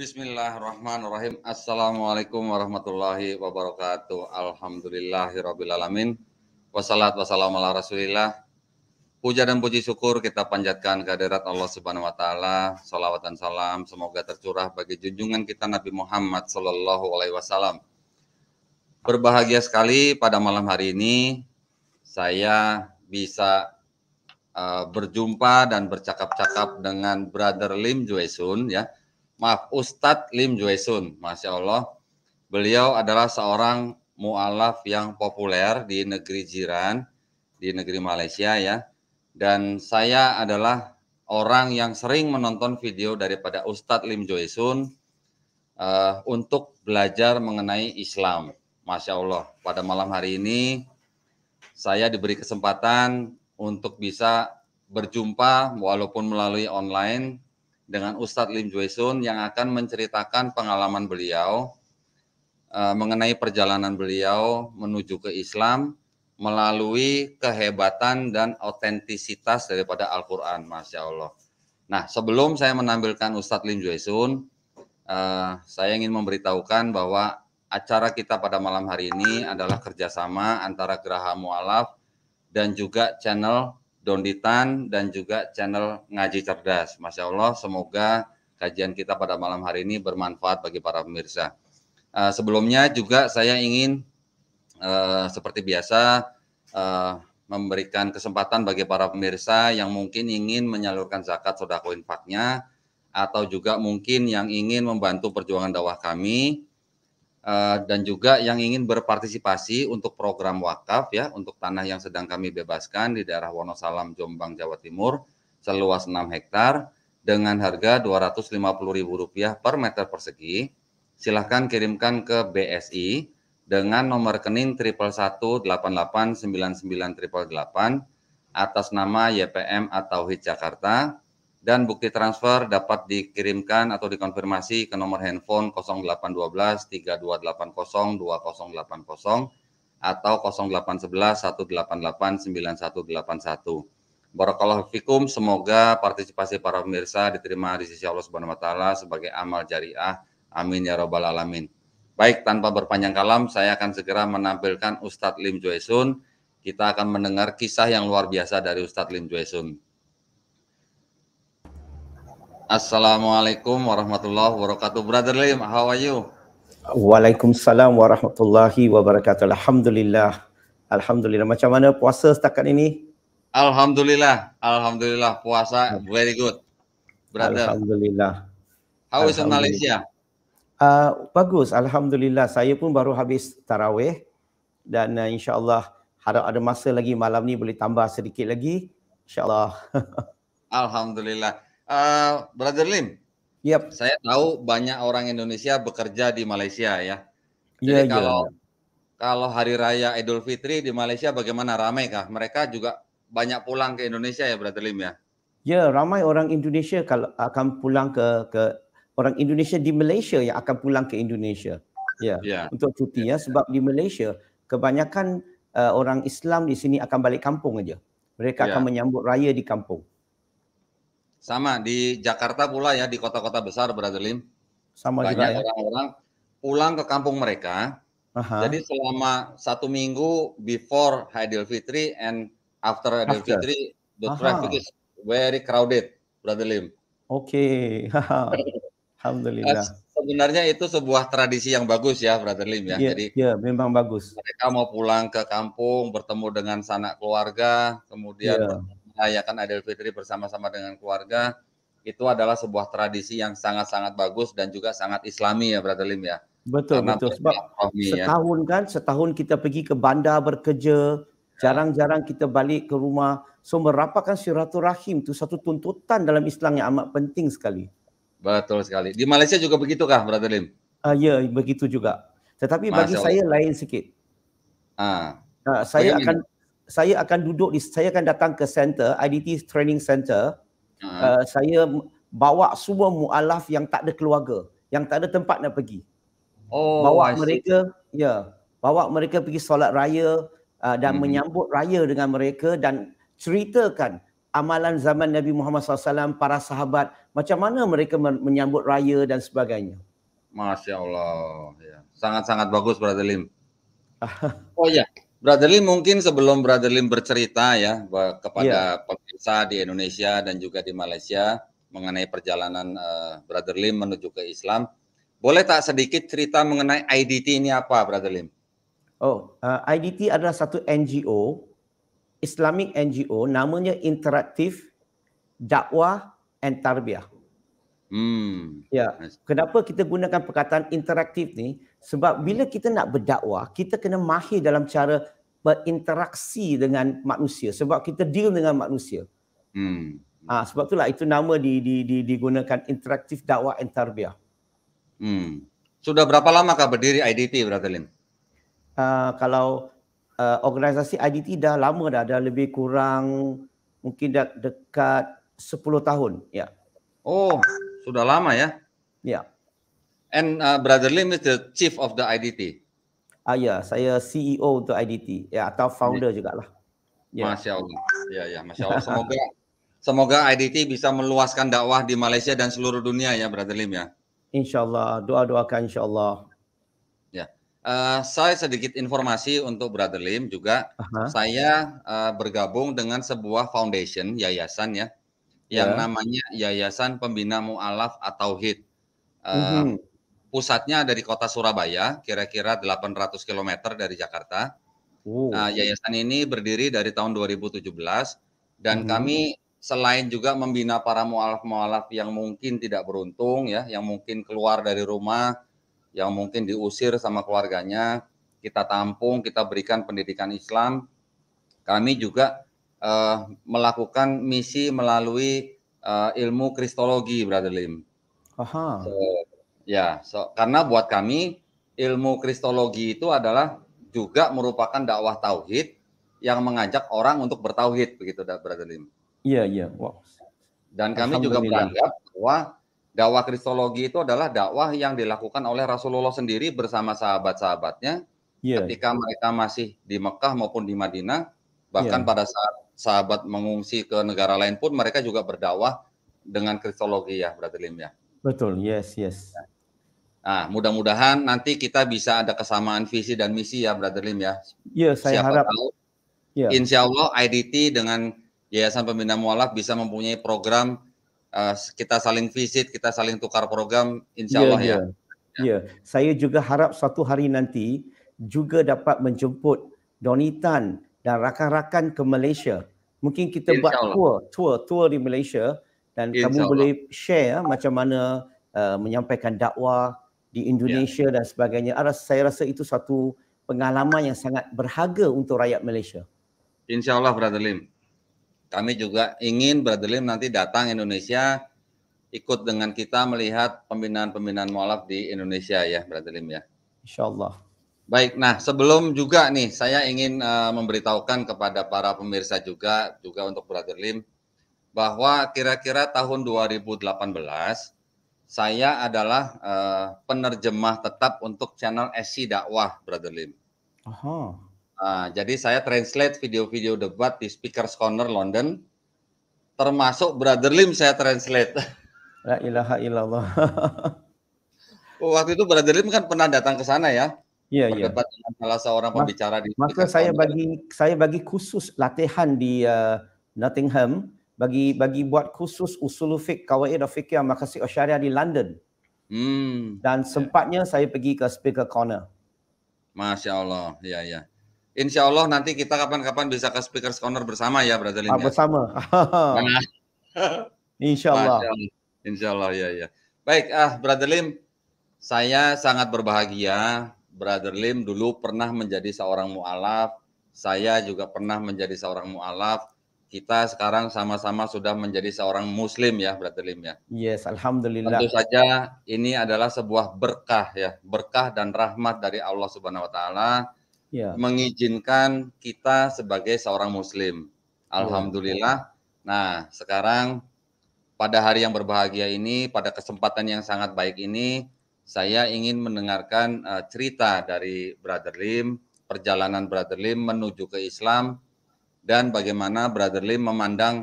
Bismillahirrahmanirrahim. Assalamualaikum warahmatullahi wabarakatuh. Alhamdulillahirrabbilalamin. Wassalat wassalamu ala rasulillah. Puja dan puji syukur kita panjatkan kehadirat Allah Subhanahu wa taala. Salawat dan salam semoga tercurah bagi junjungan kita Nabi Muhammad sallallahu alaihi wasallam. Berbahagia sekali pada malam hari ini saya bisa uh, berjumpa dan bercakap-cakap dengan Brother Lim Joesun ya maaf Ustadz Lim Juesun, masya Allah. Beliau adalah seorang mualaf yang populer di negeri jiran, di negeri Malaysia ya. Dan saya adalah orang yang sering menonton video daripada Ustadz Lim Joesun uh, eh, untuk belajar mengenai Islam. Masya Allah, pada malam hari ini saya diberi kesempatan untuk bisa berjumpa walaupun melalui online dengan Ustadz Lim Juesun yang akan menceritakan pengalaman beliau uh, mengenai perjalanan beliau menuju ke Islam melalui kehebatan dan otentisitas daripada Al-Quran, Masya Allah. Nah, sebelum saya menampilkan Ustadz Lim Juesun, uh, eh, saya ingin memberitahukan bahwa acara kita pada malam hari ini adalah kerjasama antara Geraha Mualaf dan juga channel Donditan dan juga channel Ngaji Cerdas. Masya Allah, semoga kajian kita pada malam hari ini bermanfaat bagi para pemirsa. Uh, sebelumnya juga saya ingin uh, seperti biasa uh, memberikan kesempatan bagi para pemirsa yang mungkin ingin menyalurkan zakat sodako infaknya atau juga mungkin yang ingin membantu perjuangan dakwah kami Eh, dan juga yang ingin berpartisipasi untuk program wakaf ya untuk tanah yang sedang kami bebaskan di daerah Wonosalam Jombang Jawa Timur seluas 6 hektar dengan harga Rp250.000 per meter persegi silahkan kirimkan ke BSI dengan nomor rekening 11188998 atas nama YPM atau Hit Jakarta dan bukti transfer dapat dikirimkan atau dikonfirmasi ke nomor handphone 0812 3280 2080 atau 0811 188 9181. Barakallahu fikum, semoga partisipasi para pemirsa diterima di sisi Allah Subhanahu wa taala sebagai amal jariah. Amin ya rabbal alamin. Baik, tanpa berpanjang kalam, saya akan segera menampilkan Ustadz Lim Joesun. Kita akan mendengar kisah yang luar biasa dari Ustadz Lim Joesun. Assalamualaikum warahmatullahi wabarakatuh. Brother Lim, how are you? Waalaikumsalam warahmatullahi wabarakatuh. Alhamdulillah. Alhamdulillah. Macam mana puasa setakat ini? Alhamdulillah. Alhamdulillah puasa very good. Brother. Alhamdulillah. How is Malaysia? Uh, bagus. Alhamdulillah. Saya pun baru habis tarawih dan uh, insyaAllah harap ada masa lagi malam ni boleh tambah sedikit lagi. InsyaAllah. Alhamdulillah uh, Brother Lim. Yep. Saya tahu banyak orang Indonesia bekerja di Malaysia ya. Jadi yeah, kalau yeah. kalau hari raya Idul Fitri di Malaysia bagaimana ramai kah? Mereka juga banyak pulang ke Indonesia ya Brother Lim ya. Ya, ramai orang Indonesia kalau akan pulang ke ke orang Indonesia di Malaysia yang akan pulang ke Indonesia. Ya. Yeah. Untuk cuti ya. ya sebab di Malaysia kebanyakan uh, orang Islam di sini akan balik kampung aja. Mereka yeah. akan menyambut raya di kampung. Sama di Jakarta pula ya di kota-kota besar Brother Lim. Sama banyak juga, ya. orang-orang pulang ke kampung mereka. Aha. Jadi selama satu minggu before Idul Fitri and after Idul Fitri the Aha. traffic is very crowded, Brother Lim. Oke. Okay. Alhamdulillah. Sebenarnya itu sebuah tradisi yang bagus ya, Brother Lim ya. Yeah, Jadi yeah, memang bagus. Mereka mau pulang ke kampung, bertemu dengan sanak keluarga, kemudian yeah iya. merayakan Idul Fitri bersama-sama dengan keluarga itu adalah sebuah tradisi yang sangat-sangat bagus dan juga sangat Islami ya, Brother Lim ya. Betul Karena betul. Sebab ya? setahun ya. kan, setahun kita pergi ke bandar bekerja, jarang-jarang kita balik ke rumah. So merapatkan rahim itu satu tuntutan dalam Islam yang amat penting sekali. Betul sekali. Di Malaysia juga begitu kah, Brother Lim? Uh, ya, begitu juga. Tetapi Masya bagi saya lain sikit. Ah. Uh, saya akan saya akan duduk di saya akan datang ke center IDT training center uh-huh. uh, saya bawa semua mualaf yang tak ada keluarga yang tak ada tempat nak pergi oh bawa I mereka see. ya bawa mereka pergi solat raya uh, dan mm-hmm. menyambut raya dengan mereka dan ceritakan amalan zaman Nabi Muhammad SAW, para sahabat macam mana mereka menyambut raya dan sebagainya masya Allah ya sangat-sangat bagus Brother Lim oh ya Brother Lim mungkin sebelum Brother Lim bercerita ya kepada yeah. pemirsa di Indonesia dan juga di Malaysia mengenai perjalanan uh, Brother Lim menuju ke Islam, boleh tak sedikit cerita mengenai IDT ini apa, Brother Lim? Oh, uh, eh, IDT adalah satu NGO, Islamic NGO, namanya Interaktif Dakwah and Tarbiyah. Hmm. Ya, kenapa kita gunakan perkataan interaktif ni? Sebab bila kita nak berdakwah, kita kena mahir dalam cara berinteraksi dengan manusia. Sebab kita deal dengan manusia. Hmm. Ha, sebab itulah itu nama di, di, di, digunakan interaktif dakwah and tarbiah. Hmm. Sudah berapa lamakah berdiri IDT, Brother Lim? Uh, kalau uh, organisasi IDT dah lama dah. Dah lebih kurang mungkin dah dekat 10 tahun. Ya. Yeah. Oh, sudah lama ya? Ya. Yeah. And uh, Brother Lim is the chief of the IDT. Ah ya, saya CEO untuk IDT ya atau founder juga lah. Ya. Masya Allah, ya ya, Masya Allah. Semoga semoga IDT bisa meluaskan dakwah di Malaysia dan seluruh dunia ya, Brother Lim ya. Insya Allah, doa doakan Insya Allah. Ya, uh, saya sedikit informasi untuk Brother Lim juga. Uh Saya uh, bergabung dengan sebuah foundation yayasan ya, yang yeah. namanya Yayasan Pembina Mualaf atau HIT. Uh, mm -hmm pusatnya dari kota Surabaya, kira-kira 800 km dari Jakarta. Uh. Nah, yayasan ini berdiri dari tahun 2017 dan hmm. kami selain juga membina para mualaf-mualaf yang mungkin tidak beruntung ya, yang mungkin keluar dari rumah, yang mungkin diusir sama keluarganya, kita tampung, kita berikan pendidikan Islam. Kami juga uh, melakukan misi melalui uh, ilmu kristologi, Brother Lim. Aha. So, Ya, so, karena buat kami ilmu kristologi itu adalah juga merupakan dakwah tauhid yang mengajak orang untuk bertauhid begitu Brother Lim. Iya, iya. Wow. Dan kami juga menganggap bahwa dakwah kristologi itu adalah dakwah yang dilakukan oleh Rasulullah sendiri bersama sahabat-sahabatnya yeah. ketika mereka masih di Mekah maupun di Madinah bahkan yeah. pada saat sahabat mengungsi ke negara lain pun mereka juga berdakwah dengan kristologi ya berarti Lim ya betul yes yes ya. Nah, mudah-mudahan nanti kita bisa ada kesamaan visi dan misi ya, Brother Lim ya. Iya, saya Siapa harap. Tahu, ya. Insya Allah IDT dengan Yayasan Pembina Mualaf bisa mempunyai program uh, kita saling visit, kita saling tukar program, Insya ya, Allah ya. Iya, ya. saya juga harap suatu hari nanti juga dapat menjemput Doni Tan dan rakan-rakan ke Malaysia. Mungkin kita insya buat Allah. tour, tour, tour di Malaysia dan insya kamu Allah. boleh share macam mana. Uh, menyampaikan dakwah di ya. Indonesia yeah. dan sebagainya. Saya rasa itu satu pengalaman yang sangat berharga untuk rakyat Malaysia. Insyaallah, Allah, Brother Lim. Kami juga ingin Brother Lim nanti datang Indonesia ikut dengan kita melihat pembinaan-pembinaan mualaf di Indonesia ya, Brother Lim ya. Insyaallah. Baik, nah sebelum juga nih saya ingin uh, memberitahukan kepada para pemirsa juga, juga untuk Brother Lim, bahwa kira-kira tahun 2018, saya adalah uh, penerjemah tetap untuk channel SC Dakwah, Brother Lim. Uh, jadi saya translate video-video debat di Speaker's Corner London, termasuk Brother Lim saya translate. La ilaha illallah. Oh, waktu itu Brother Lim kan pernah datang ke sana ya. Iya, iya. Berdebat dengan salah seorang pembicara Mas, di Maka saya bagi saya bagi khusus latihan di uh, Nottingham bagi bagi buat khusus usul fiqh kawaid fikir makasih syariah di London. Hmm. Dan sempatnya saya pergi ke speaker corner. Masya Allah, ya ya. Insya Allah nanti kita kapan-kapan bisa ke speaker corner bersama ya, Brother Lin. Ah, ya? bersama. Insya Allah. Allah. Insya Allah, ya ya. Baik, ah Brother Lim, saya sangat berbahagia. Brother Lim dulu pernah menjadi seorang mu'alaf. Saya juga pernah menjadi seorang mu'alaf kita sekarang sama-sama sudah menjadi seorang muslim ya Brother Lim ya. Yes, alhamdulillah. Tentu saja ini adalah sebuah berkah ya, berkah dan rahmat dari Allah Subhanahu wa taala ya. mengizinkan kita sebagai seorang muslim. Ya, alhamdulillah. Yeah. Nah, sekarang pada hari yang berbahagia ini, pada kesempatan yang sangat baik ini, saya ingin mendengarkan uh, cerita dari Brother Lim, perjalanan Brother Lim menuju ke Islam dan bagaimana Brother Lim memandang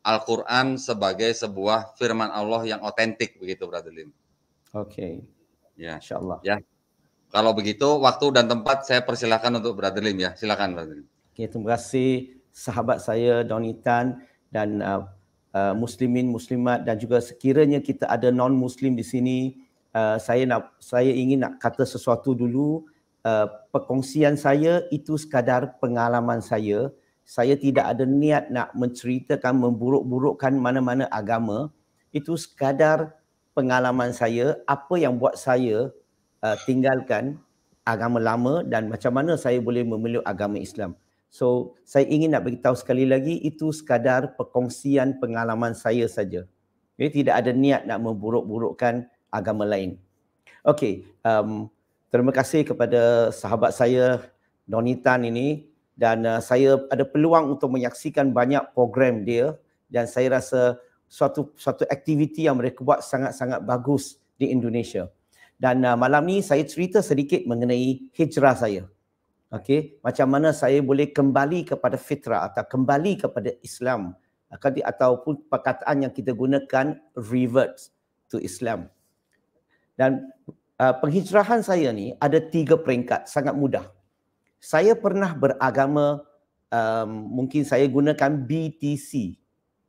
Al-Quran sebagai sebuah firman Allah yang otentik begitu Brother Lim. Oke. Okay. Ya. Insya Allah. Ya. Kalau begitu waktu dan tempat saya persilahkan untuk Brother Lim ya. Silakan Brother Lim. okay, terima kasih sahabat saya Donitan dan uh, uh, muslimin muslimat dan juga sekiranya kita ada non muslim di sini uh, saya nak saya ingin nak kata sesuatu dulu uh, perkongsian saya itu sekadar pengalaman saya saya tidak ada niat nak menceritakan memburuk-burukkan mana-mana agama itu sekadar pengalaman saya apa yang buat saya uh, tinggalkan agama lama dan macam mana saya boleh memeluk agama Islam so saya ingin nak beritahu sekali lagi itu sekadar perkongsian pengalaman saya saja jadi tidak ada niat nak memburuk-burukkan agama lain okey um, terima kasih kepada sahabat saya Donitan ini dan uh, saya ada peluang untuk menyaksikan banyak program dia dan saya rasa suatu suatu aktiviti yang mereka buat sangat-sangat bagus di Indonesia. Dan uh, malam ni saya cerita sedikit mengenai hijrah saya. Okey, macam mana saya boleh kembali kepada fitrah atau kembali kepada Islam ataupun perkataan yang kita gunakan revert to Islam. Dan uh, penghijrahan saya ni ada tiga peringkat sangat mudah saya pernah beragama um, mungkin saya gunakan BTC.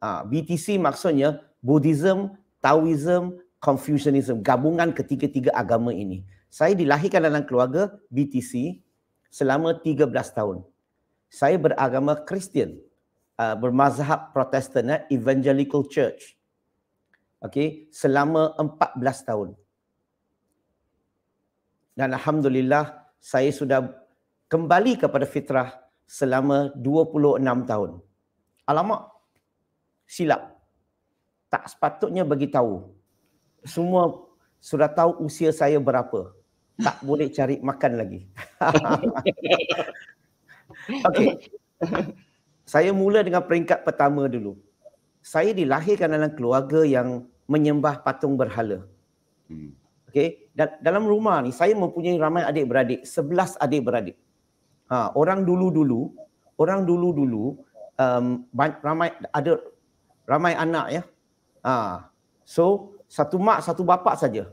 Ha, ah, BTC maksudnya Buddhism, Taoism, Confucianism, gabungan ketiga-tiga agama ini. Saya dilahirkan dalam keluarga BTC selama 13 tahun. Saya beragama Kristian, uh, bermazhab Protestan, eh, Evangelical Church. Okay, selama 14 tahun. Dan alhamdulillah saya sudah kembali kepada fitrah selama 26 tahun. Alamak, silap. Tak sepatutnya bagi tahu. Semua sudah tahu usia saya berapa. Tak boleh cari makan lagi. Okay, Saya mula dengan peringkat pertama dulu. Saya dilahirkan dalam keluarga yang menyembah patung berhala. Hmm. Okay, Dan dalam rumah ni saya mempunyai ramai adik-beradik, sebelas adik-beradik ha, orang dulu-dulu, orang dulu-dulu um, ramai ada ramai anak ya. Ha, so satu mak satu bapa saja.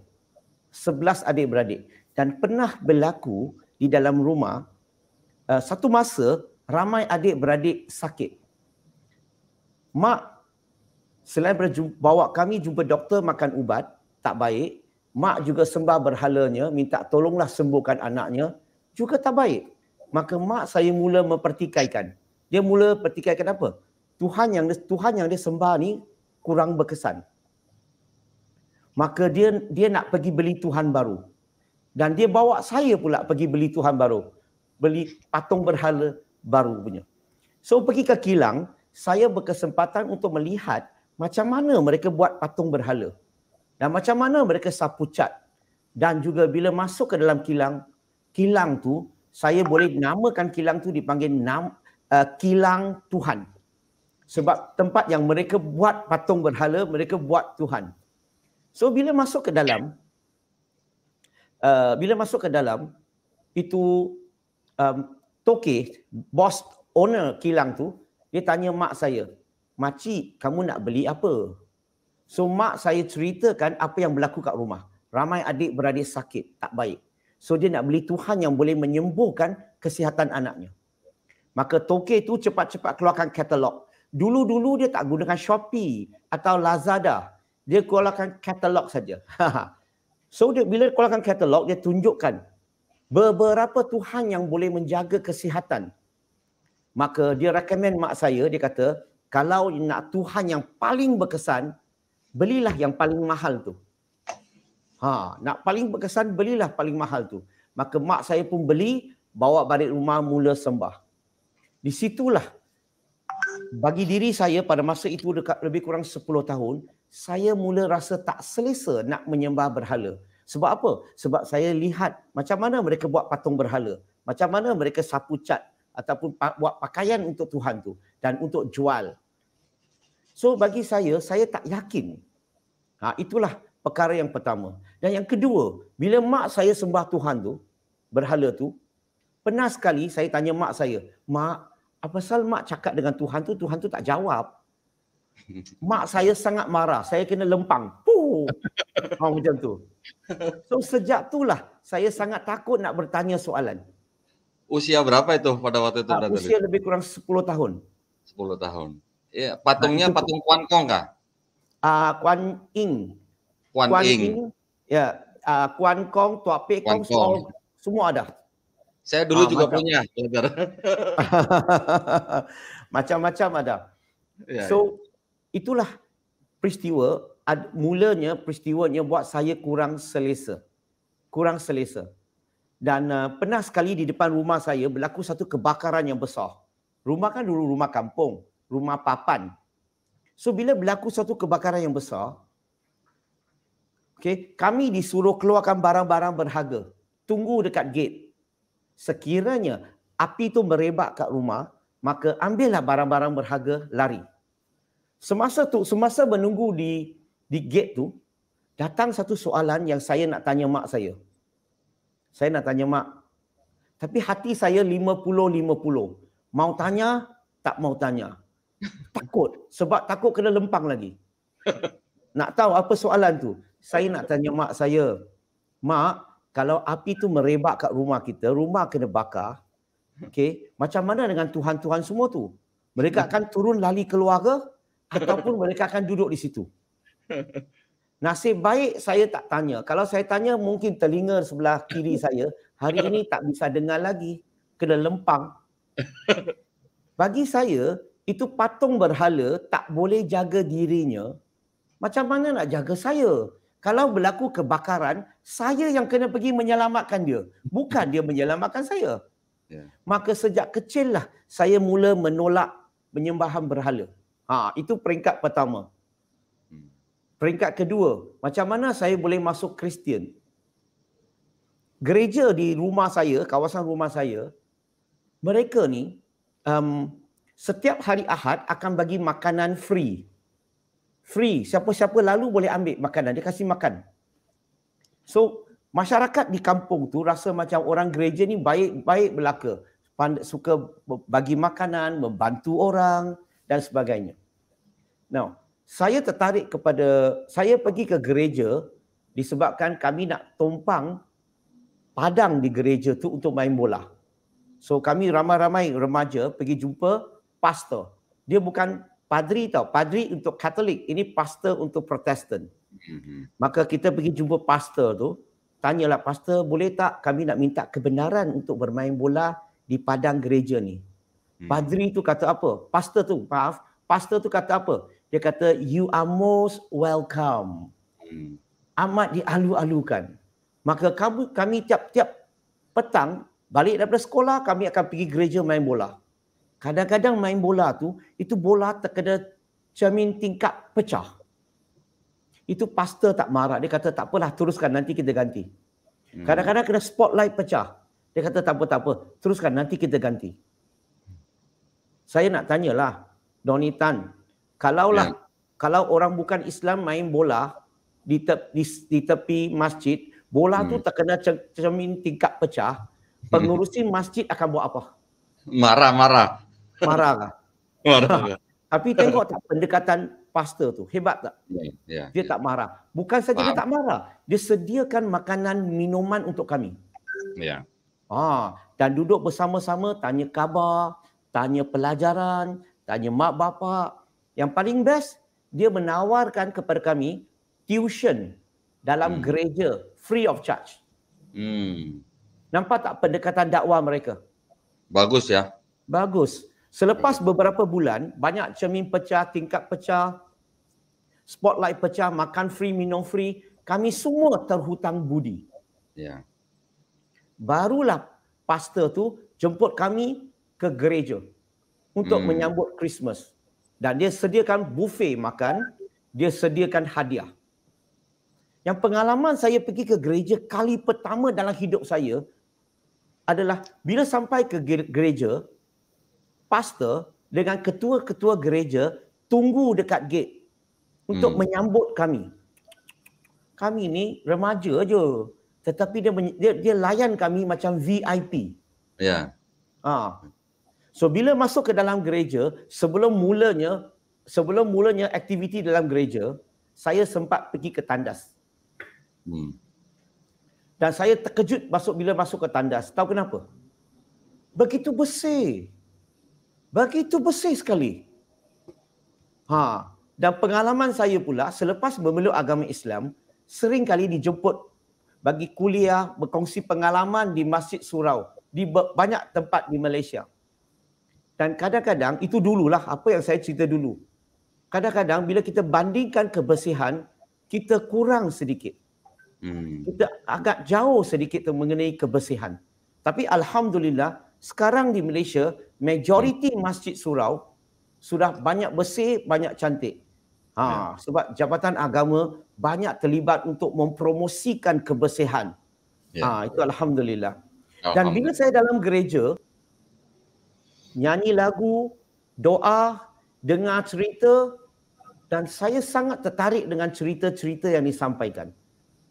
Sebelas adik beradik dan pernah berlaku di dalam rumah uh, satu masa ramai adik beradik sakit. Mak selain bawa kami jumpa doktor makan ubat tak baik, mak juga sembah berhalanya minta tolonglah sembuhkan anaknya juga tak baik maka mak saya mula mempertikaikan. Dia mula pertikaikan apa? Tuhan yang dia, Tuhan yang dia sembah ni kurang berkesan. Maka dia dia nak pergi beli Tuhan baru. Dan dia bawa saya pula pergi beli Tuhan baru. Beli patung berhala baru punya. So pergi ke kilang, saya berkesempatan untuk melihat macam mana mereka buat patung berhala. Dan macam mana mereka sapu cat. Dan juga bila masuk ke dalam kilang, kilang tu saya boleh namakan kilang tu dipanggil nam, uh, kilang Tuhan. Sebab tempat yang mereka buat patung berhala, mereka buat Tuhan. So bila masuk ke dalam, uh, bila masuk ke dalam, itu um, toke, bos owner kilang tu, dia tanya mak saya, Makcik, kamu nak beli apa? So mak saya ceritakan apa yang berlaku kat rumah. Ramai adik beradik sakit, tak baik. So dia nak beli Tuhan yang boleh menyembuhkan kesihatan anaknya. Maka toke itu cepat-cepat keluarkan katalog. Dulu-dulu dia tak gunakan Shopee atau Lazada. Dia keluarkan katalog saja. so dia, bila dia keluarkan katalog, dia tunjukkan beberapa Tuhan yang boleh menjaga kesihatan. Maka dia rekomen mak saya, dia kata, kalau nak Tuhan yang paling berkesan, belilah yang paling mahal tu. Ha, nak paling berkesan belilah paling mahal tu. Maka mak saya pun beli, bawa balik rumah mula sembah. Di situlah bagi diri saya pada masa itu dekat lebih kurang 10 tahun, saya mula rasa tak selesa nak menyembah berhala. Sebab apa? Sebab saya lihat macam mana mereka buat patung berhala. Macam mana mereka sapu cat ataupun buat pakaian untuk Tuhan tu dan untuk jual. So bagi saya, saya tak yakin. Ha, itulah perkara yang pertama. Dan yang kedua, bila mak saya sembah Tuhan tu, berhala tu, pernah sekali saya tanya mak saya, mak, apa sal mak cakap dengan Tuhan tu, Tuhan tu tak jawab. Mak saya sangat marah, saya kena lempang. Puh! Oh, macam tu. So sejak itulah saya sangat takut nak bertanya soalan. Usia berapa itu pada waktu itu? Uh, usia lebih kurang 10 tahun. 10 tahun. Ya, patungnya nah, patung Kwan Kong kah? Ah, uh, Kuan Ing. Kuan, Kuan Ing. Ya, uh, Kuan Kong, Tua Pei Kong, Kong. Semua, semua ada. Saya dulu ah, juga macam. punya belajar. Macam-macam ada. Yeah, ya. so, yeah. itulah peristiwa, Mulanya peristiwa peristiwanya buat saya kurang selesa. Kurang selesa. Dan uh, pernah sekali di depan rumah saya berlaku satu kebakaran yang besar. Rumah kan dulu rumah kampung, rumah papan. So bila berlaku satu kebakaran yang besar, Okay, kami disuruh keluarkan barang-barang berharga. Tunggu dekat gate. Sekiranya api itu merebak kat rumah, maka ambillah barang-barang berharga lari. Semasa tu, semasa menunggu di di gate tu, datang satu soalan yang saya nak tanya mak saya. Saya nak tanya mak. Tapi hati saya 50-50. Mau tanya, tak mau tanya. Takut. Sebab takut kena lempang lagi. Nak tahu apa soalan tu? saya nak tanya mak saya. Mak, kalau api tu merebak kat rumah kita, rumah kena bakar. Okey, macam mana dengan tuhan-tuhan semua tu? Mereka akan turun lali keluar ke ataupun mereka akan duduk di situ? Nasib baik saya tak tanya. Kalau saya tanya mungkin telinga sebelah kiri saya hari ini tak bisa dengar lagi, kena lempang. Bagi saya itu patung berhala tak boleh jaga dirinya. Macam mana nak jaga saya? kalau berlaku kebakaran, saya yang kena pergi menyelamatkan dia. Bukan dia menyelamatkan saya. Ya. Maka sejak kecil lah saya mula menolak penyembahan berhala. Ha, itu peringkat pertama. Hmm. Peringkat kedua, macam mana saya boleh masuk Kristian? Gereja di rumah saya, kawasan rumah saya, mereka ni um, setiap hari Ahad akan bagi makanan free free siapa-siapa lalu boleh ambil makanan dia kasih makan so masyarakat di kampung tu rasa macam orang gereja ni baik-baik belaka suka bagi makanan membantu orang dan sebagainya now saya tertarik kepada saya pergi ke gereja disebabkan kami nak tumpang padang di gereja tu untuk main bola so kami ramai-ramai remaja pergi jumpa pastor dia bukan padri tau. Padri untuk Katolik. Ini pastor untuk Protestant. Mhm. Maka kita pergi jumpa pastor tu. Tanyalah pastor boleh tak kami nak minta kebenaran untuk bermain bola di padang gereja ni. Mhm. Padri tu kata apa? Pastor tu, maaf. Pastor tu kata apa? Dia kata, you are most welcome. Mhm. Amat dialu-alukan. Maka kami, kami tiap-tiap petang balik daripada sekolah, kami akan pergi gereja main bola. Kadang-kadang main bola tu, itu bola terkena cermin tingkap pecah. Itu pastor tak marah. Dia kata tak apalah teruskan nanti kita ganti. Hmm. Kadang-kadang kena spotlight pecah. Dia kata tak apa tak apa. Teruskan nanti kita ganti. Saya nak tanyalah Donny Tan. Kalaulah ya. kalau orang bukan Islam main bola di, te, di, di tepi masjid, bola hmm. tu kena cermin tingkap pecah, pengurusi masjid akan buat apa? Marah-marah marah lah, Marah kah? Tapi tengok tak pendekatan pastor tu hebat tak? Ya, ya, dia ya. tak marah. Bukan saja Faham. dia tak marah, dia sediakan makanan minuman untuk kami. Ya. Ah, dan duduk bersama-sama tanya khabar, tanya pelajaran, tanya mak bapak. Yang paling best dia menawarkan kepada kami tuition dalam hmm. gereja free of charge. Hmm. Nampak tak pendekatan dakwah mereka? Bagus ya. Bagus. Selepas beberapa bulan, banyak cermin pecah, tingkap pecah, spotlight pecah, makan free, minum free, kami semua terhutang budi. Ya. Yeah. Barulah pastor tu jemput kami ke gereja untuk mm. menyambut Christmas. Dan dia sediakan buffet makan, dia sediakan hadiah. Yang pengalaman saya pergi ke gereja kali pertama dalam hidup saya adalah bila sampai ke gereja, pastor dengan ketua-ketua gereja tunggu dekat gate untuk hmm. menyambut kami. Kami ni remaja je tetapi dia dia, dia layan kami macam VIP. Ya. Yeah. Ha. Ah. So bila masuk ke dalam gereja sebelum mulanya sebelum mulanya aktiviti dalam gereja, saya sempat pergi ke tandas. Hmm. Dan saya terkejut masuk bila masuk ke tandas. Tahu kenapa? Begitu bersih. Begitu bersih sekali. Ha, dan pengalaman saya pula selepas memeluk agama Islam, sering kali dijemput bagi kuliah berkongsi pengalaman di masjid surau di banyak tempat di Malaysia. Dan kadang-kadang itu dululah apa yang saya cerita dulu. Kadang-kadang bila kita bandingkan kebersihan kita kurang sedikit. Hmm. Kita agak jauh sedikit mengenai kebersihan. Tapi alhamdulillah sekarang di Malaysia majoriti masjid surau sudah banyak bersih, banyak cantik. Ha, ya. sebab jabatan agama banyak terlibat untuk mempromosikan kebersihan. Ya. Ha, itu alhamdulillah. Dan bila saya dalam gereja nyanyi lagu, doa, dengar cerita dan saya sangat tertarik dengan cerita-cerita yang disampaikan.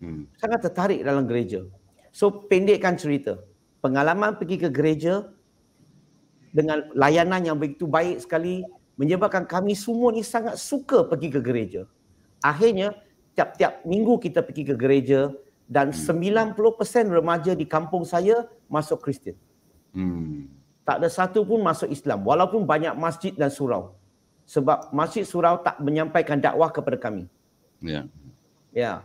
Hmm. Sangat tertarik dalam gereja. So pendekkan cerita pengalaman pergi ke gereja dengan layanan yang begitu baik sekali menyebabkan kami semua ni sangat suka pergi ke gereja. Akhirnya tiap-tiap minggu kita pergi ke gereja dan 90% hmm. remaja di kampung saya masuk Kristian. Hmm. Tak ada satu pun masuk Islam walaupun banyak masjid dan surau. Sebab masjid surau tak menyampaikan dakwah kepada kami. Ya. Yeah. Ya. Yeah.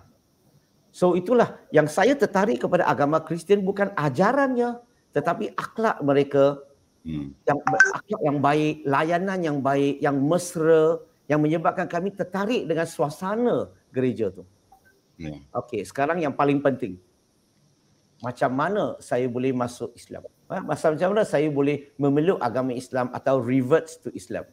So itulah yang saya tertarik kepada agama Kristian bukan ajarannya tetapi akhlak mereka hmm. yang akhlak yang baik, layanan yang baik, yang mesra yang menyebabkan kami tertarik dengan suasana gereja tu. Hmm. Okey, sekarang yang paling penting. Macam mana saya boleh masuk Islam? Ha, masa macam mana saya boleh memeluk agama Islam atau revert to Islam?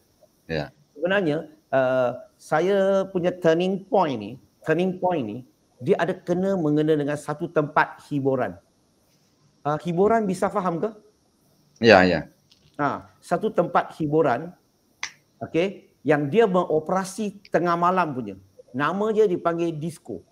Ya. Yeah. Sebenarnya uh, saya punya turning point ni, turning point ni dia ada kena mengenai dengan satu tempat hiburan. Uh, hiburan bisa faham ke? Ya, ya. Ha, satu tempat hiburan okay, yang dia beroperasi tengah malam punya. Nama dia dipanggil disco.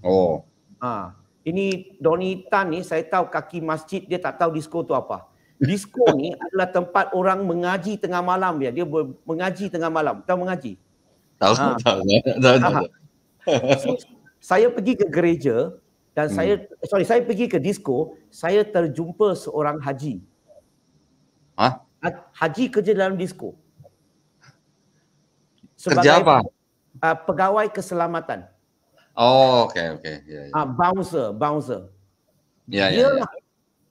Oh. Ha, ini Doni Tan ni saya tahu kaki masjid dia tak tahu disco tu apa. Disco ni adalah tempat orang mengaji tengah malam dia. Dia ber- mengaji tengah malam. Tahu mengaji? Tahu, ha. tahu. tahu, tahu. So, saya pergi ke gereja dan hmm. saya sorry saya pergi ke disco saya terjumpa seorang haji ah ha? haji kerja dalam disco sebagai kerja apa? Uh, pegawai keselamatan oh okay okay. Ya, ya. Ah yeah, yeah. uh, bouncer bouncer ya yeah, ya yeah, ya. yeah.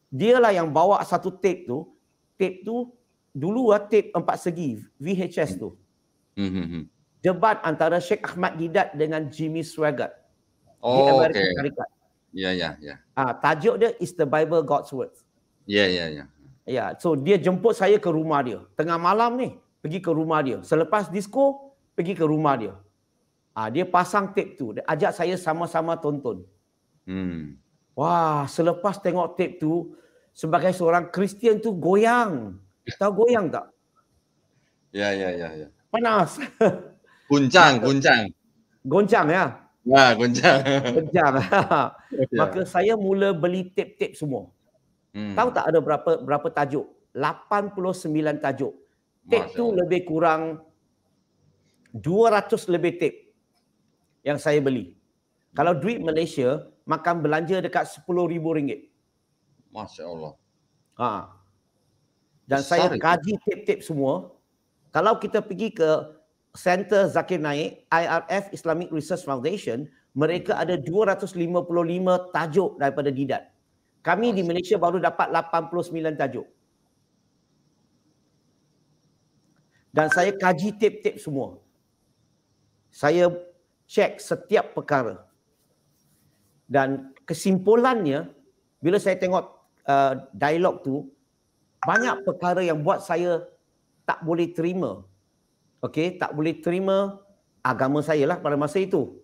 dialah yang bawa satu tape tu tape tu dulu ah tape empat segi VHS tu. mm Debat antara Sheikh Ahmad Didat dengan Jimmy Swaggart. Oh, di Amerika okay. Syarikat. Ya, ya, ya. Ha, tajuk dia, Is the Bible God's Word? Ya, ya, ya. Ya, so dia jemput saya ke rumah dia. Tengah malam ni, pergi ke rumah dia. Selepas disco, pergi ke rumah dia. Ah, dia pasang tape tu. Dia ajak saya sama-sama tonton. Hmm. Wah, selepas tengok tape tu, sebagai seorang Kristian tu goyang. Tahu goyang tak? Ya, ya, ya. ya. Panas. Guncang, guncang. Goncang, ya. Ha, gonjang. Gonjang. Maka saya mula beli tip-tip semua. Hmm. Tahu tak ada berapa berapa tajuk? 89 tajuk. Tip tu lebih kurang 200 lebih tip yang saya beli. Kalau duit Malaysia, makan belanja dekat rm ringgit. Masya Allah. Ha. Dan Besar saya kaji tip-tip semua. Kalau kita pergi ke Center Zakir Naik, IRF Islamic Research Foundation, mereka hmm. ada 255 tajuk daripada didat. Kami di Malaysia baru dapat 89 tajuk. Dan saya kaji tip-tip semua. Saya cek setiap perkara. Dan kesimpulannya, bila saya tengok uh, dialog tu, banyak perkara yang buat saya tak boleh terima okey tak boleh terima agama saya lah pada masa itu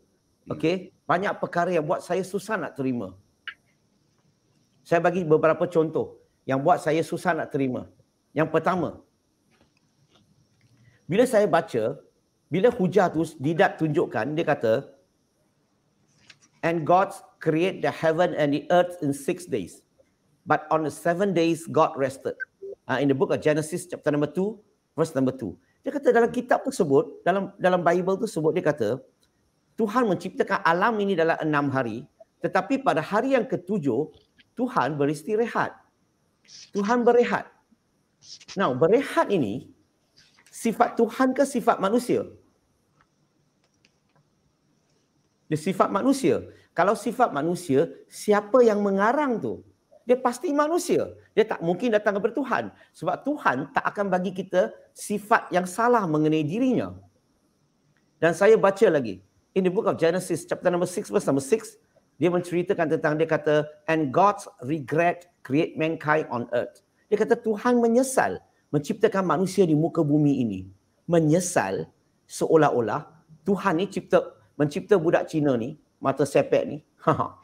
okey banyak perkara yang buat saya susah nak terima saya bagi beberapa contoh yang buat saya susah nak terima yang pertama bila saya baca bila hujah tu didat tunjukkan dia kata and god create the heaven and the earth in six days but on the seven days god rested uh, in the book of genesis chapter number two, verse number two. Dia kata dalam kitab tersebut, dalam dalam Bible tu tersebut dia kata, Tuhan menciptakan alam ini dalam enam hari, tetapi pada hari yang ketujuh, Tuhan beristirahat. Tuhan berehat. Now, berehat ini, sifat Tuhan ke sifat manusia? Dia sifat manusia. Kalau sifat manusia, siapa yang mengarang tu? dia pasti manusia. Dia tak mungkin datang kepada Tuhan. Sebab Tuhan tak akan bagi kita sifat yang salah mengenai dirinya. Dan saya baca lagi. In the book of Genesis, chapter number 6, verse number 6, dia menceritakan tentang, dia kata, And God regret create mankind on earth. Dia kata, Tuhan menyesal menciptakan manusia di muka bumi ini. Menyesal seolah-olah Tuhan ni cipta mencipta budak Cina ni, mata sepet ni. Haha.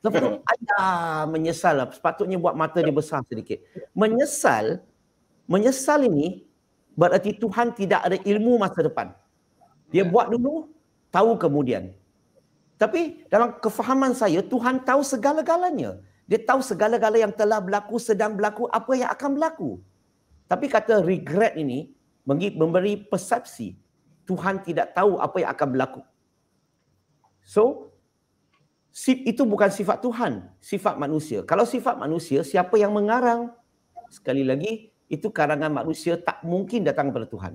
Sebab tu ada menyesal lah. Sepatutnya buat mata dia besar sedikit. Menyesal, menyesal ini berarti Tuhan tidak ada ilmu masa depan. Dia buat dulu, tahu kemudian. Tapi dalam kefahaman saya, Tuhan tahu segala-galanya. Dia tahu segala-gala yang telah berlaku, sedang berlaku, apa yang akan berlaku. Tapi kata regret ini memberi persepsi. Tuhan tidak tahu apa yang akan berlaku. So, Sif, itu bukan sifat Tuhan, sifat manusia. Kalau sifat manusia, siapa yang mengarang? Sekali lagi, itu karangan manusia tak mungkin datang kepada Tuhan.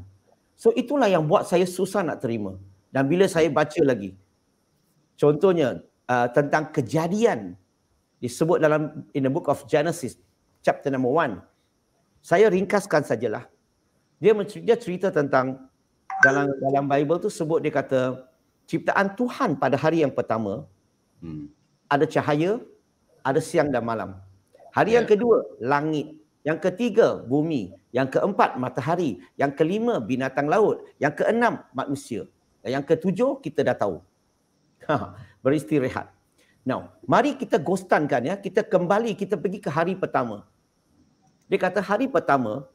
So itulah yang buat saya susah nak terima. Dan bila saya baca lagi, contohnya uh, tentang kejadian disebut dalam in the book of Genesis chapter number one. Saya ringkaskan sajalah. Dia dia cerita tentang dalam dalam Bible tu sebut dia kata ciptaan Tuhan pada hari yang pertama Hmm. Ada cahaya, ada siang dan malam. Hari yeah. yang ya. kedua, langit. Yang ketiga, bumi. Yang keempat, matahari. Yang kelima, binatang laut. Yang keenam, manusia. Dan yang ketujuh, kita dah tahu. Ha, beristirahat. Now, mari kita gostankan ya. Kita kembali, kita pergi ke hari pertama. Dia kata hari pertama,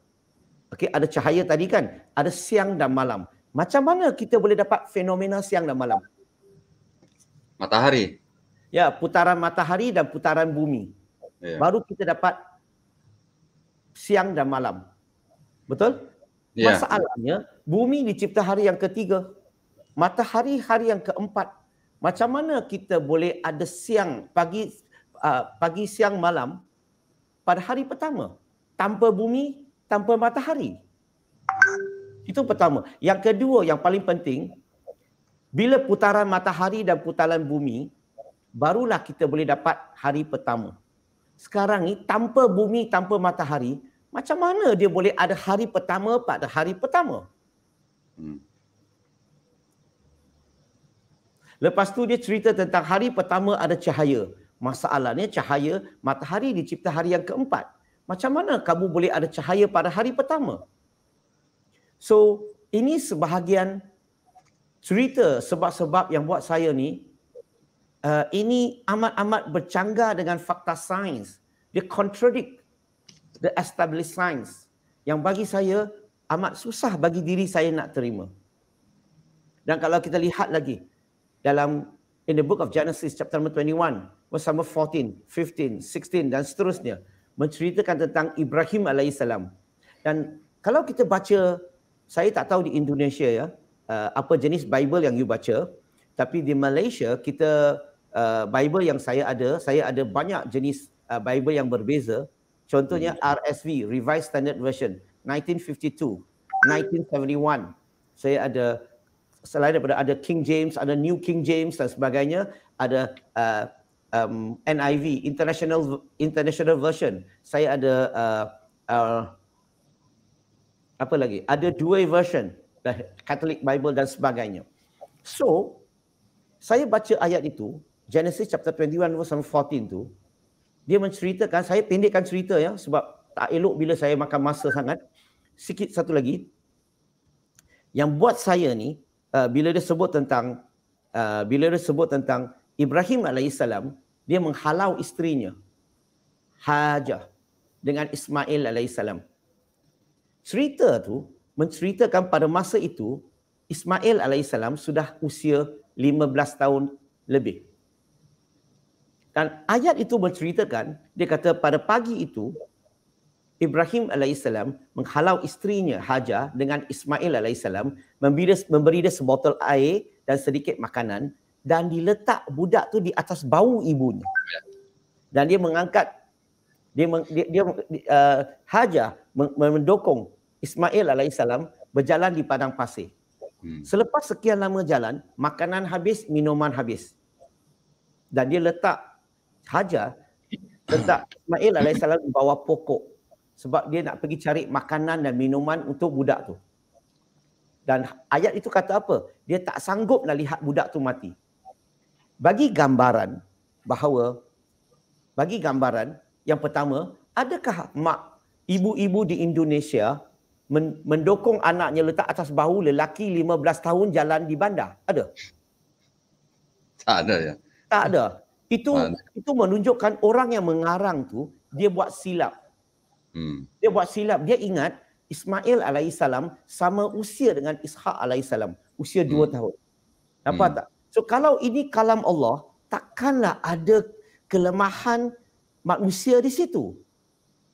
okay, ada cahaya tadi kan? Ada siang dan malam. Macam mana kita boleh dapat fenomena siang dan malam? Matahari ya putaran matahari dan putaran bumi ya. baru kita dapat siang dan malam betul ya. masalahnya bumi dicipta hari yang ketiga matahari hari yang keempat macam mana kita boleh ada siang pagi uh, pagi siang malam pada hari pertama tanpa bumi tanpa matahari itu pertama yang kedua yang paling penting bila putaran matahari dan putaran bumi barulah kita boleh dapat hari pertama. Sekarang ni tanpa bumi, tanpa matahari, macam mana dia boleh ada hari pertama pada hari pertama? Hmm. Lepas tu dia cerita tentang hari pertama ada cahaya. Masalahnya cahaya matahari dicipta hari yang keempat. Macam mana kamu boleh ada cahaya pada hari pertama? So, ini sebahagian cerita sebab-sebab yang buat saya ni uh, ini amat-amat bercanggah dengan fakta sains. Dia contradict the established science yang bagi saya amat susah bagi diri saya nak terima. Dan kalau kita lihat lagi dalam in the book of Genesis chapter number 21, verse number 14, 15, 16 dan seterusnya menceritakan tentang Ibrahim salam. Dan kalau kita baca, saya tak tahu di Indonesia ya, uh, apa jenis Bible yang you baca, tapi di Malaysia kita Uh, Bible yang saya ada, saya ada banyak jenis uh, Bible yang berbeza. Contohnya hmm. RSV, Revised Standard Version, 1952, 1971. Saya ada selain daripada ada King James, ada New King James dan sebagainya, ada uh, um, NIV, International International Version. Saya ada uh, uh, apa lagi? Ada dua version, Catholic Bible dan sebagainya. So, saya baca ayat itu, Genesis chapter 21 verse 14 tu dia menceritakan saya pendekkan cerita ya sebab tak elok bila saya makan masa sangat sikit satu lagi yang buat saya ni uh, bila dia sebut tentang uh, bila dia sebut tentang Ibrahim alaihissalam dia menghalau isterinya Hajah dengan Ismail alaihissalam cerita tu menceritakan pada masa itu Ismail alaihissalam sudah usia 15 tahun lebih dan ayat itu menceritakan, dia kata pada pagi itu, Ibrahim AS menghalau istrinya Hajar dengan Ismail AS memberi dia sebotol air dan sedikit makanan dan diletak budak tu di atas bau ibunya. Dan dia mengangkat, dia, dia, dia uh, Hajar mendukung Ismail AS berjalan di padang pasir. Hmm. Selepas sekian lama jalan, makanan habis, minuman habis. Dan dia letak Hajar tentang Ismail alaihissalam di bawah pokok sebab dia nak pergi cari makanan dan minuman untuk budak tu. Dan ayat itu kata apa? Dia tak sanggup nak lihat budak tu mati. Bagi gambaran bahawa bagi gambaran yang pertama, adakah mak ibu-ibu di Indonesia mendukung anaknya letak atas bahu lelaki 15 tahun jalan di bandar? Ada? Tak ada ya. Tak ada. Itu Man. itu menunjukkan orang yang mengarang tu dia buat silap. Hmm. Dia buat silap. Dia ingat Ismail alaihissalam sama usia dengan Ishak alaihissalam. Usia dua hmm. tahun. Nampak hmm. tak? So kalau ini kalam Allah, takkanlah ada kelemahan manusia di situ.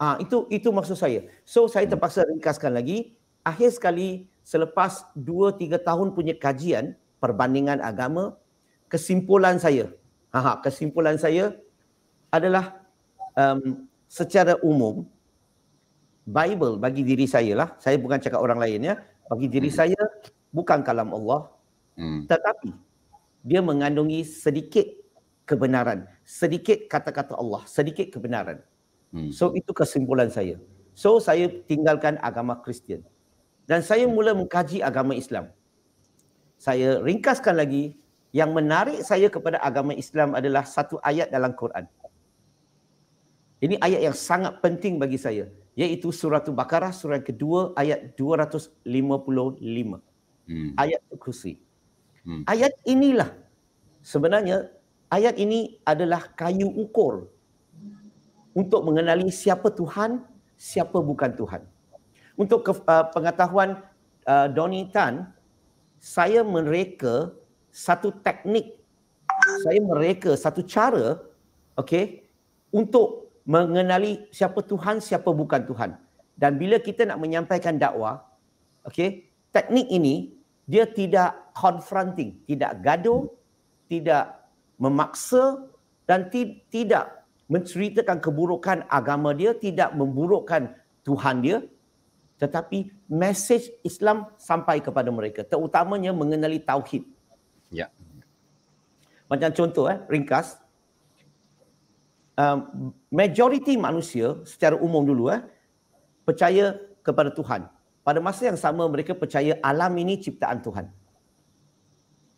Ah ha, itu itu maksud saya. So saya hmm. terpaksa ringkaskan lagi. Akhir sekali selepas dua tiga tahun punya kajian perbandingan agama, kesimpulan saya Aha, ha, kesimpulan saya adalah um, secara umum Bible bagi diri saya lah. Saya bukan cakap orang lain ya. Bagi diri hmm. saya bukan kalam Allah. Hmm. Tetapi dia mengandungi sedikit kebenaran. Sedikit kata-kata Allah. Sedikit kebenaran. Hmm. So itu kesimpulan saya. So saya tinggalkan agama Kristian. Dan saya hmm. mula mengkaji agama Islam. Saya ringkaskan lagi yang menarik saya kepada agama Islam adalah satu ayat dalam Quran. Ini ayat yang sangat penting bagi saya iaitu surah Al-Baqarah surah kedua ayat 255. Hmm. Ayat kursi. Hmm. Ayat inilah sebenarnya ayat ini adalah kayu ukur untuk mengenali siapa Tuhan, siapa bukan Tuhan. Untuk ke, uh, pengetahuan uh, Donny Tan, saya mereka satu teknik saya mereka satu cara okey untuk mengenali siapa Tuhan siapa bukan Tuhan dan bila kita nak menyampaikan dakwah okey teknik ini dia tidak confronting tidak gaduh tidak memaksa dan ti- tidak menceritakan keburukan agama dia tidak memburukkan Tuhan dia tetapi message Islam sampai kepada mereka terutamanya mengenali tauhid Ya. Macam contoh eh ringkas. Um, majoriti manusia secara umum dulu eh percaya kepada Tuhan. Pada masa yang sama mereka percaya alam ini ciptaan Tuhan.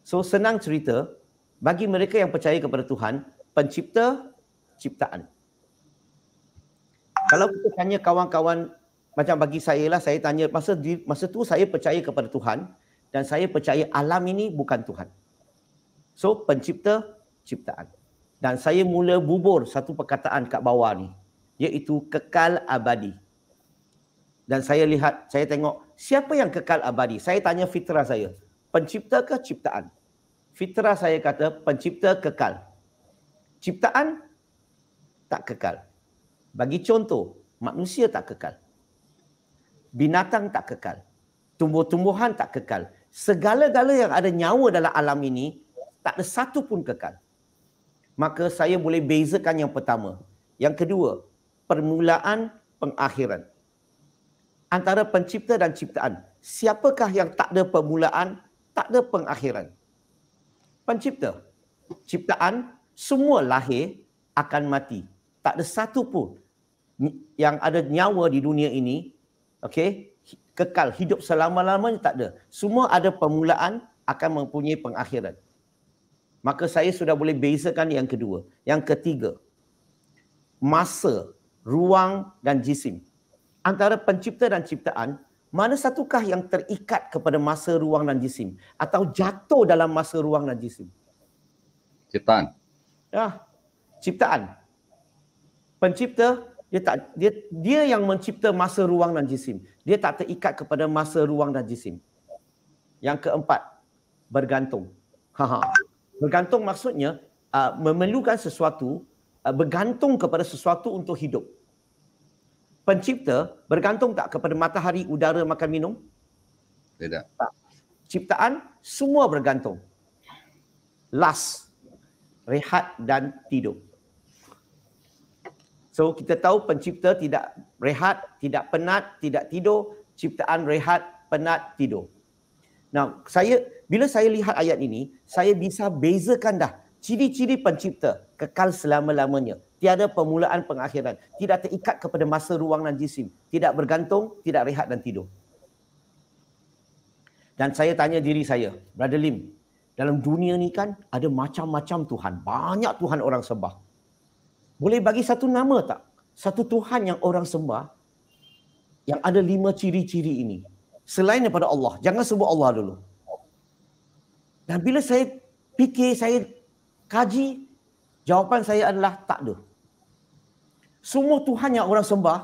So senang cerita bagi mereka yang percaya kepada Tuhan, pencipta ciptaan. Kalau kita tanya kawan-kawan macam bagi saya lah, saya tanya masa di, masa tu saya percaya kepada Tuhan, dan saya percaya alam ini bukan Tuhan. So, pencipta, ciptaan. Dan saya mula bubur satu perkataan kat bawah ni, iaitu kekal abadi. Dan saya lihat, saya tengok siapa yang kekal abadi. Saya tanya fitrah saya, pencipta ke ciptaan? Fitrah saya kata pencipta kekal. Ciptaan tak kekal. Bagi contoh, manusia tak kekal. Binatang tak kekal. Tumbuh-tumbuhan tak kekal segala-gala yang ada nyawa dalam alam ini tak ada satu pun kekal. Maka saya boleh bezakan yang pertama. Yang kedua, permulaan pengakhiran. Antara pencipta dan ciptaan, siapakah yang tak ada permulaan, tak ada pengakhiran? Pencipta. Ciptaan, semua lahir akan mati. Tak ada satu pun yang ada nyawa di dunia ini, Okay? kekal hidup selama-lamanya tak ada. Semua ada permulaan akan mempunyai pengakhiran. Maka saya sudah boleh bezakan yang kedua. Yang ketiga, masa, ruang dan jisim. Antara pencipta dan ciptaan, mana satukah yang terikat kepada masa, ruang dan jisim? Atau jatuh dalam masa, ruang dan jisim? Ciptaan. Ya, ciptaan. Pencipta, dia tak dia dia yang mencipta masa ruang dan jisim dia tak terikat kepada masa, ruang dan jisim. Yang keempat, bergantung. Haha. Bergantung maksudnya uh, memerlukan sesuatu, uh, bergantung kepada sesuatu untuk hidup. Pencipta bergantung tak kepada matahari, udara, makan minum? Tidak. Tak. Ciptaan semua bergantung. Last, rehat dan tidur. So kita tahu pencipta tidak rehat, tidak penat, tidak tidur, ciptaan rehat, penat, tidur. Nah, saya bila saya lihat ayat ini, saya bisa bezakan dah ciri-ciri pencipta kekal selama-lamanya. Tiada permulaan pengakhiran, tidak terikat kepada masa, ruang dan jisim, tidak bergantung, tidak rehat dan tidur. Dan saya tanya diri saya, Brother Lim, dalam dunia ni kan ada macam-macam Tuhan, banyak Tuhan orang sembah boleh bagi satu nama tak? Satu Tuhan yang orang sembah yang ada lima ciri-ciri ini. Selain daripada Allah. Jangan sebut Allah dulu. Dan bila saya fikir, saya kaji, jawapan saya adalah tak ada. Semua Tuhan yang orang sembah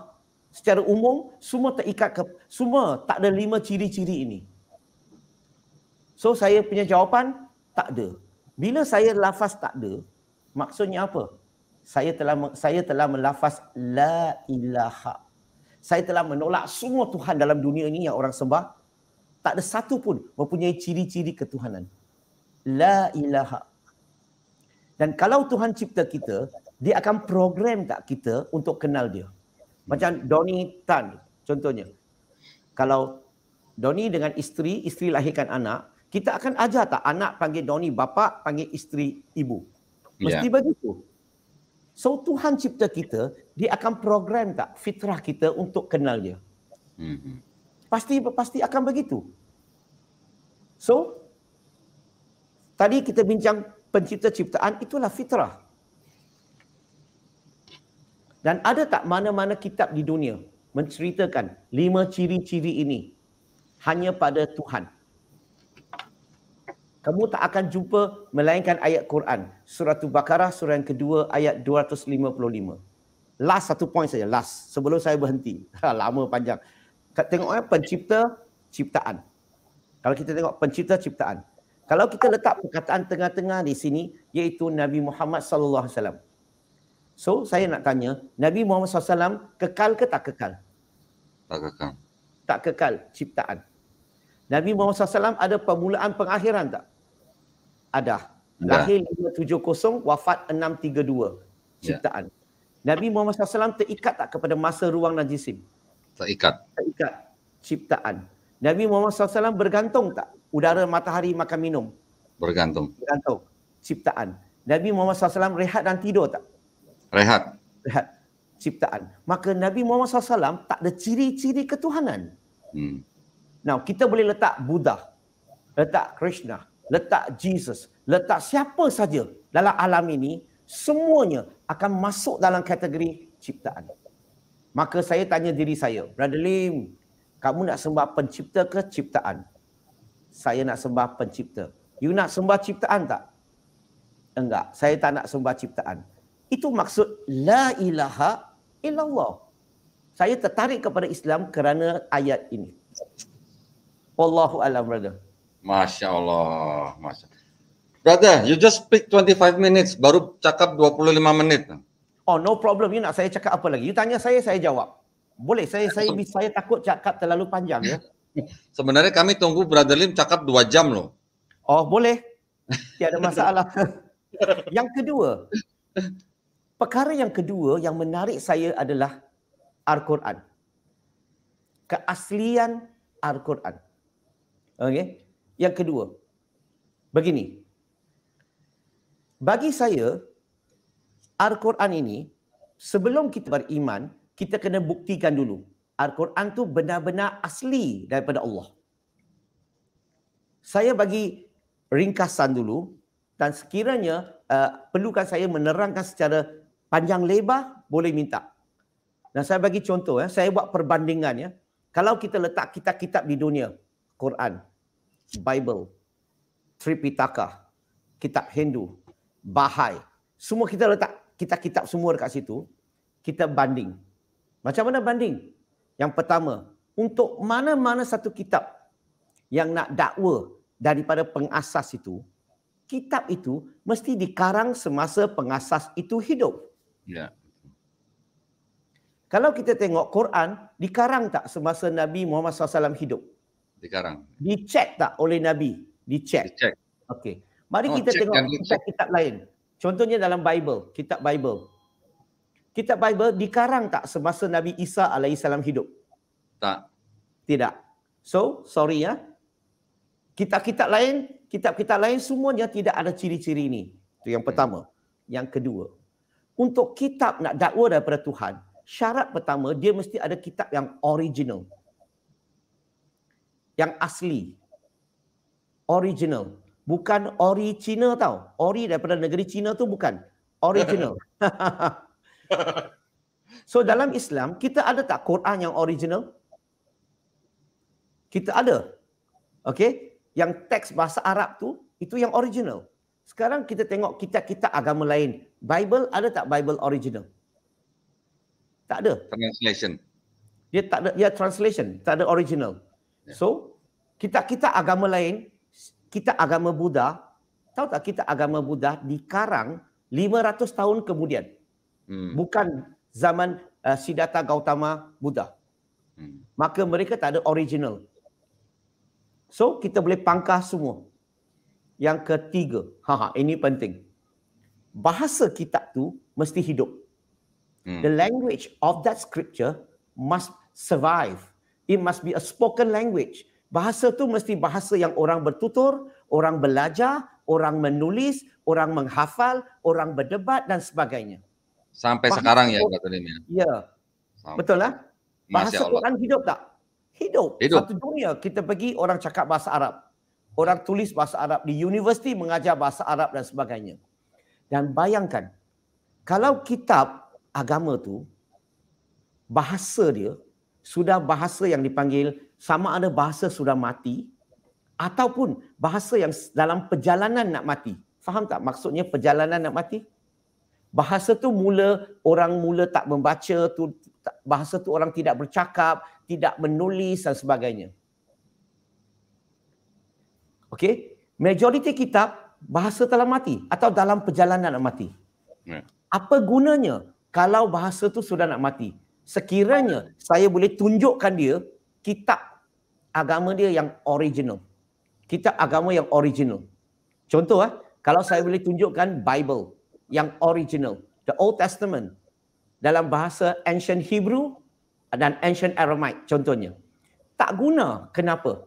secara umum, semua tak ikat ke, semua tak ada lima ciri-ciri ini. So saya punya jawapan tak ada. Bila saya lafaz tak ada, maksudnya apa? saya telah saya telah melafaz la ilaha. Saya telah menolak semua tuhan dalam dunia ini yang orang sembah. Tak ada satu pun mempunyai ciri-ciri ketuhanan. La ilaha. Dan kalau Tuhan cipta kita, dia akan program tak kita untuk kenal dia. Macam Doni Tan contohnya. Kalau Doni dengan isteri, isteri lahirkan anak, kita akan ajar tak anak panggil Doni bapa, panggil isteri ibu. Ya. Mesti yeah. begitu. So Tuhan cipta kita, dia akan program tak fitrah kita untuk kenal dia. Mhm. Pasti pasti akan begitu. So tadi kita bincang pencipta ciptaan itulah fitrah. Dan ada tak mana-mana kitab di dunia menceritakan lima ciri-ciri ini hanya pada Tuhan kamu tak akan jumpa melainkan ayat Quran. Surah Al-Baqarah surah yang kedua ayat 255. Last satu point saja, last sebelum saya berhenti. Lama panjang. Tengok eh pencipta ciptaan. Kalau kita tengok pencipta ciptaan. Kalau kita letak perkataan tengah-tengah di sini iaitu Nabi Muhammad sallallahu alaihi wasallam. So saya nak tanya, Nabi Muhammad SAW kekal ke tak kekal? Tak kekal. Tak kekal ciptaan. Nabi Muhammad SAW ada permulaan pengakhiran tak? ada. Lahir 570, wafat 632 ciptaan. Ya. Nabi Muhammad SAW terikat tak kepada masa, ruang dan jisim? Terikat. Terikat ciptaan. Nabi Muhammad SAW bergantung tak? Udara, matahari, makan, minum? Bergantung. Bergantung. Ciptaan. Nabi Muhammad SAW rehat dan tidur tak? Rehat. Rehat. Ciptaan. Maka Nabi Muhammad SAW tak ada ciri-ciri ketuhanan. Hmm. Now, kita boleh letak Buddha. Letak Krishna letak Jesus, letak siapa saja dalam alam ini, semuanya akan masuk dalam kategori ciptaan. Maka saya tanya diri saya, Brother Lim, kamu nak sembah pencipta ke ciptaan? Saya nak sembah pencipta. You nak sembah ciptaan tak? Enggak, saya tak nak sembah ciptaan. Itu maksud la ilaha illallah. Saya tertarik kepada Islam kerana ayat ini. Wallahu alam brother. Masya Allah. Masya. Brother, you just speak 25 minutes. Baru cakap 25 minit. Oh, no problem. You nak saya cakap apa lagi? You tanya saya, saya jawab. Boleh, saya saya saya, saya takut cakap terlalu panjang. ya. Sebenarnya kami tunggu Brother Lim cakap 2 jam loh. Oh, boleh. Tiada masalah. yang kedua, perkara yang kedua yang menarik saya adalah Al-Quran. Keaslian Al-Quran. Okay. Yang kedua, begini. Bagi saya, Al-Quran ini, sebelum kita beriman, kita kena buktikan dulu. Al-Quran tu benar-benar asli daripada Allah. Saya bagi ringkasan dulu dan sekiranya uh, perlukan saya menerangkan secara panjang lebar, boleh minta. Dan saya bagi contoh, ya, saya buat perbandingan. Ya. Kalau kita letak kitab-kitab di dunia, Quran, Bible, Tripitaka, kitab Hindu, Bahai, semua kita letak kitab-kitab semua dekat situ, kita banding. Macam mana banding? Yang pertama, untuk mana-mana satu kitab yang nak dakwa daripada pengasas itu, kitab itu mesti dikarang semasa pengasas itu hidup. Ya. Kalau kita tengok Quran, dikarang tak semasa Nabi Muhammad SAW hidup? sekarang. Dicek tak oleh Nabi? Dicek. Dicek. Okey. Mari oh, kita tengok kitab-kitab lain. Contohnya dalam Bible, kitab Bible. Kitab Bible dikarang tak semasa Nabi Isa alaihissalam hidup? Tak. Tidak. So, sorry ya. Kitab-kitab lain, kitab-kitab lain semuanya tidak ada ciri-ciri ini. Itu yang hmm. pertama. Hmm. Yang kedua. Untuk kitab nak dakwa daripada Tuhan, syarat pertama dia mesti ada kitab yang original yang asli. Original. Bukan ori Cina tau. Ori daripada negeri Cina tu bukan. Original. so dalam Islam, kita ada tak Quran yang original? Kita ada. Okay? Yang teks bahasa Arab tu, itu yang original. Sekarang kita tengok kitab-kitab agama lain. Bible ada tak Bible original? Tak ada. Translation. Dia tak ada, ya translation, tak ada original. Ya. So, kita kita agama lain, kita agama Buddha, tahu tak kita agama Buddha dikarang 500 tahun kemudian. Hmm. Bukan zaman uh, Siddhartha Gautama Buddha. Hmm. Maka mereka tak ada original. So, kita boleh pangkah semua. Yang ketiga, ha ini penting. Bahasa kita tu mesti hidup. Hmm. The language of that scripture must survive. It must be a spoken language. Bahasa tu mesti bahasa yang orang bertutur, orang belajar, orang menulis, orang menghafal, orang berdebat dan sebagainya. Sampai bahasa sekarang ya Kak Tulim. Ya. ya. Betul lah. Bahasa Quran hidup tak? Hidup. hidup. Satu dunia kita pergi orang cakap bahasa Arab. Orang tulis bahasa Arab. Di universiti mengajar bahasa Arab dan sebagainya. Dan bayangkan, kalau kitab agama tu, bahasa dia, sudah bahasa yang dipanggil sama ada bahasa sudah mati ataupun bahasa yang dalam perjalanan nak mati. Faham tak maksudnya perjalanan nak mati? Bahasa tu mula orang mula tak membaca tu bahasa tu orang tidak bercakap, tidak menulis dan sebagainya. Okey, majoriti kitab bahasa telah mati atau dalam perjalanan nak mati. Ya. Apa gunanya kalau bahasa tu sudah nak mati? sekiranya saya boleh tunjukkan dia kitab agama dia yang original. Kitab agama yang original. Contoh eh, kalau saya boleh tunjukkan Bible yang original, the Old Testament dalam bahasa ancient Hebrew dan ancient Aramaic contohnya. Tak guna kenapa?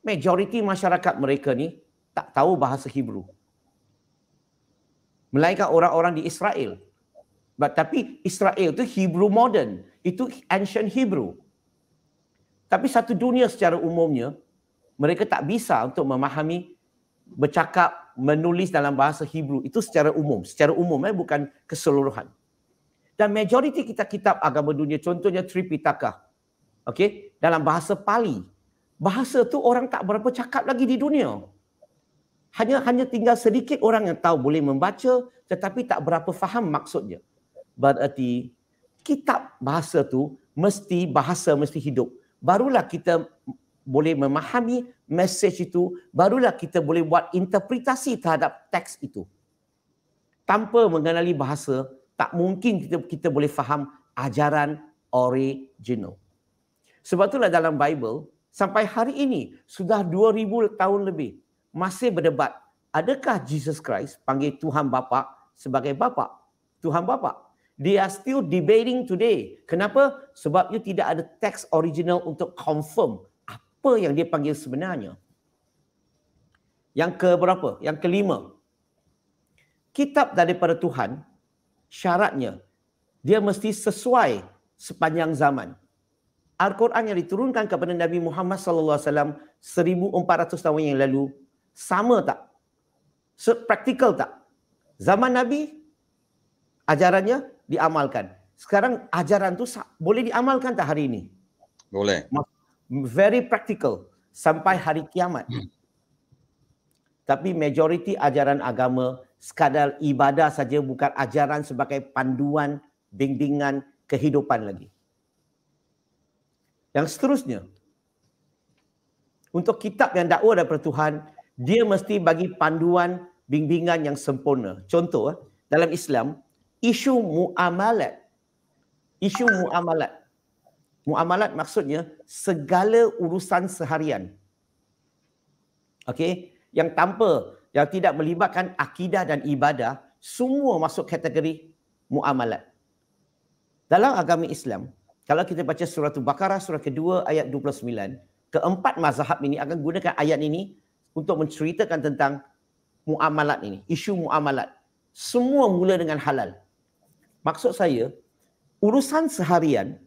Majoriti masyarakat mereka ni tak tahu bahasa Hebrew. Melainkan orang-orang di Israel But, tapi Israel tu Hebrew modern. Itu ancient Hebrew. Tapi satu dunia secara umumnya, mereka tak bisa untuk memahami, bercakap, menulis dalam bahasa Hebrew. Itu secara umum. Secara umum, eh, bukan keseluruhan. Dan majoriti kitab-kitab agama dunia, contohnya Tripitaka, okay, dalam bahasa Pali. Bahasa tu orang tak berapa cakap lagi di dunia. Hanya hanya tinggal sedikit orang yang tahu boleh membaca tetapi tak berapa faham maksudnya. Berarti kitab bahasa tu mesti bahasa mesti hidup. Barulah kita boleh memahami message itu, barulah kita boleh buat interpretasi terhadap teks itu. Tanpa mengenali bahasa, tak mungkin kita, kita boleh faham ajaran original. Sebab itulah dalam Bible, sampai hari ini, sudah 2,000 tahun lebih, masih berdebat, adakah Jesus Christ panggil Tuhan Bapa sebagai Bapa? Tuhan Bapa. They are still debating today. Kenapa? Sebab dia tidak ada teks original untuk confirm apa yang dia panggil sebenarnya. Yang ke berapa? Yang kelima. Kitab daripada Tuhan, syaratnya, dia mesti sesuai sepanjang zaman. Al-Quran yang diturunkan kepada Nabi Muhammad SAW alaihi wasallam 1400 tahun yang lalu sama tak? Practical tak? Zaman Nabi ajarannya diamalkan. Sekarang ajaran tu boleh diamalkan tak hari ini? Boleh. Very practical sampai hari kiamat. Hmm. Tapi majoriti ajaran agama sekadar ibadah saja bukan ajaran sebagai panduan bimbingan kehidupan lagi. Yang seterusnya untuk kitab yang dakwah daripada Tuhan, dia mesti bagi panduan bimbingan yang sempurna. Contoh, eh, dalam Islam, isu muamalat. Isu muamalat. Muamalat maksudnya segala urusan seharian. Okey, yang tanpa yang tidak melibatkan akidah dan ibadah semua masuk kategori muamalat. Dalam agama Islam, kalau kita baca surah Al-Baqarah surah kedua ayat 29, keempat mazhab ini akan gunakan ayat ini untuk menceritakan tentang muamalat ini, isu muamalat. Semua mula dengan halal. Maksud saya, urusan seharian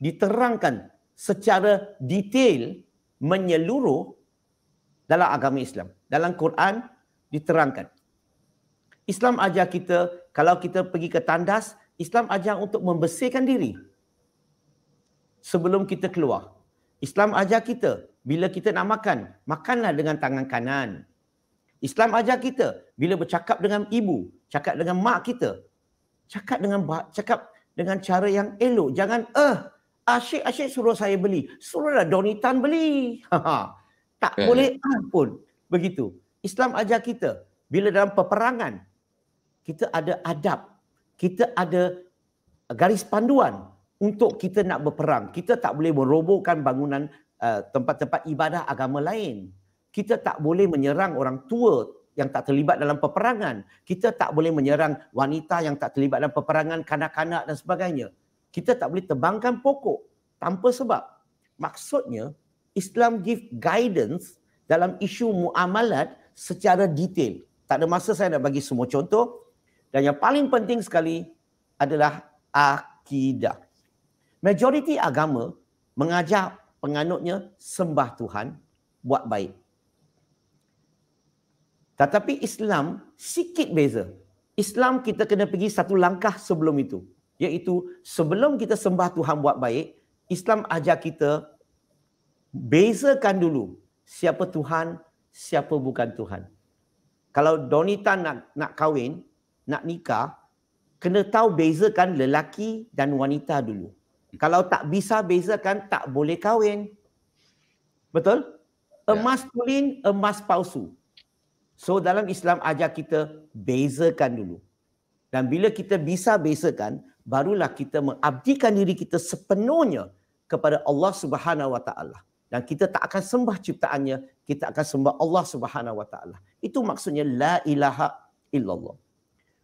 diterangkan secara detail menyeluruh dalam agama Islam. Dalam Quran diterangkan. Islam ajar kita kalau kita pergi ke tandas, Islam ajar untuk membersihkan diri sebelum kita keluar. Islam ajar kita bila kita nak makan, makanlah dengan tangan kanan. Islam ajar kita bila bercakap dengan ibu, cakap dengan mak kita, cakap dengan cakap dengan cara yang elok. Jangan eh asyik-asyik suruh saya beli. Suruhlah Donitan beli. Ha, ha. tak yeah. Kan? boleh kan pun. Begitu. Islam ajar kita bila dalam peperangan kita ada adab. Kita ada garis panduan untuk kita nak berperang. Kita tak boleh merobohkan bangunan uh, tempat-tempat ibadah agama lain. Kita tak boleh menyerang orang tua, yang tak terlibat dalam peperangan. Kita tak boleh menyerang wanita yang tak terlibat dalam peperangan, kanak-kanak dan sebagainya. Kita tak boleh tebangkan pokok tanpa sebab. Maksudnya, Islam give guidance dalam isu muamalat secara detail. Tak ada masa saya nak bagi semua contoh. Dan yang paling penting sekali adalah akidah. Majoriti agama mengajar penganutnya sembah Tuhan, buat baik. Tetapi Islam sikit beza. Islam kita kena pergi satu langkah sebelum itu. Iaitu sebelum kita sembah Tuhan buat baik, Islam ajar kita bezakan dulu siapa Tuhan, siapa bukan Tuhan. Kalau Donita nak nak kahwin, nak nikah, kena tahu bezakan lelaki dan wanita dulu. Kalau tak bisa bezakan, tak boleh kahwin. Betul? Ya. Emas tulin, emas palsu. So dalam Islam ajar kita bezakan dulu. Dan bila kita bisa bezakan, barulah kita mengabdikan diri kita sepenuhnya kepada Allah Subhanahu Wa Taala. Dan kita tak akan sembah ciptaannya, kita akan sembah Allah Subhanahu Wa Taala. Itu maksudnya la ilaha illallah.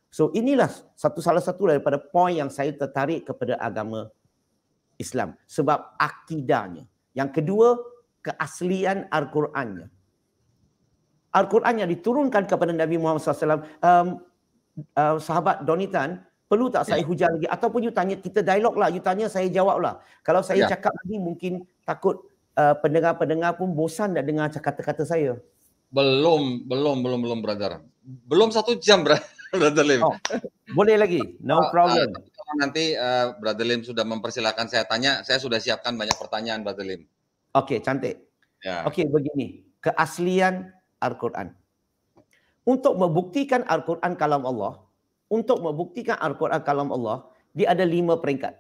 So inilah satu salah satu daripada poin yang saya tertarik kepada agama Islam sebab akidahnya. Yang kedua keaslian Al-Qurannya. Al-Quran yang diturunkan kepada Nabi Muhammad SAW, um, uh, sahabat Donitan, perlu tak saya ya. hujah lagi? Ataupun you tanya, kita dialog lah, you tanya, saya jawab lah. Kalau saya ya. cakap lagi, mungkin takut uh, pendengar-pendengar pun bosan nak dengar kata-kata saya. Belum, belum, belum, belum, brother. Belum satu jam, brother Lim. Oh, boleh lagi, no ah, ah, problem. Uh, nanti uh, brother Lim sudah mempersilahkan saya tanya, saya sudah siapkan banyak pertanyaan, brother Lim. Oke, okay, cantik. Ya. Oke, okay, begini. Keaslian Al-Quran. Untuk membuktikan Al-Quran kalam Allah, untuk membuktikan Al-Quran kalam Allah, dia ada lima peringkat.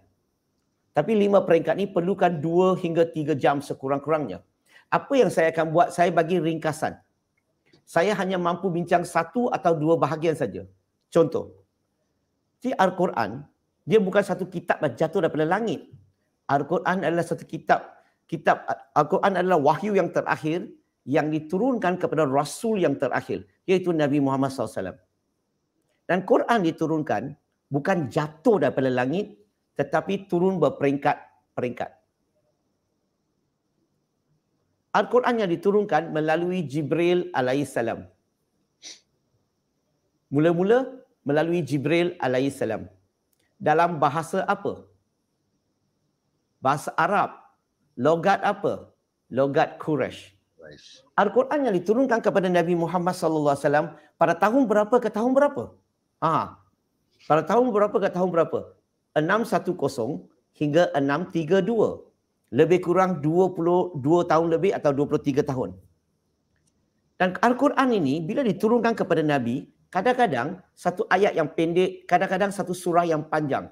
Tapi lima peringkat ni perlukan dua hingga tiga jam sekurang-kurangnya. Apa yang saya akan buat, saya bagi ringkasan. Saya hanya mampu bincang satu atau dua bahagian saja. Contoh, di Al-Quran, dia bukan satu kitab yang jatuh daripada langit. Al-Quran adalah satu kitab. Kitab Al-Quran adalah wahyu yang terakhir yang diturunkan kepada rasul yang terakhir iaitu Nabi Muhammad SAW. Dan Quran diturunkan bukan jatuh daripada langit tetapi turun berperingkat-peringkat. Al-Quran yang diturunkan melalui Jibril alaihissalam. Mula-mula melalui Jibril alaihissalam. Dalam bahasa apa? Bahasa Arab. Logat apa? Logat Quraisy. Al-Quran yang diturunkan kepada Nabi Muhammad sallallahu alaihi wasallam pada tahun berapa ke tahun berapa? Ha. Pada tahun berapa ke tahun berapa? 610 hingga 632. Lebih kurang 22 tahun lebih atau 23 tahun. Dan Al-Quran ini bila diturunkan kepada Nabi, kadang-kadang satu ayat yang pendek, kadang-kadang satu surah yang panjang.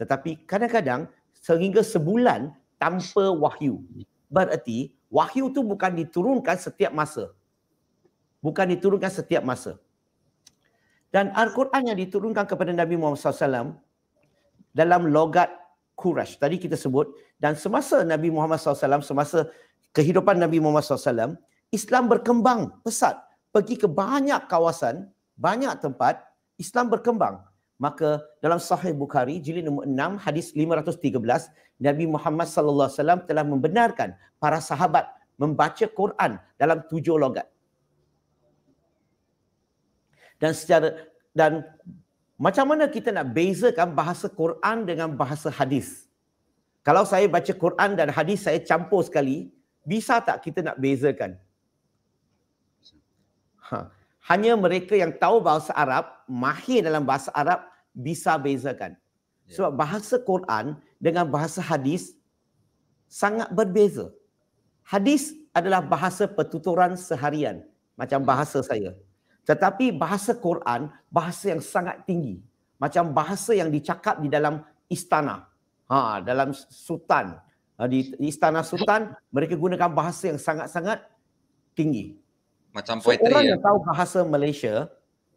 Tetapi kadang-kadang sehingga sebulan tanpa wahyu. Bererti wahyu tu bukan diturunkan setiap masa. Bukan diturunkan setiap masa. Dan Al-Quran yang diturunkan kepada Nabi Muhammad SAW dalam logat Quraisy tadi kita sebut dan semasa Nabi Muhammad SAW semasa kehidupan Nabi Muhammad SAW Islam berkembang pesat pergi ke banyak kawasan banyak tempat Islam berkembang maka dalam sahih Bukhari jilid nombor 6 hadis 513 Nabi Muhammad sallallahu alaihi wasallam telah membenarkan para sahabat membaca Quran dalam tujuh logat. Dan secara dan macam mana kita nak bezakan bahasa Quran dengan bahasa hadis? Kalau saya baca Quran dan hadis saya campur sekali, bisa tak kita nak bezakan? Ha hanya mereka yang tahu bahasa Arab, mahir dalam bahasa Arab, bisa bezakan. Ya. Sebab bahasa Quran dengan bahasa hadis sangat berbeza. Hadis adalah bahasa pertuturan seharian. Macam ya. bahasa saya. Tetapi bahasa Quran, bahasa yang sangat tinggi. Macam bahasa yang dicakap di dalam istana. Ha, dalam sultan. Ha, di istana sultan, mereka gunakan bahasa yang sangat-sangat tinggi. Macam So, orang yang tahu bahasa Malaysia,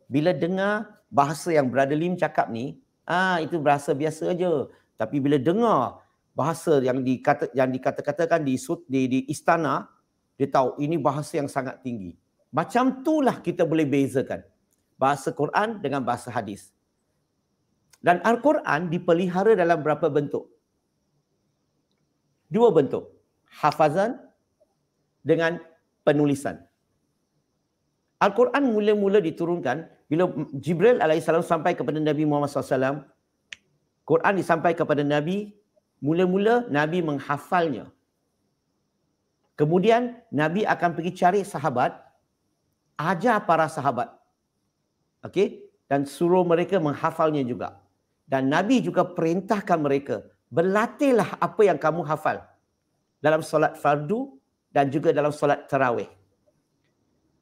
bila dengar bahasa yang Brother Lim cakap ni, ah itu bahasa biasa aja. Tapi bila dengar bahasa yang dikata yang dikata-katakan di di di istana, dia tahu ini bahasa yang sangat tinggi. Macam itulah kita boleh bezakan bahasa Quran dengan bahasa hadis. Dan Al-Quran dipelihara dalam berapa bentuk? Dua bentuk. Hafazan dengan penulisan. Al-Quran mula-mula diturunkan bila Jibril alaihissalam sampai kepada Nabi Muhammad SAW. Quran disampaikan kepada Nabi, mula-mula Nabi menghafalnya. Kemudian Nabi akan pergi cari sahabat, ajar para sahabat. okay, dan suruh mereka menghafalnya juga. Dan Nabi juga perintahkan mereka, berlatihlah apa yang kamu hafal. Dalam solat fardu dan juga dalam solat terawih.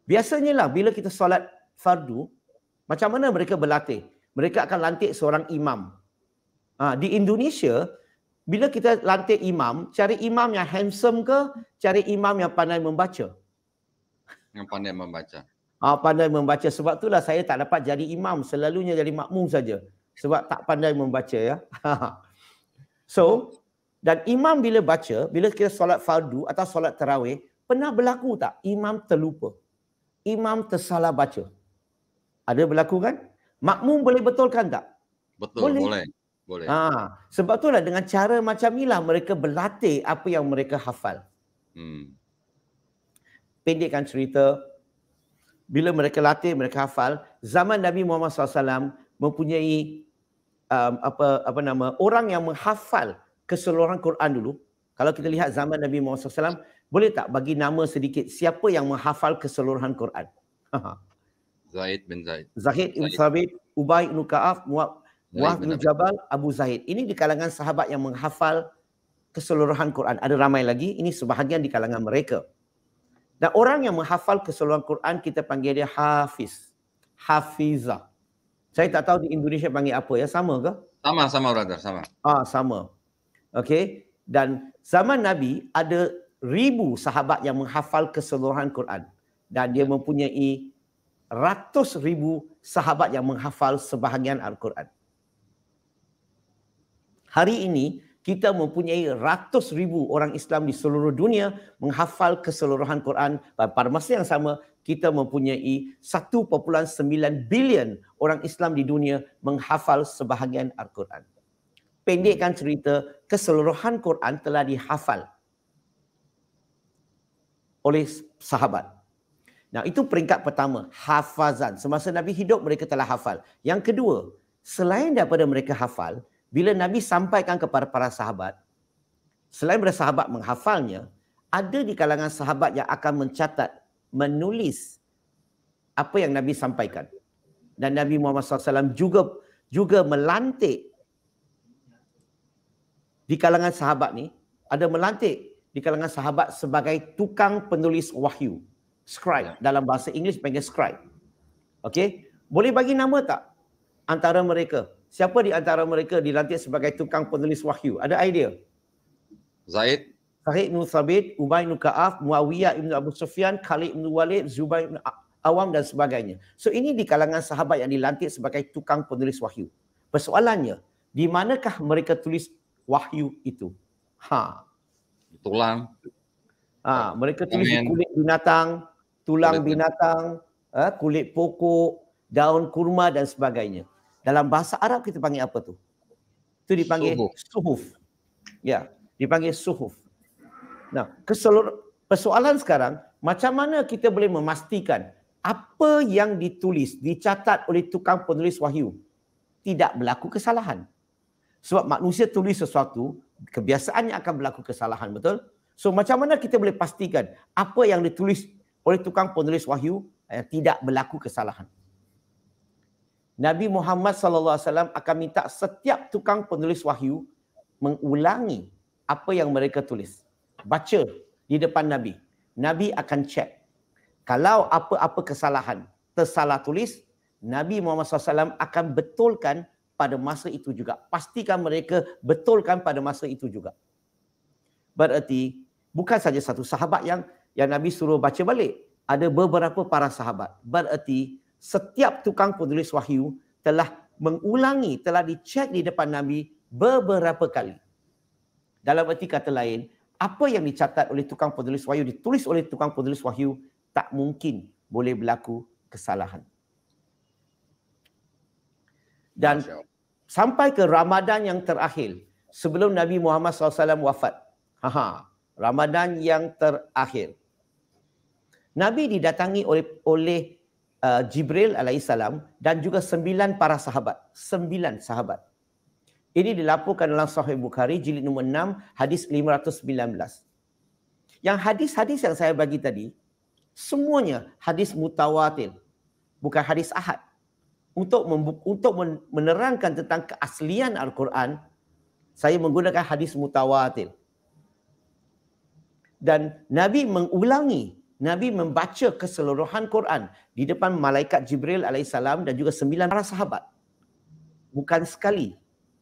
Biasanya lah bila kita solat fardu, macam mana mereka berlatih? Mereka akan lantik seorang imam. Ha, di Indonesia, bila kita lantik imam, cari imam yang handsome ke, cari imam yang pandai membaca? Yang pandai membaca. Ha, pandai membaca. Sebab itulah saya tak dapat jadi imam. Selalunya jadi makmum saja. Sebab tak pandai membaca. ya. so, dan imam bila baca, bila kita solat fardu atau solat terawih, pernah berlaku tak imam terlupa? imam tersalah baca. Ada berlaku kan? Makmum boleh betulkan tak? Betul, boleh. boleh. boleh. Ha, sebab itulah dengan cara macam inilah mereka berlatih apa yang mereka hafal. Hmm. Pendekkan cerita, bila mereka latih, mereka hafal, zaman Nabi Muhammad SAW mempunyai um, apa apa nama orang yang menghafal keseluruhan Quran dulu, kalau kita lihat zaman Nabi Muhammad SAW, boleh tak bagi nama sedikit siapa yang menghafal keseluruhan Quran? Zaid bin Zaid. Zahid bin Thabit, Ubay bin Ka'af, Muah Mu'ab bin Jabal, Abu Zahid. Ini di kalangan sahabat yang menghafal keseluruhan Quran. Ada ramai lagi, ini sebahagian di kalangan mereka. Dan orang yang menghafal keseluruhan Quran, kita panggil dia Hafiz. Hafizah. Saya tak tahu di Indonesia panggil apa ya, sama ke? Sama, sama brother, sama. Ah, sama. Okay. Dan Zaman Nabi ada ribu sahabat yang menghafal keseluruhan Quran dan dia mempunyai ratus ribu sahabat yang menghafal sebahagian Al-Quran. Hari ini kita mempunyai ratus ribu orang Islam di seluruh dunia menghafal keseluruhan Quran dan pada masa yang sama kita mempunyai 1.9 bilion orang Islam di dunia menghafal sebahagian Al-Quran pendekkan cerita keseluruhan Quran telah dihafal oleh sahabat. Nah, itu peringkat pertama, hafazan. Semasa Nabi hidup mereka telah hafal. Yang kedua, selain daripada mereka hafal, bila Nabi sampaikan kepada para sahabat, selain daripada sahabat menghafalnya, ada di kalangan sahabat yang akan mencatat, menulis apa yang Nabi sampaikan. Dan Nabi Muhammad SAW juga juga melantik di kalangan sahabat ni ada melantik di kalangan sahabat sebagai tukang penulis wahyu scribe ya. dalam bahasa Inggeris panggil scribe okey boleh bagi nama tak antara mereka siapa di antara mereka dilantik sebagai tukang penulis wahyu ada idea Zaid Zaid bin Thabit Ubay bin Ka'af Muawiyah bin Abu Sufyan Khalid bin Walid Zubair bin Awam dan sebagainya so ini di kalangan sahabat yang dilantik sebagai tukang penulis wahyu persoalannya di manakah mereka tulis wahyu itu. Ha. Tulang. Ha, mereka tulis kulit binatang, tulang kulit. binatang, ha, kulit pokok, daun kurma dan sebagainya. Dalam bahasa Arab kita panggil apa tu? Itu dipanggil suhuf. suhuf. Ya, dipanggil suhuf. Nah, keseluruhan persoalan sekarang, macam mana kita boleh memastikan apa yang ditulis, dicatat oleh tukang penulis wahyu tidak berlaku kesalahan? Sebab manusia tulis sesuatu, kebiasaannya akan berlaku kesalahan, betul? So macam mana kita boleh pastikan apa yang ditulis oleh tukang penulis wahyu eh, tidak berlaku kesalahan? Nabi Muhammad sallallahu alaihi wasallam akan minta setiap tukang penulis wahyu mengulangi apa yang mereka tulis. Baca di depan Nabi. Nabi akan cek. Kalau apa-apa kesalahan, tersalah tulis, Nabi Muhammad SAW akan betulkan pada masa itu juga. Pastikan mereka betulkan pada masa itu juga. Berarti bukan saja satu sahabat yang yang Nabi suruh baca balik. Ada beberapa para sahabat. Berarti setiap tukang penulis wahyu telah mengulangi, telah dicek di depan Nabi beberapa kali. Dalam arti kata lain, apa yang dicatat oleh tukang penulis wahyu, ditulis oleh tukang penulis wahyu, tak mungkin boleh berlaku kesalahan dan sampai ke Ramadan yang terakhir sebelum Nabi Muhammad SAW wafat. Haha, Ramadan yang terakhir. Nabi didatangi oleh oleh uh, Jibril alaihissalam dan juga sembilan para sahabat. Sembilan sahabat. Ini dilaporkan dalam Sahih Bukhari jilid nombor 6 hadis 519. Yang hadis-hadis yang saya bagi tadi semuanya hadis mutawatir. Bukan hadis ahad untuk untuk menerangkan tentang keaslian Al-Quran, saya menggunakan hadis mutawatir. Dan Nabi mengulangi, Nabi membaca keseluruhan Quran di depan malaikat Jibril alaihissalam dan juga sembilan para sahabat. Bukan sekali,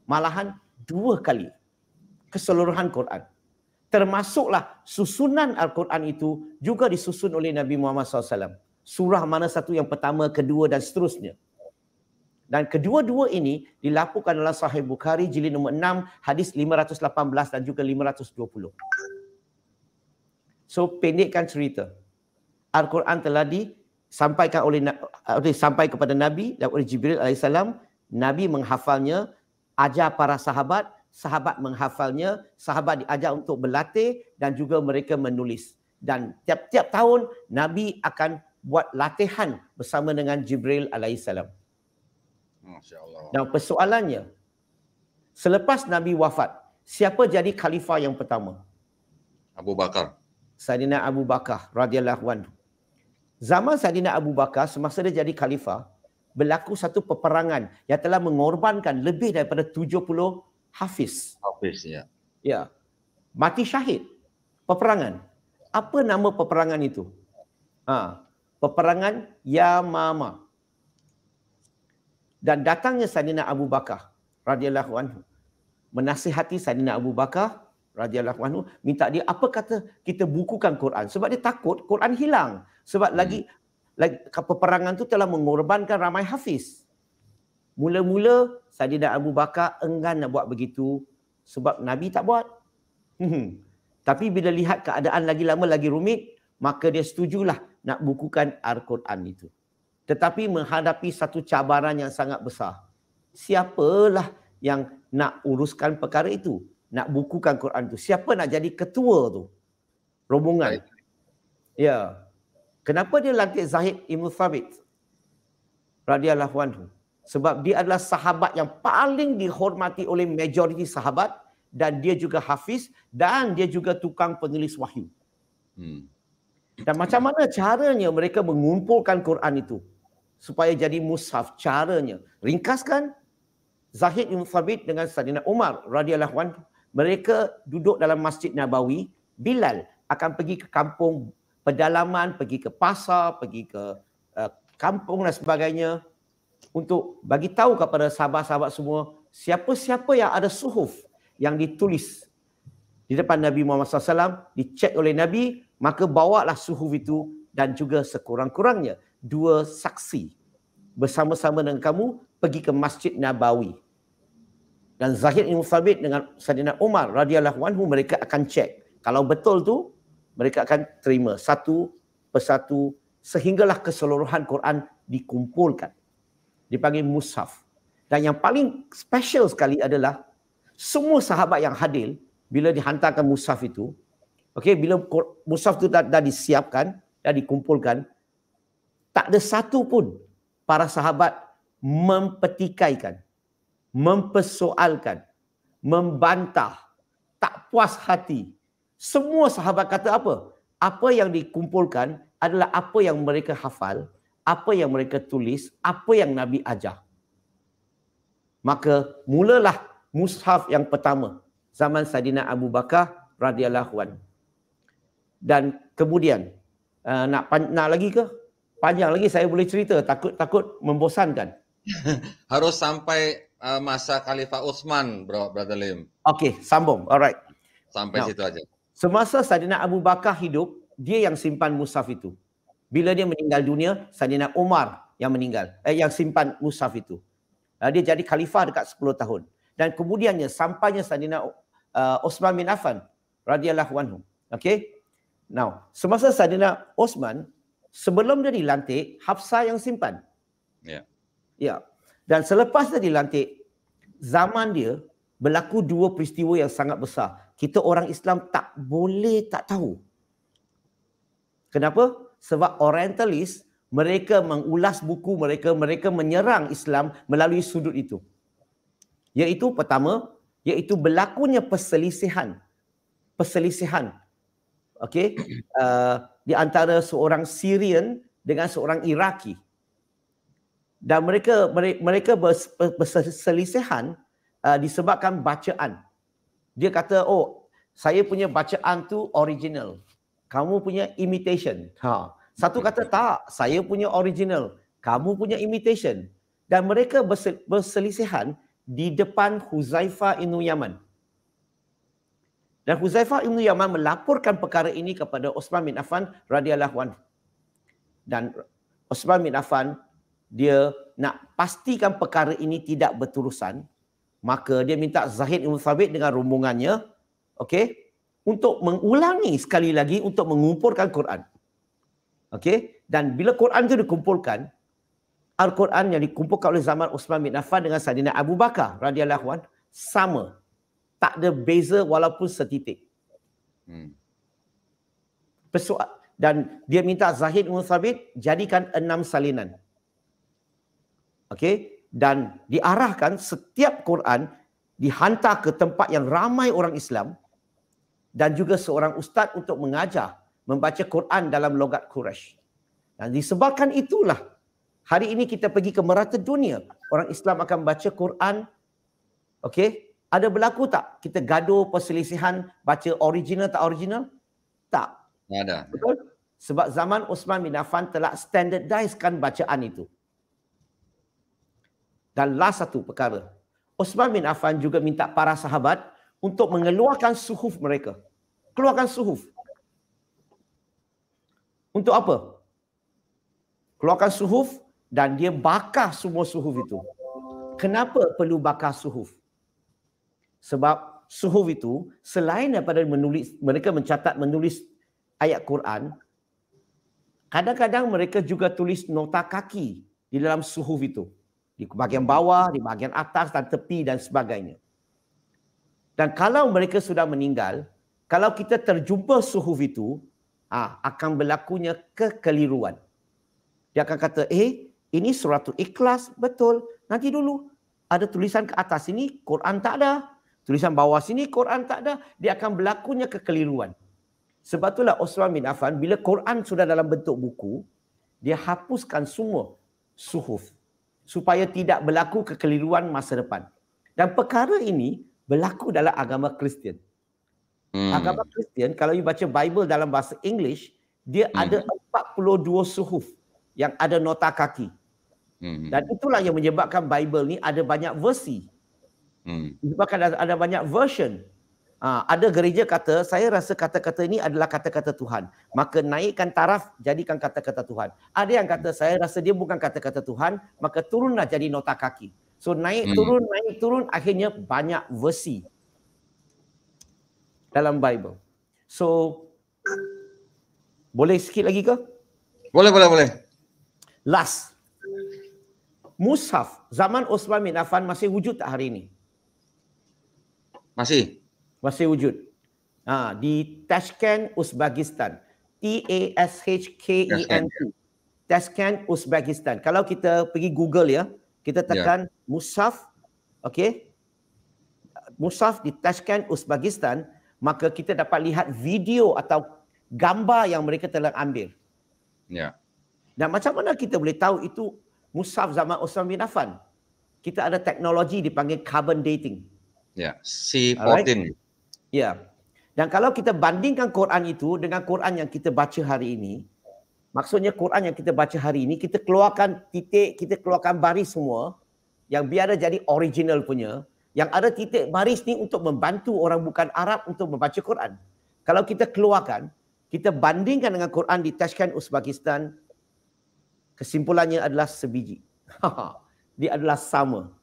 malahan dua kali keseluruhan Quran. Termasuklah susunan Al-Quran itu juga disusun oleh Nabi Muhammad SAW. Surah mana satu yang pertama, kedua dan seterusnya. Dan kedua-dua ini dilaporkan dalam Sahih Bukhari jilid nombor 6 hadis 518 dan juga 520. So pendekkan cerita. Al-Quran telah disampaikan oleh eh, oleh sampai kepada Nabi dan oleh Jibril alaihissalam. Nabi menghafalnya, ajar para sahabat, sahabat menghafalnya, sahabat diajar untuk berlatih dan juga mereka menulis. Dan tiap-tiap tahun Nabi akan buat latihan bersama dengan Jibril alaihissalam. Dan persoalannya, selepas Nabi wafat, siapa jadi khalifah yang pertama? Abu Bakar. Sayyidina Abu Bakar radhiyallahu anhu. Zaman Sayyidina Abu Bakar semasa dia jadi khalifah, berlaku satu peperangan yang telah mengorbankan lebih daripada 70 hafiz. Hafiz ya. Ya. Mati syahid. Peperangan. Apa nama peperangan itu? Ha. Peperangan Yamamah dan datangnya Sayyidina Abu Bakar radhiyallahu anhu menasihati Sayyidina Abu Bakar radhiyallahu anhu minta dia apa kata kita bukukan Quran sebab dia takut Quran hilang sebab hmm. lagi lagi peperangan tu telah mengorbankan ramai hafiz mula-mula Sayyidina Abu Bakar enggan nak buat begitu sebab Nabi tak buat hmm. tapi bila lihat keadaan lagi lama lagi rumit maka dia setujulah nak bukukan Al-Quran itu tetapi menghadapi satu cabaran yang sangat besar. Siapalah yang nak uruskan perkara itu? Nak bukukan Quran itu? Siapa nak jadi ketua tu? Rombongan. Ya. Kenapa dia lantik Zahid Ibn Thabit? Radiyallahu anhu. Sebab dia adalah sahabat yang paling dihormati oleh majoriti sahabat dan dia juga hafiz dan dia juga tukang penulis wahyu. Hmm. Dan macam mana caranya mereka mengumpulkan Quran itu? supaya jadi mushaf caranya. Ringkaskan Zahid bin Thabit dengan Sadina Umar radhiyallahu anhu mereka duduk dalam Masjid Nabawi, Bilal akan pergi ke kampung pedalaman, pergi ke pasar, pergi ke uh, kampung dan sebagainya untuk bagi tahu kepada sahabat-sahabat semua siapa-siapa yang ada suhuf yang ditulis di depan Nabi Muhammad SAW, dicek oleh Nabi, maka bawalah suhuf itu dan juga sekurang-kurangnya dua saksi bersama-sama dengan kamu pergi ke Masjid Nabawi. Dan Zahid bin Thabit dengan Sayyidina Umar radhiyallahu anhu mereka akan cek. Kalau betul tu mereka akan terima satu persatu sehinggalah keseluruhan Quran dikumpulkan. Dipanggil musaf Dan yang paling special sekali adalah semua sahabat yang hadir bila dihantarkan musaf itu, okay bila musaf itu dah, dah disiapkan, dah dikumpulkan, tak ada satu pun para sahabat mempertikaikan, mempersoalkan, membantah, tak puas hati. Semua sahabat kata apa? Apa yang dikumpulkan adalah apa yang mereka hafal, apa yang mereka tulis, apa yang Nabi ajar. Maka mulalah mushaf yang pertama zaman Sadina Abu Bakar radhiyallahu anhu. Dan kemudian uh, nak nak lagi ke? panjang lagi saya boleh cerita takut-takut membosankan. Harus sampai uh, masa Khalifah Uthman, Bro Brother Lim. Okey, sambung. Alright. Sampai Now, situ aja. Semasa Saidina Abu Bakar hidup, dia yang simpan mushaf itu. Bila dia meninggal dunia, Saidina Umar yang meninggal eh yang simpan mushaf itu. Uh, dia jadi khalifah dekat 10 tahun. Dan kemudiannya sampainya Saidina uh, Uthman bin Affan radhiyallahu anhu. Okey? Now, semasa Saidina Uthman sebelum dia dilantik, Hafsa yang simpan. Ya. Yeah. Ya. Yeah. Dan selepas dia dilantik, zaman dia berlaku dua peristiwa yang sangat besar. Kita orang Islam tak boleh tak tahu. Kenapa? Sebab Orientalis mereka mengulas buku mereka, mereka menyerang Islam melalui sudut itu. Iaitu pertama, iaitu berlakunya perselisihan. Perselisihan. okay. Uh, di antara seorang Syrian dengan seorang Iraki. Dan mereka mereka berselisihan uh, disebabkan bacaan. Dia kata, "Oh, saya punya bacaan tu original. Kamu punya imitation." Ha. Satu kata, "Tak, saya punya original. Kamu punya imitation." Dan mereka berselisihan di depan Huzaifah Ibn Yaman. Dan Huzaifah Ibn Yaman melaporkan perkara ini kepada Osman bin Affan radhiyallahu anhu. Dan Osman bin Affan dia nak pastikan perkara ini tidak berterusan, maka dia minta Zahid Ibn Thabit dengan rombongannya, okey, untuk mengulangi sekali lagi untuk mengumpulkan Quran. Okey, dan bila Quran itu dikumpulkan, Al-Quran yang dikumpulkan oleh zaman Osman bin Affan dengan Sayyidina Abu Bakar radhiyallahu anhu sama tak ada beza walaupun setitik. Hmm. Persoal dan dia minta Zahid bin Thabit jadikan enam salinan. Okey, dan diarahkan setiap Quran dihantar ke tempat yang ramai orang Islam dan juga seorang ustaz untuk mengajar membaca Quran dalam logat Quraisy. Dan disebabkan itulah hari ini kita pergi ke merata dunia, orang Islam akan baca Quran okey ada berlaku tak kita gaduh perselisihan baca original tak original? Tak. Tak ada. Betul? Sebab zaman Osman bin Affan telah standardizekan bacaan itu. Dan last satu perkara. Osman bin Affan juga minta para sahabat untuk mengeluarkan suhuf mereka. Keluarkan suhuf. Untuk apa? Keluarkan suhuf dan dia bakar semua suhuf itu. Kenapa perlu bakar suhuf? Sebab suhuf itu selain daripada menulis mereka mencatat menulis ayat Quran kadang-kadang mereka juga tulis nota kaki di dalam suhuf itu di bahagian bawah, di bahagian atas dan tepi dan sebagainya. Dan kalau mereka sudah meninggal, kalau kita terjumpa suhuf itu, ha, akan berlakunya kekeliruan. Dia akan kata, eh, ini suratul ikhlas, betul. Nanti dulu, ada tulisan ke atas ini, Quran tak ada. Tulisan bawah sini Quran tak ada, dia akan berlakunya kekeliruan. Sebab itulah Osman bin Affan bila Quran sudah dalam bentuk buku, dia hapuskan semua suhuf supaya tidak berlaku kekeliruan masa depan. Dan perkara ini berlaku dalam agama Kristian. Hmm. Agama Kristian kalau you baca Bible dalam bahasa English, dia hmm. ada 42 suhuf yang ada nota kaki. Hmm. Dan itulah yang menyebabkan Bible ni ada banyak versi. Hmm. Sebabkan ada, ada banyak version. Ha, ada gereja kata, saya rasa kata-kata ini adalah kata-kata Tuhan. Maka naikkan taraf, jadikan kata-kata Tuhan. Ada yang kata, saya rasa dia bukan kata-kata Tuhan, maka turunlah jadi nota kaki. So naik hmm. turun, naik turun, akhirnya banyak versi dalam Bible. So, boleh sikit lagi ke? Boleh, boleh, boleh. Last. Mushaf, zaman Osman bin Affan masih wujud tak hari ini? Masih. Masih wujud. Ha, di Tashkent, Uzbekistan. E T-A-S-H-K-E-N-T. Ya. Tashkent, Uzbekistan. Kalau kita pergi Google ya, kita ya. tekan yeah. Musaf, okay? Musaf di Tashkent, Uzbekistan, maka kita dapat lihat video atau gambar yang mereka telah ambil. Ya. Yeah. Dan macam mana kita boleh tahu itu Musaf zaman Osman bin Affan? Kita ada teknologi dipanggil carbon dating. Ya, C14. Alright? Ya. Dan kalau kita bandingkan Quran itu dengan Quran yang kita baca hari ini, maksudnya Quran yang kita baca hari ini, kita keluarkan titik, kita keluarkan baris semua yang biar jadi original punya, yang ada titik baris ni untuk membantu orang bukan Arab untuk membaca Quran. Kalau kita keluarkan, kita bandingkan dengan Quran di Tashkent, Uzbekistan, kesimpulannya adalah sebiji. Dia adalah sama.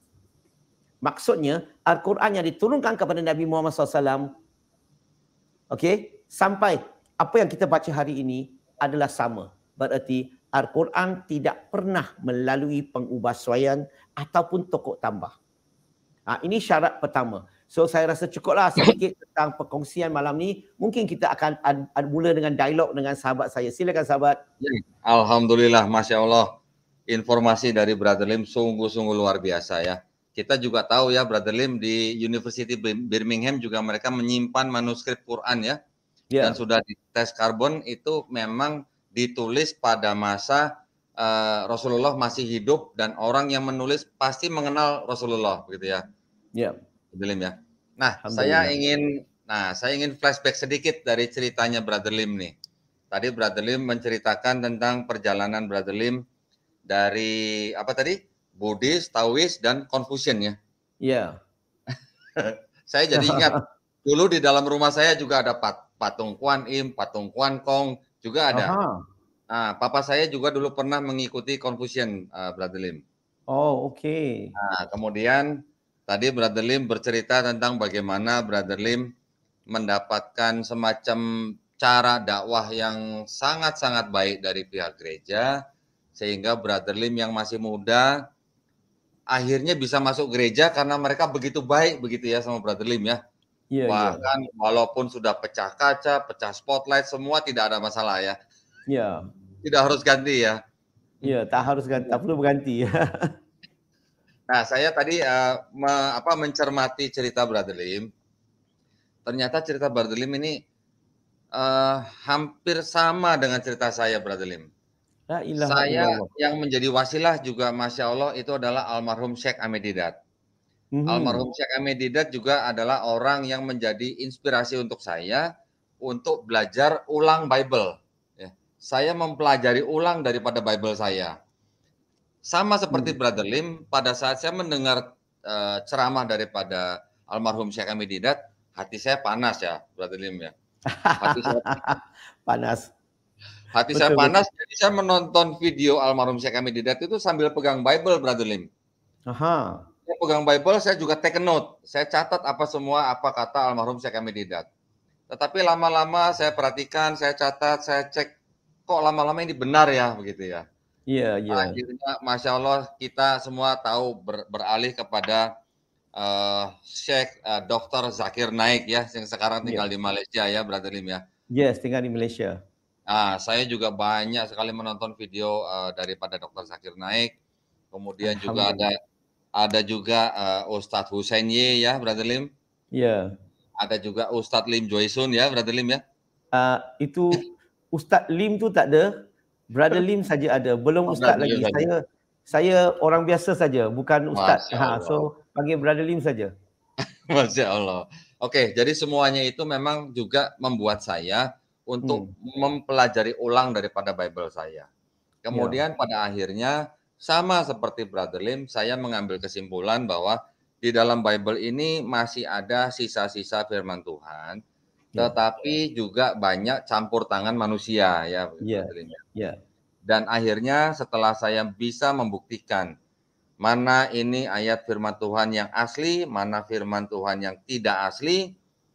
Maksudnya Al-Quran yang diturunkan kepada Nabi Muhammad SAW okay, sampai apa yang kita baca hari ini adalah sama. Berarti Al-Quran tidak pernah melalui pengubahsuaian ataupun tokok tambah. Ha, ini syarat pertama. So saya rasa cukuplah sedikit tentang perkongsian malam ni. Mungkin kita akan ad- mula dengan dialog dengan sahabat saya. Silakan sahabat. Ya, Alhamdulillah, Masya Allah. Informasi dari Brother Lim sungguh-sungguh luar biasa ya. kita juga tahu ya Brother Lim di University Birmingham juga mereka menyimpan manuskrip Quran ya. Yeah. Dan sudah dites karbon itu memang ditulis pada masa uh, Rasulullah masih hidup dan orang yang menulis pasti mengenal Rasulullah begitu ya. Iya. Yeah. Lim ya. Nah, saya ingin nah, saya ingin flashback sedikit dari ceritanya Brother Lim nih. Tadi Brother Lim menceritakan tentang perjalanan Brother Lim dari apa tadi? Buddhis, Taoist, dan Confucian ya. Iya. saya jadi ingat dulu di dalam rumah saya juga ada pat patung Kuan Im, patung Kuan Kong juga ada. Aha. Nah, papa saya juga dulu pernah mengikuti Confucian, uh, eh, Brother Lim. Oh, oke. Okay. Nah, kemudian tadi Brother Lim bercerita tentang bagaimana Brother Lim mendapatkan semacam cara dakwah yang sangat-sangat baik dari pihak gereja sehingga Brother Lim yang masih muda akhirnya bisa masuk gereja karena mereka begitu baik begitu ya sama Brother Lim ya. Iya, iya. Bahkan iya. walaupun sudah pecah kaca, pecah spotlight, semua tidak ada masalah ya. Iya. Tidak harus ganti ya. Iya, tak harus ganti, tak perlu berganti. Ya. nah, saya tadi uh, me, apa mencermati cerita Brother Lim. Ternyata cerita Brother Lim ini uh, hampir sama dengan cerita saya Brother Lim. La ilaha saya illallah. yang menjadi wasilah juga Masya Allah itu adalah almarhum Syekh Amedidat. hmm Almarhum Syekh Amedidat juga adalah orang yang menjadi inspirasi untuk saya untuk belajar ulang Bible. Ya. Saya mempelajari ulang daripada Bible saya. Sama seperti hmm. Brother Lim, pada saat saya mendengar uh, ceramah daripada almarhum Syekh Amedidat, hati saya panas ya, Brother Lim ya. Hati saya panas. Hati betul, saya panas, betul. jadi saya menonton video almarhum Syekh didat itu sambil pegang Bible, Brother Lim. Aha. Saya pegang Bible, saya juga take note. Saya catat apa semua apa kata almarhum Syekh didat. Tetapi lama-lama saya perhatikan, saya catat, saya cek kok lama-lama ini benar ya begitu ya. Iya, nah, iya. Akhirnya Masya Allah kita semua tahu ber, beralih kepada uh, eh, Syekh uh, eh, Dr. Zakir Naik ya yang sekarang tinggal yeah. di Malaysia ya Brother Lim ya. Yes, tinggal di Malaysia. Nah, saya juga banyak sekali menonton video uh, daripada Dokter Zakir Naik. Kemudian juga ada ada juga uh, Ustadz Hussein Ye ya, Brother Lim. Iya. Yeah. Ada juga Ustadz Lim Joyson ya, Brother Lim ya. Uh, itu Ustadz Lim tu tak ada. Brother Lim saja ada. Belum oh, Ustadz Brother lagi. Saya saya orang biasa saja, bukan Ustaz. Ha, so panggil Brother Lim saja. Masya Allah. Oke, okay, jadi semuanya itu memang juga membuat saya untuk hmm. mempelajari ulang daripada Bible saya. Kemudian ya. pada akhirnya sama seperti Brother Lim, saya mengambil kesimpulan bahwa di dalam Bible ini masih ada sisa-sisa firman Tuhan, ya. tetapi juga banyak campur tangan manusia ya, ya. Brother Lim. Ya. ya. Dan akhirnya setelah saya bisa membuktikan mana ini ayat firman Tuhan yang asli, mana firman Tuhan yang tidak asli,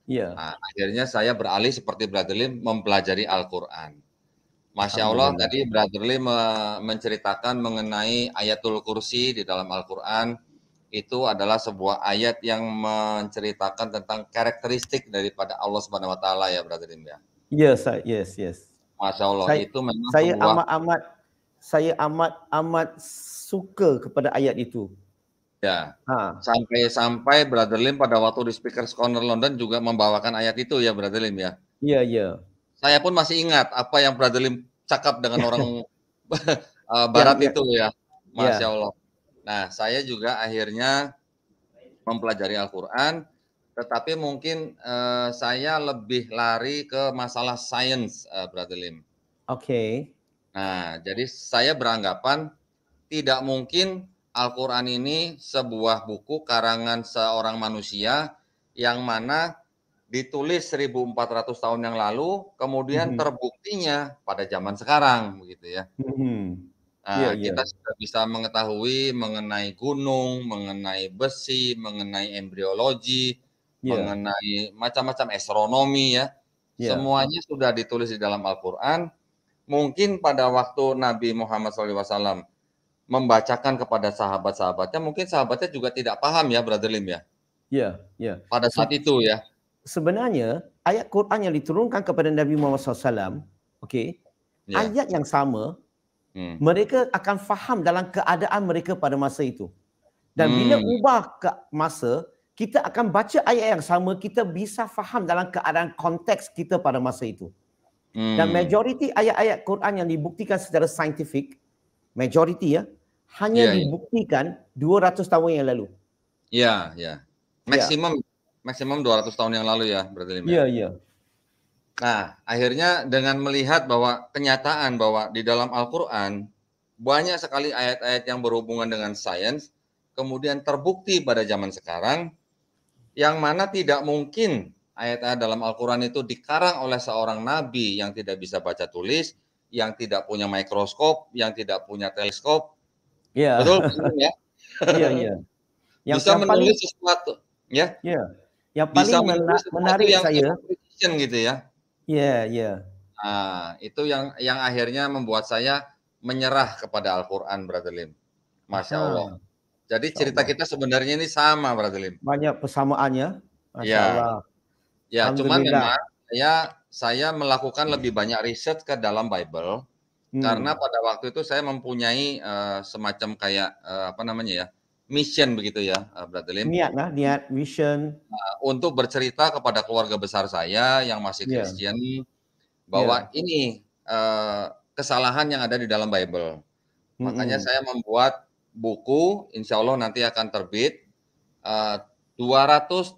Iya. Nah, akhirnya saya beralih seperti Brother Lim mempelajari Al-Qur'an. Masya Allah tadi Brother Lim eh, menceritakan mengenai ayatul kursi di dalam Al-Quran itu adalah sebuah ayat yang menceritakan tentang karakteristik daripada Allah Subhanahu Wa Taala ya Brother Lim ya. Yes, iya, yes, yes. Masya Allah saya, itu memang saya sebuah... amat amat saya amat amat suka kepada ayat itu. Ya. Sampai-sampai Brother Lim pada waktu di Speakers Corner London juga membawakan ayat itu ya Brother Lim ya. Iya, iya. Saya pun masih ingat apa yang Brother Lim cakap dengan orang eh, barat ya, itu ya. Iya. Masya ya. Allah. Nah, saya juga akhirnya mempelajari Al-Qur'an tetapi mungkin uh, saya lebih lari ke masalah sains uh, eh, Brother Lim. Oke. Okay. Nah, jadi saya beranggapan tidak mungkin Al-Quran ini sebuah buku karangan seorang manusia yang mana ditulis 1400 tahun yang lalu, kemudian mm -hmm. terbuktinya pada zaman sekarang, begitu ya. Mm -hmm. Nah, yeah, iya. kita sudah bisa mengetahui mengenai gunung, mengenai besi, mengenai embriologi, yeah. mengenai macam-macam astronomi ya. Yeah. Semuanya sudah ditulis di dalam Al-Quran. Mungkin pada waktu Nabi Muhammad SAW membacakan kepada sahabat-sahabatnya, mungkin sahabatnya juga tidak paham ya, Brother Lim ya. Ya, ya. Pada saat itu ya. Sebenarnya ayat Quran yang diturunkan kepada Nabi Muhammad SAW, okay, ya. ayat yang sama, hmm. mereka akan faham dalam keadaan mereka pada masa itu. Dan hmm. bila ubah ke masa, kita akan baca ayat yang sama, kita bisa faham dalam keadaan konteks kita pada masa itu. Hmm. Dan majoriti ayat-ayat Quran yang dibuktikan secara saintifik, majoriti ya, hanya yeah, iya. dibuktikan yeah. 200 tahun yang lalu. Iya, yeah, ya. Yeah. Maksimum yeah. maksimum 200 tahun yang lalu ya berarti Iya, yeah, iya. Yeah. Nah, akhirnya dengan melihat bahwa kenyataan bahwa di dalam Al-Qur'an banyak sekali ayat-ayat yang berhubungan dengan sains kemudian terbukti pada zaman sekarang yang mana tidak mungkin ayat-ayat dalam Al-Qur'an itu dikarang oleh seorang nabi yang tidak bisa baca tulis, yang tidak punya mikroskop, yang tidak punya teleskop, Iya. Betul ya. Iya iya. Yang bisa yang menulis paling, sesuatu ya. Iya. Yang paling bisa mena menarik yang saya gitu ya. Iya iya. Nah, itu yang yang akhirnya membuat saya menyerah kepada Al-Qur'an, Brother Lim. Masya ah. Allah. Jadi cerita kita sebenarnya ini sama, Brother Lim. Banyak persamaannya. Masya ya. Allah. Ya, cuman memang saya saya melakukan hmm. lebih banyak riset ke dalam Bible Hmm. Karena pada waktu itu saya mempunyai uh, semacam kayak uh, apa namanya ya? mission begitu ya, eh, Brother Lim. Niat lah, niat, mission. Uh, untuk bercerita kepada keluarga besar saya yang masih ya. Kristen yeah. bahwa yeah. ini uh, kesalahan yang ada di dalam Bible. hmm Makanya saya membuat buku, insya Allah nanti akan terbit uh, 275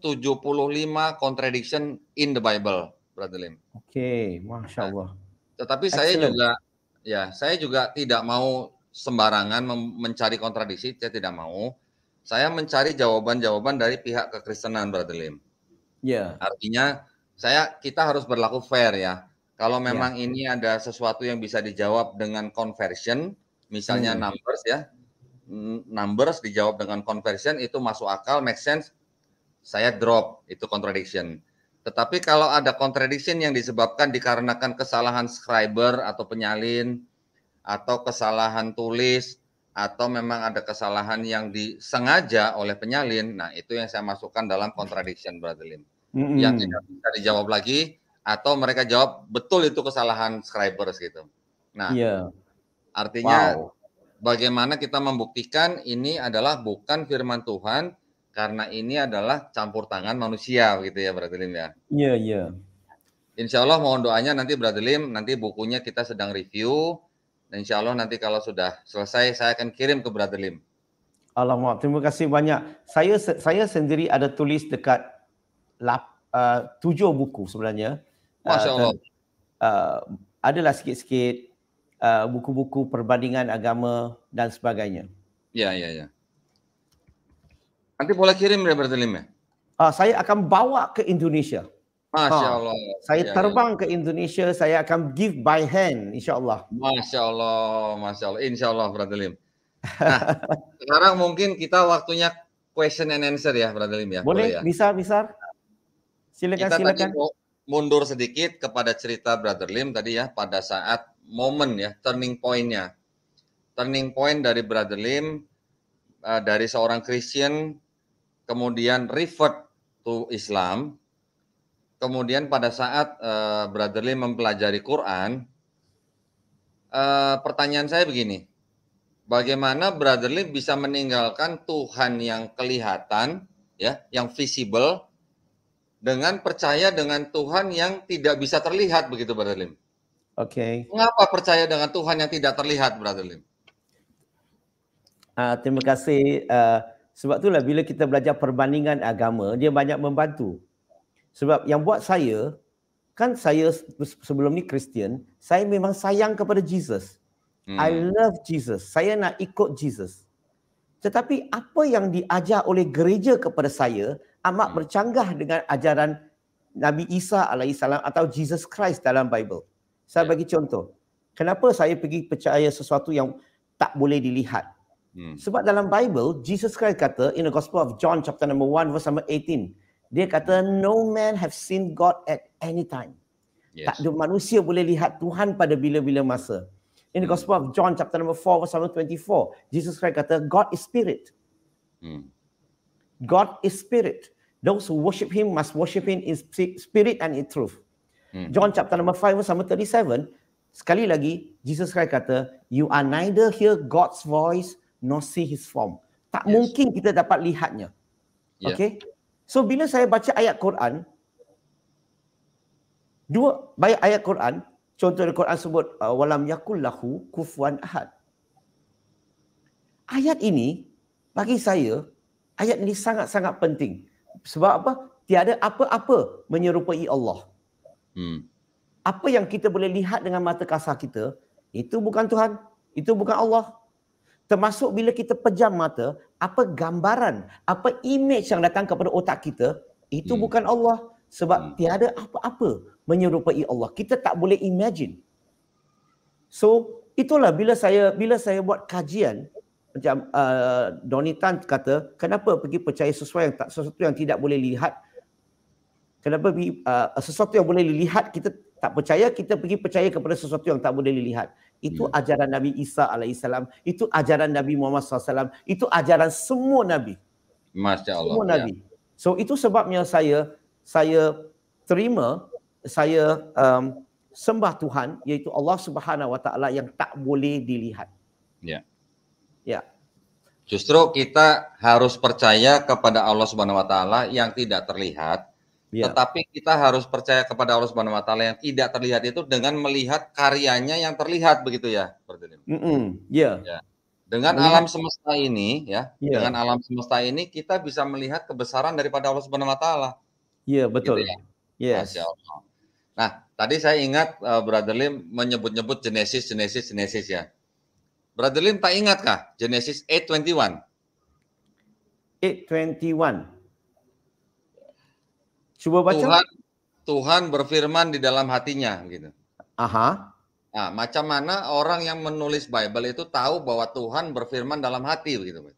contradiction in the Bible, Brother Lim. Oke, okay. masya nah, Allah. Nah, tetapi Excellent. saya juga Ya, saya juga tidak mau sembarangan mencari kontradiksi, saya tidak mau. Saya mencari jawaban-jawaban dari pihak kekristenan, Brother Lim. Ya. Yeah. Artinya saya kita harus berlaku fair ya. Kalau ya. memang yeah. ini ada sesuatu yang bisa dijawab dengan conversion, misalnya hmm. numbers ya, numbers dijawab dengan conversion itu masuk akal, make sense. Saya drop itu contradiction. Tetapi kalau ada contradiction yang disebabkan dikarenakan kesalahan scriber atau penyalin atau kesalahan tulis atau memang ada kesalahan yang disengaja oleh penyalin, nah itu yang saya masukkan dalam contradiction Brother Mm-hmm. Yang tidak bisa dijawab lagi atau mereka jawab betul itu kesalahan scriber gitu. Nah, yeah. artinya wow. bagaimana kita membuktikan ini adalah bukan firman Tuhan karena ini adalah campur tangan manusia gitu ya Brother Lim ya. Iya, yeah, iya. Yeah. Insya Allah mohon doanya nanti Brother Lim, nanti bukunya kita sedang review. Dan insya Allah nanti kalau sudah selesai saya akan kirim ke Brother Lim. Alhamdulillah, terima kasih banyak. Saya saya sendiri ada tulis dekat lap, uh, tujuh buku sebenarnya. Masya eh, Allah. Uh, adalah sikit-sikit buku buku-buku perbandingan agama dan sebagainya. Ya, iya, ya. ya. Nanti boleh kirim ya berarti lim ya? Uh, saya akan bawa ke Indonesia. Masya ah, Allah. Uh, saya ya, terbang ya. ke Indonesia, saya akan give by hand, insya Allah. Masya Allah, Masya Allah. Insya Allah, Brother Lim. Nah, sekarang mungkin kita waktunya question and answer ya, Brother Lim ya. Boleh, boleh ya. bisa, bisa. Silakan, kita silakan. Tadi mundur sedikit kepada cerita Brother Lim tadi ya, pada saat momen ya, turning pointnya. Turning point dari Brother Lim, uh, dari seorang Christian kemudian revert to Islam, kemudian pada saat uh, Brother Lee mempelajari Quran, uh, pertanyaan saya begini, bagaimana Brother Lee bisa meninggalkan Tuhan yang kelihatan, ya, yang visible, dengan percaya dengan Tuhan yang tidak bisa terlihat begitu Brother Lim? Oke. Okay. Mengapa percaya dengan Tuhan yang tidak terlihat Brother Lim? Uh, ah, terima kasih. Uh, Sebab itulah bila kita belajar perbandingan agama, dia banyak membantu. Sebab yang buat saya, kan saya sebelum ni Kristian, saya memang sayang kepada Jesus. Hmm. I love Jesus. Saya nak ikut Jesus. Tetapi apa yang diajar oleh gereja kepada saya amat hmm. bercanggah dengan ajaran Nabi Isa alaihi atau Jesus Christ dalam Bible. Saya ya. bagi contoh. Kenapa saya pergi percaya sesuatu yang tak boleh dilihat? Hmm. Sebab dalam Bible, Jesus Christ kata in the Gospel of John chapter number 1 verse number 18, dia kata hmm. no man have seen God at any time. Yes. Tak ada manusia boleh lihat Tuhan pada bila-bila masa. In the hmm. Gospel of John chapter number 4 verse number 24, Jesus Christ kata God is spirit. God is spirit. Those who worship him must worship him in spirit and in truth. John chapter number 5 verse number 37, sekali lagi Jesus Christ kata you are neither hear God's voice not see his form. Tak yes. mungkin kita dapat lihatnya. Yeah. Okay. So bila saya baca ayat Quran, dua banyak ayat Quran, contoh dari Quran sebut uh, walam yakul lahu kufuan ahad. Ayat ini bagi saya ayat ini sangat-sangat penting. Sebab apa? Tiada apa-apa menyerupai Allah. Hmm. Apa yang kita boleh lihat dengan mata kasar kita, itu bukan Tuhan, itu bukan Allah, termasuk bila kita pejam mata apa gambaran apa image yang datang kepada otak kita itu hmm. bukan Allah sebab hmm. tiada apa-apa menyerupai Allah kita tak boleh imagine so itulah bila saya bila saya buat kajian macam uh, Donitan kata kenapa pergi percaya sesuatu yang tak sesuatu yang tidak boleh lihat kenapa uh, sesuatu yang boleh dilihat kita tak percaya kita pergi percaya kepada sesuatu yang tak boleh dilihat itu yeah. Hmm. ajaran Nabi Isa alaihissalam itu ajaran Nabi Muhammad SAW itu ajaran semua nabi Masya Allah semua ya. nabi yeah. so itu sebabnya saya saya terima saya um, sembah Tuhan iaitu Allah Subhanahu Wa yang tak boleh dilihat ya yeah. ya yeah. justru kita harus percaya kepada Allah Subhanahu Wa Taala yang tidak terlihat Yeah. Tetapi kita harus percaya kepada Allah Subhanahu wa taala yang tidak terlihat itu dengan melihat karyanya yang terlihat begitu ya, seperti mm -mm. yeah. ya. Iya. Dengan melihat. alam semesta ini ya, yeah. dengan alam semesta ini kita bisa melihat kebesaran daripada Allah Subhanahu wa taala. Iya, yeah, betul. Gitu ya. Yes. Nah, tadi saya ingat uh, Brother Lim menyebut-nyebut Genesis, Genesis, Genesis ya. Brother Lim tak ingatkah Genesis 821? 821. Cuba baca. Tuhan, Tuhan berfirman di dalam hatinya gitu. Aha. Nah, macam mana orang yang menulis Bible itu tahu bahwa Tuhan berfirman dalam hati begitu?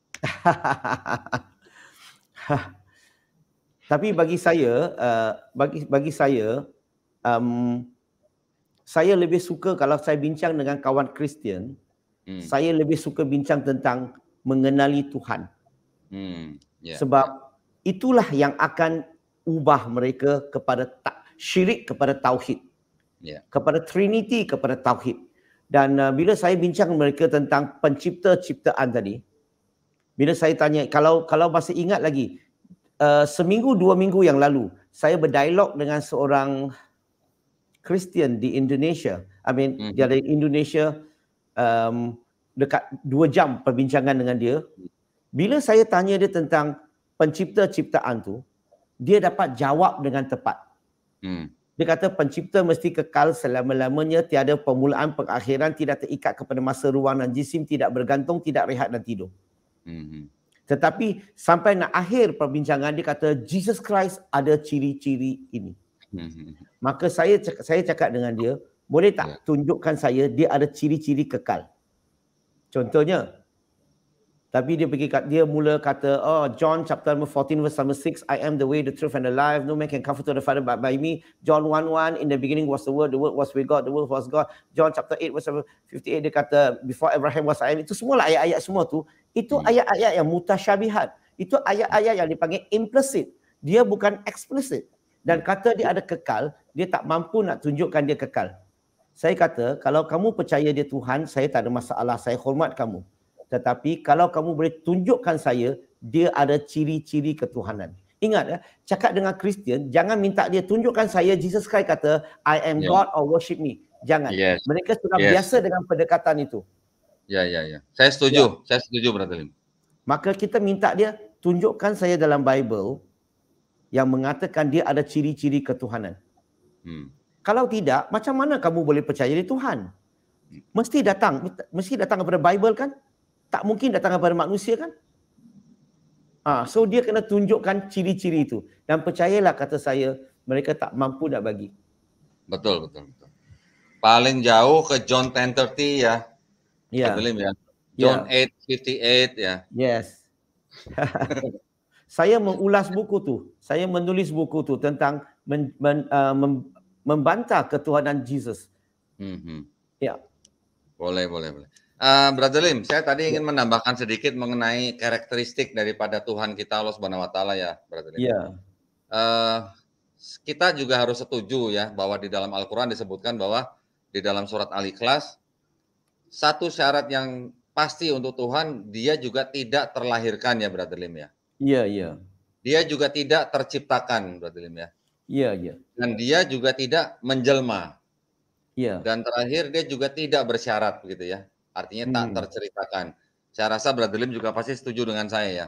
Tapi bagi saya, uh, bagi bagi saya, um, saya lebih suka kalau saya bincang dengan kawan Kristian, hmm. saya lebih suka bincang tentang mengenali Tuhan. Hmm. Yeah. Sebab itulah yang akan ubah mereka kepada tak syirik kepada tauhid. Yeah. Kepada trinity kepada tauhid. Dan uh, bila saya bincang mereka tentang pencipta ciptaan tadi, bila saya tanya kalau kalau masih ingat lagi uh, seminggu dua minggu yang lalu saya berdialog dengan seorang Kristian di Indonesia. I mean mm. dia dari Indonesia um, dekat dua jam perbincangan dengan dia. Bila saya tanya dia tentang pencipta ciptaan tu, dia dapat jawab dengan tepat. Hmm. Dia kata pencipta mesti kekal selama-lamanya, tiada permulaan, pengakhiran, tidak terikat kepada masa, ruang dan jisim, tidak bergantung, tidak rehat dan tidur. Hmm. Tetapi sampai nak akhir perbincangan, dia kata Jesus Christ ada ciri-ciri ini. Hmm. Maka saya saya cakap dengan dia, boleh tak yeah. tunjukkan saya dia ada ciri-ciri kekal? Contohnya, tapi dia pergi kat dia mula kata oh John chapter 14 verse number 6 I am the way the truth and the life no man can come to the father but by me John 1:1 in the beginning was the word the word was with God the word was God John chapter 8 verse 58 dia kata before Abraham was I am itu semua lah ayat-ayat semua tu itu hmm. ayat-ayat yang mutasyabihat itu ayat-ayat yang dipanggil implicit dia bukan explicit dan kata dia ada kekal dia tak mampu nak tunjukkan dia kekal saya kata kalau kamu percaya dia Tuhan saya tak ada masalah saya hormat kamu tetapi kalau kamu boleh tunjukkan saya dia ada ciri-ciri ketuhanan ingat ya cakap dengan kristian jangan minta dia tunjukkan saya jesus christ kata i am yeah. god or worship me jangan yes. mereka sudah yes. biasa dengan pendekatan itu ya ya ya saya setuju ya. saya setuju brother lim maka kita minta dia tunjukkan saya dalam bible yang mengatakan dia ada ciri-ciri ketuhanan hmm kalau tidak macam mana kamu boleh percaya dia tuhan mesti datang mesti datang kepada bible kan tak mungkin datang kepada manusia kan? Ah, ha, so dia kena tunjukkan ciri-ciri itu dan percayalah kata saya mereka tak mampu nak bagi. Betul betul betul. Paling jauh ke John 10:30 ya. Ya. ya. ya. John yeah. 8:58 ya. Yes. saya mengulas buku tu. Saya menulis buku tu tentang men, men, uh, mem, membantah ketuhanan Jesus. Mhm. Ya. Boleh boleh boleh. Uh, Brother Lim, saya tadi ya. ingin menambahkan sedikit mengenai karakteristik daripada Tuhan kita Allah Subhanahu wa taala ya, Brother Lim. Iya. Uh, kita juga harus setuju ya bahwa di dalam Al-Qur'an disebutkan bahwa di dalam surat Al-Ikhlas satu syarat yang pasti untuk Tuhan, dia juga tidak terlahirkan ya, Brother Lim ya. Iya, iya. Dia juga tidak terciptakan, Brother Lim ya. Iya, iya. Dan dia juga tidak menjelma. Iya. Dan terakhir dia juga tidak bersyarat begitu ya artinya tak hmm. terceritakan. Saya rasa Brother Lim juga pasti setuju dengan saya ya.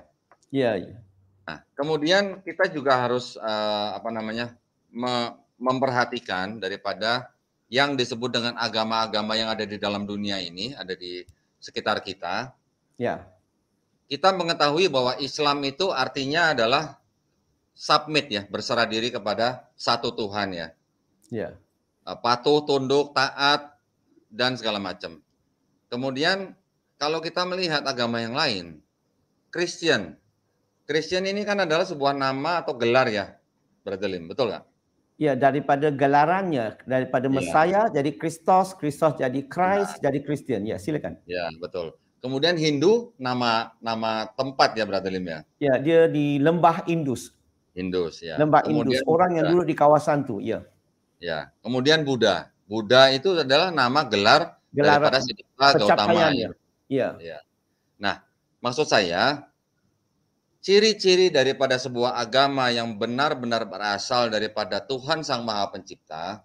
Iya. Ya. Nah, kemudian kita juga harus uh, apa namanya me memperhatikan daripada yang disebut dengan agama-agama yang ada di dalam dunia ini, ada di sekitar kita. Ya. Kita mengetahui bahwa Islam itu artinya adalah submit ya, berserah diri kepada satu Tuhan ya. Ya. Eh, patuh, tunduk, taat dan segala macam. Kemudian kalau kita melihat agama yang lain, Christian. Christian ini kan adalah sebuah nama atau gelar ya, Lim, betul nggak? Ya, daripada gelarannya, daripada iya. Messiah ya. jadi Kristus, Kristus jadi Christ, nah. jadi Christian. Ya, silakan. Ya, betul. Kemudian Hindu nama nama tempat ya Lim ya. Ya, dia di lembah Indus. Indus ya. Lembah Kemudian, Indus, orang yang dulu di kawasan itu. ya. Ya, kemudian Buddha. Buddha itu adalah nama gelar gelar pencapaian ya. Gitu. Iya. Ya. Nah, maksud saya ciri-ciri daripada sebuah agama yang benar-benar berasal daripada Tuhan Sang Maha Pencipta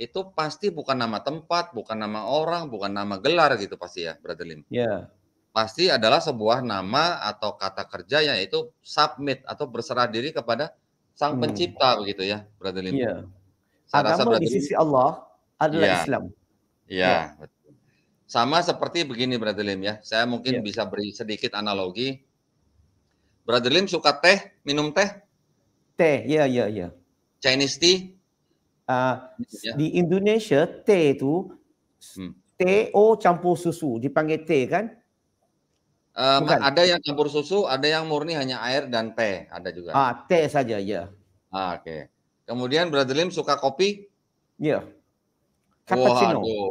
itu pasti bukan nama tempat, bukan nama orang, bukan nama gelar gitu pasti ya, Brother Lim. Iya. Pasti adalah sebuah nama atau kata kerja yaitu submit atau berserah diri kepada Sang hmm. Pencipta begitu ya, Brother Lim. Iya. Agama di sisi Allah adalah ya. Islam. Iya, ya. Sama seperti begini Brother Lim ya. Saya mungkin yeah. bisa beri sedikit analogi. Brother Lim suka teh, minum teh? Teh, ya yeah, ya ya. Chinese tea? Uh, yeah. Iya. Di Indonesia teh itu hmm. teh O campur susu dipanggil teh kan? Um, ada yang campur susu, ada yang murni hanya air dan teh, ada juga. Ah, teh saja ya. Ah, Oke. Okay. Kemudian Brother Lim suka kopi? Iya. Yeah. Cappuccino. Wow,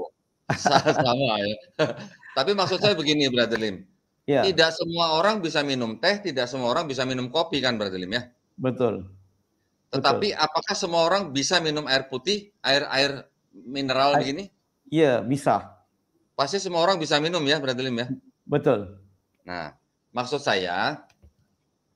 Sama ya. Tapi maksud saya begini, Brother Lim. Ya. Tidak semua orang bisa minum teh, tidak semua orang bisa minum kopi kan, Brother Lim ya? Betul. Tetapi Betul. apakah semua orang bisa minum air putih, air air mineral air, begini? Iya, bisa. Pasti semua orang bisa minum ya, Brother Lim ya? Betul. Nah, maksud saya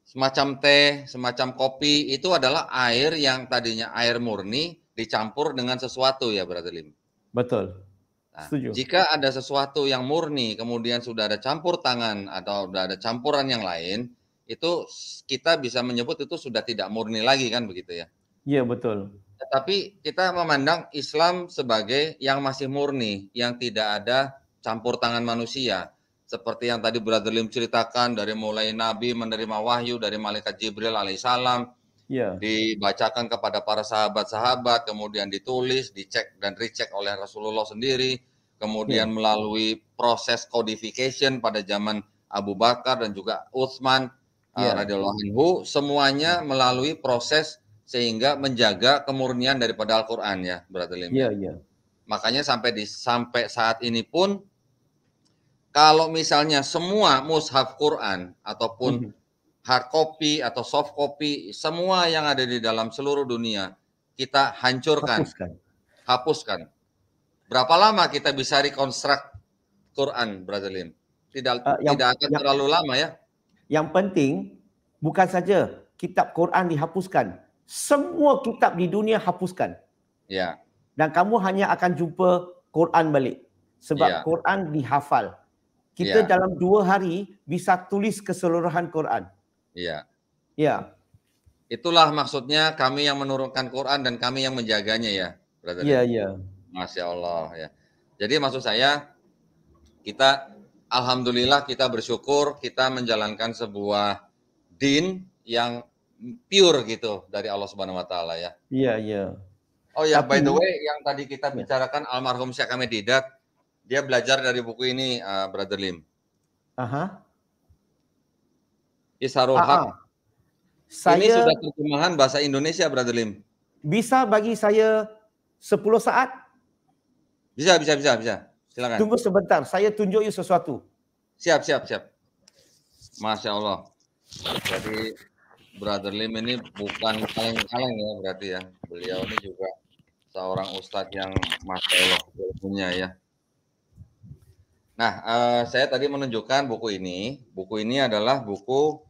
semacam teh, semacam kopi itu adalah air yang tadinya air murni dicampur dengan sesuatu ya, Brother Lim. Betul. Nah, Jika ada sesuatu yang murni, kemudian sudah ada campur tangan atau sudah ada campuran yang lain, itu kita bisa menyebut itu sudah tidak murni lagi kan begitu ya? Iya betul. Tapi kita memandang Islam sebagai yang masih murni, yang tidak ada campur tangan manusia. Seperti yang tadi Brother Lim ceritakan dari mulai Nabi menerima wahyu dari malaikat Jibril alaihissalam, ya. dibacakan kepada para sahabat-sahabat, kemudian ditulis, dicek dan dicek oleh Rasulullah sendiri, kemudian ya. melalui proses codification pada zaman Abu Bakar dan juga Utsman ya. anhu, semuanya melalui proses sehingga menjaga kemurnian daripada Al-Qur'an ya, Brother Lim. Iya, iya. Makanya sampai di sampai saat ini pun kalau misalnya semua mushaf Quran ataupun -hmm hard copy atau soft copy semua yang ada di dalam seluruh dunia kita hancurkan hapuskan, hapuskan. berapa lama kita bisa reconstruct Quran Brother tidak uh, yang, tidak akan yang, terlalu lama ya yang penting bukan saja kitab Quran dihapuskan semua kitab di dunia hapuskan ya dan kamu hanya akan jumpa Quran balik sebab ya. Quran dihafal kita ya. dalam dua hari bisa tulis keseluruhan Quran. Iya. Iya. Itulah maksudnya kami yang menurunkan Quran dan kami yang menjaganya ya, Brother. Iya, iya. Masya Allah ya. Jadi maksud saya kita alhamdulillah kita bersyukur kita menjalankan sebuah din yang pure gitu dari Allah Subhanahu wa taala ya. Iya, iya. Oh ya, Tapi, by the way yang tadi kita ya. bicarakan almarhum Syekh Ahmed Didat, dia belajar dari buku ini uh, Brother Lim. Aha. Isharul Haq. Ah, ah. Saya, Ini sudah terjemahan bahasa Indonesia, Brother Lim. Bisa bagi saya 10 saat? Bisa, bisa, bisa, bisa. Silakan. Tunggu sebentar, saya tunjuk you sesuatu. Siap, siap, siap. Masya Allah. Jadi Brother Lim ini bukan kaleng-kaleng ya berarti ya. Beliau ini juga seorang ustadz yang Masya Allah punya ya. Nah, uh, saya tadi menunjukkan buku ini. Buku ini adalah buku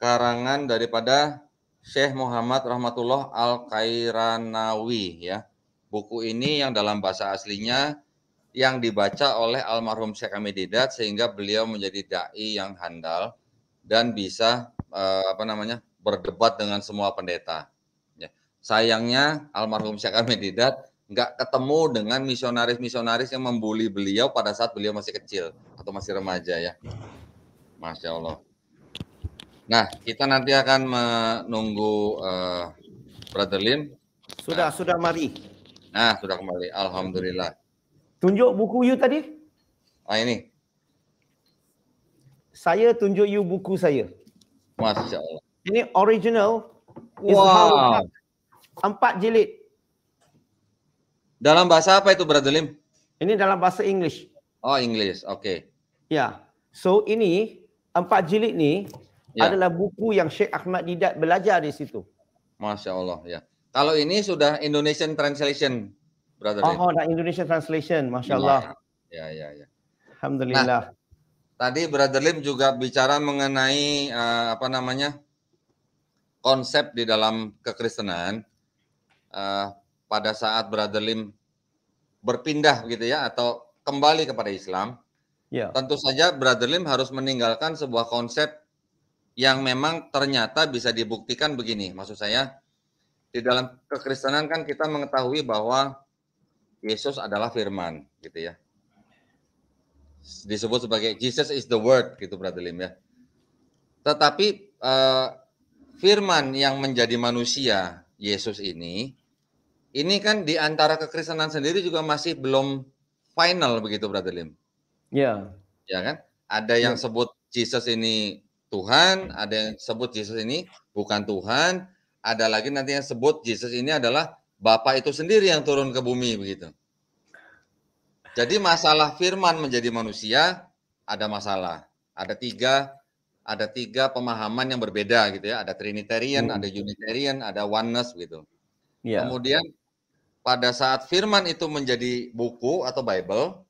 karangan daripada Syekh Muhammad Rahmatullah Al-Kairanawi ya. Buku ini yang dalam bahasa aslinya yang dibaca oleh almarhum Syekh Amididat sehingga beliau menjadi dai yang handal dan bisa eh, apa namanya? berdebat dengan semua pendeta. Ya. Sayangnya almarhum Syekh Amididat nggak ketemu dengan misionaris-misionaris yang membuli beliau pada saat beliau masih kecil atau masih remaja ya. Masya Allah. Nah, kita nanti akan menunggu uh, Brother Lim. Sudah, nah. sudah mari. Nah, sudah kembali. Alhamdulillah. Tunjuk buku you tadi? Ah, ini. Saya tunjuk you buku saya. Masya Allah. Ini original. Wow. Empat jilid. Dalam bahasa apa itu Brother Lim? Ini dalam bahasa English. Oh, English. Oke. Okay. Ya. So, ini empat jilid ni ya. adalah buku yang Syekh Ahmad Didat belajar di situ. Masya Allah ya. Kalau ini sudah Indonesian translation, brother. Oh, oh nah, Indonesian translation, masya nah, Allah. Ya, ya, ya. Alhamdulillah. Nah, tadi brother Lim juga bicara mengenai uh, apa namanya konsep di dalam kekristenan. Uh, pada saat brother Lim berpindah gitu ya atau kembali kepada Islam, ya. tentu saja brother Lim harus meninggalkan sebuah konsep yang memang ternyata bisa dibuktikan begini. Maksud saya, di dalam kekristenan kan kita mengetahui bahwa Yesus adalah firman, gitu ya. Disebut sebagai Jesus is the word, gitu Brother Lim ya. Tetapi eh, firman yang menjadi manusia, Yesus ini, ini kan di antara kekristenan sendiri juga masih belum final begitu Brother Lim. Ya. Yeah. Ya kan? Ada yang yeah. sebut Jesus ini Tuhan, ada yang sebut Yesus ini bukan Tuhan, ada lagi nanti yang sebut Yesus ini adalah Bapa itu sendiri yang turun ke bumi begitu. Jadi masalah firman menjadi manusia ada masalah. Ada tiga ada tiga pemahaman yang berbeda gitu ya. Ada Trinitarian, hmm. ada Unitarian, ada Oneness gitu. Yeah. Kemudian pada saat firman itu menjadi buku atau Bible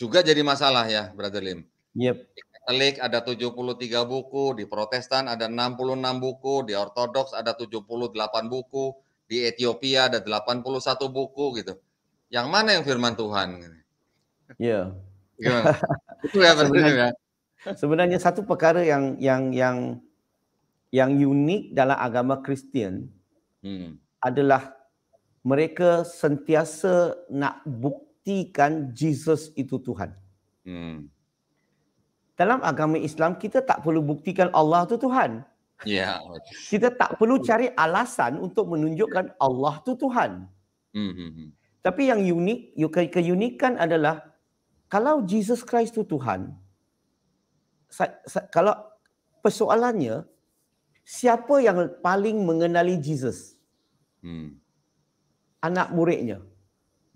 juga jadi masalah ya, Brother Lim. Yep. Katolik ada 73 buku, di Protestan ada 66 buku, di Ortodoks ada 78 buku, di Ethiopia ada 81 buku gitu. Yang mana yang firman Tuhan? Iya. Yeah. Itu ya sebenarnya. Sebenarnya satu perkara yang yang yang yang unik dalam agama Kristian hmm. adalah mereka sentiasa nak buktikan Jesus itu Tuhan. Hmm. dalam agama Islam kita tak perlu buktikan Allah tu Tuhan. Ya. Yeah. Kita tak perlu cari alasan untuk menunjukkan Allah tu Tuhan. Mm-hmm. Tapi yang unik, ke- keunikan adalah kalau Jesus Christ tu Tuhan, kalau persoalannya siapa yang paling mengenali Jesus? Mm. Anak muridnya.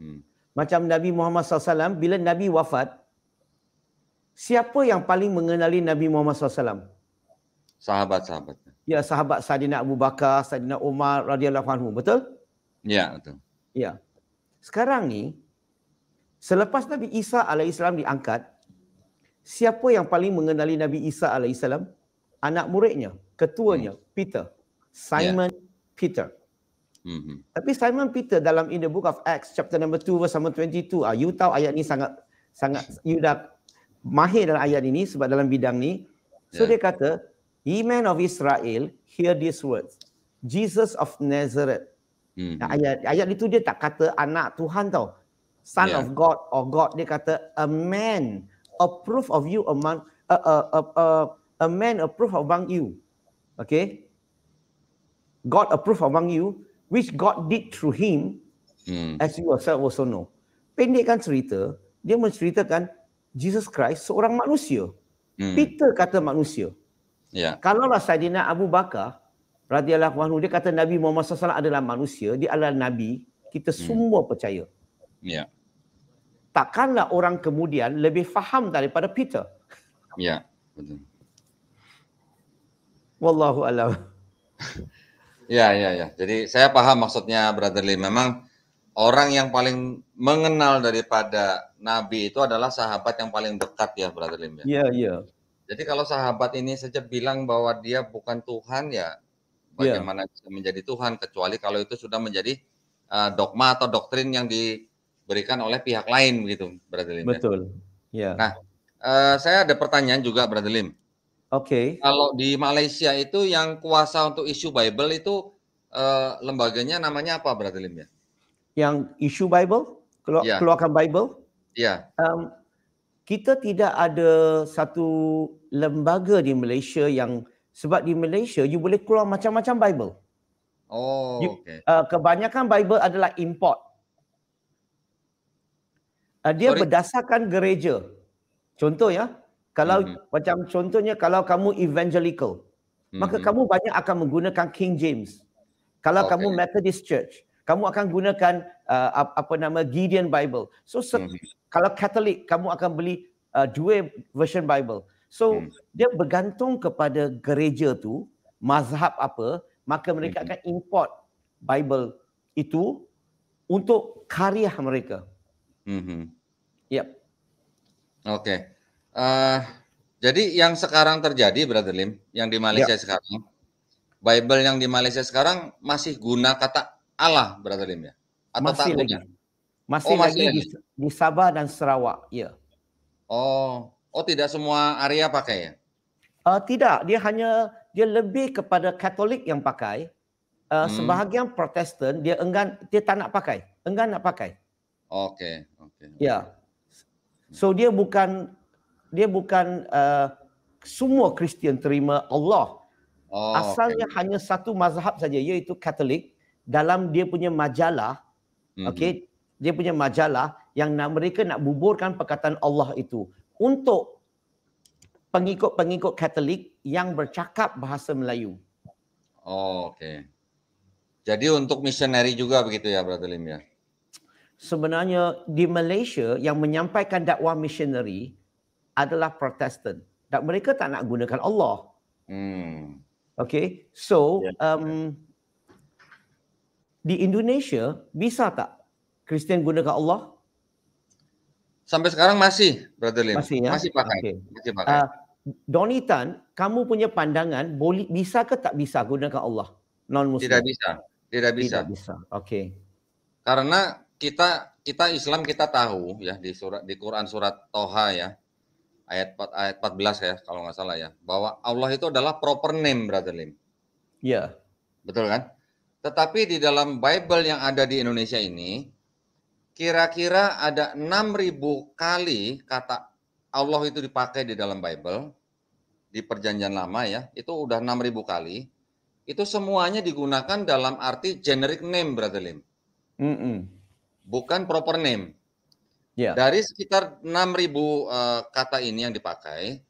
Mm. Macam Nabi Muhammad SAW, bila Nabi wafat, Siapa yang paling mengenali Nabi Muhammad SAW? Sahabat-sahabat. Ya, sahabat Sadina Abu Bakar, Sadina Umar radhiyallahu anhu, betul? Ya, betul. Ya. Sekarang ni selepas Nabi Isa alaihissalam diangkat, siapa yang paling mengenali Nabi Isa alaihissalam? Anak muridnya, ketuanya, hmm. Peter. Ya. Simon yeah. Peter. Mm-hmm. Tapi Simon Peter dalam in the book of Acts chapter number 2 verse number 22, ah, you tahu ayat ni sangat sangat you dah mahir dalam ayat ini sebab dalam bidang ni. So yeah. dia kata, "Ye men of Israel, hear these words. Jesus of Nazareth." Mm-hmm. Ayat ayat itu dia tak kata anak Tuhan tau. Son yeah. of God or God dia kata a man approved of you among a a a a, a man approved among you. Okay? God approve among you which God did through him mm. as you yourself also know. Pendekkan cerita, dia menceritakan Jesus Christ seorang manusia. Hmm. Peter kata manusia. Ya. Yeah. Kalaulah Saidina Abu Bakar radhiyallahu anhu dia kata Nabi Muhammad Sallallahu Alaihi Wasallam adalah manusia, dia adalah nabi, kita hmm. semua percaya. Ya. Yeah. Takkanlah orang kemudian lebih faham daripada Peter. Ya, yeah. betul. Wallahu alam. ya, ya, ya. Jadi saya paham maksudnya Brother Lee. Memang orang yang paling mengenal daripada Nabi itu adalah sahabat yang paling dekat ya Brother Lim ya. Iya, iya. Ya. Jadi kalau sahabat ini saja bilang bahwa dia bukan Tuhan ya iya. bagaimana ya. bisa menjadi Tuhan kecuali kalau itu sudah menjadi uh, dogma atau doktrin yang diberikan oleh pihak lain begitu Brother Lim. Ya? Betul. Iya. Nah, uh, saya ada pertanyaan juga Brother Lim. Oke. Okay. Kalau di Malaysia itu yang kuasa untuk isu Bible itu uh, lembaganya namanya apa Brother Lim ya? yang issue Bible, keluar, yeah. keluarkan Bible. Ya. Yeah. Um, kita tidak ada satu lembaga di Malaysia yang sebab di Malaysia you boleh keluar macam-macam Bible. Oh, you, okay. Uh, kebanyakan Bible adalah import. Uh, dia Sorry. berdasarkan gereja. Contoh ya, kalau mm-hmm. macam contohnya kalau kamu evangelical, mm-hmm. maka mhm. kamu banyak akan menggunakan King James. Kalau okay. kamu Methodist Church, kamu akan gunakan uh, apa nama Gideon Bible. So se- hmm. kalau Katolik, kamu akan beli uh, dua version Bible. So hmm. dia bergantung kepada gereja tu mazhab apa maka mereka hmm. akan import Bible itu untuk karya mereka. Mhm. Yep. Okay. Uh, jadi yang sekarang terjadi Brother Lim, yang di Malaysia yep. sekarang Bible yang di Malaysia sekarang masih guna kata Allah berada di ya? Atau masih tak lagi. Masih, oh, masih lagi, di, di Sabah dan Sarawak, ya. Oh, oh tidak semua area pakai ya? Uh, tidak, dia hanya dia lebih kepada Katolik yang pakai. Uh, hmm. Sebahagian Protestan dia enggan dia tak nak pakai, enggan nak pakai. Oke, okay, oke. ya. So dia bukan dia bukan uh, semua Kristian terima Allah. Oh, Asalnya okay. hanya satu mazhab saja iaitu Katolik dalam dia punya majalah mm-hmm. okey dia punya majalah yang nak mereka nak buburkan perkataan Allah itu untuk pengikut-pengikut Katolik yang bercakap bahasa Melayu. Oh, okey. Jadi untuk misionari juga begitu ya, Brother Lim ya. Sebenarnya di Malaysia yang menyampaikan dakwah misionari adalah Protestan. Dan mereka tak nak gunakan Allah. Hmm. Okay, so yeah. Ya. um, di Indonesia bisa tak Kristian gunakan Allah? Sampai sekarang masih, Brother Lim. Masih, ya? masih pakai. Okay. Masih pakai. Uh, Donny Tan, kamu punya pandangan boleh bisa ke tak bisa gunakan Allah non muslim? Tidak bisa. Tidak bisa. Tidak bisa. Okay. Karena kita kita Islam kita tahu ya di surat di Quran surat Toha ya ayat ayat 14 ya kalau nggak salah ya bahwa Allah itu adalah proper name Brother Lim. Iya. Yeah. Betul kan? Tetapi di dalam Bible yang ada di Indonesia ini, kira-kira ada 6.000 kali kata Allah itu dipakai di dalam Bible, di perjanjian lama ya, itu udah 6.000 kali. Itu semuanya digunakan dalam arti generic name, Brother Lim. Mm -mm. Bukan proper name. Yeah. Dari sekitar 6.000 uh, e, kata ini yang dipakai,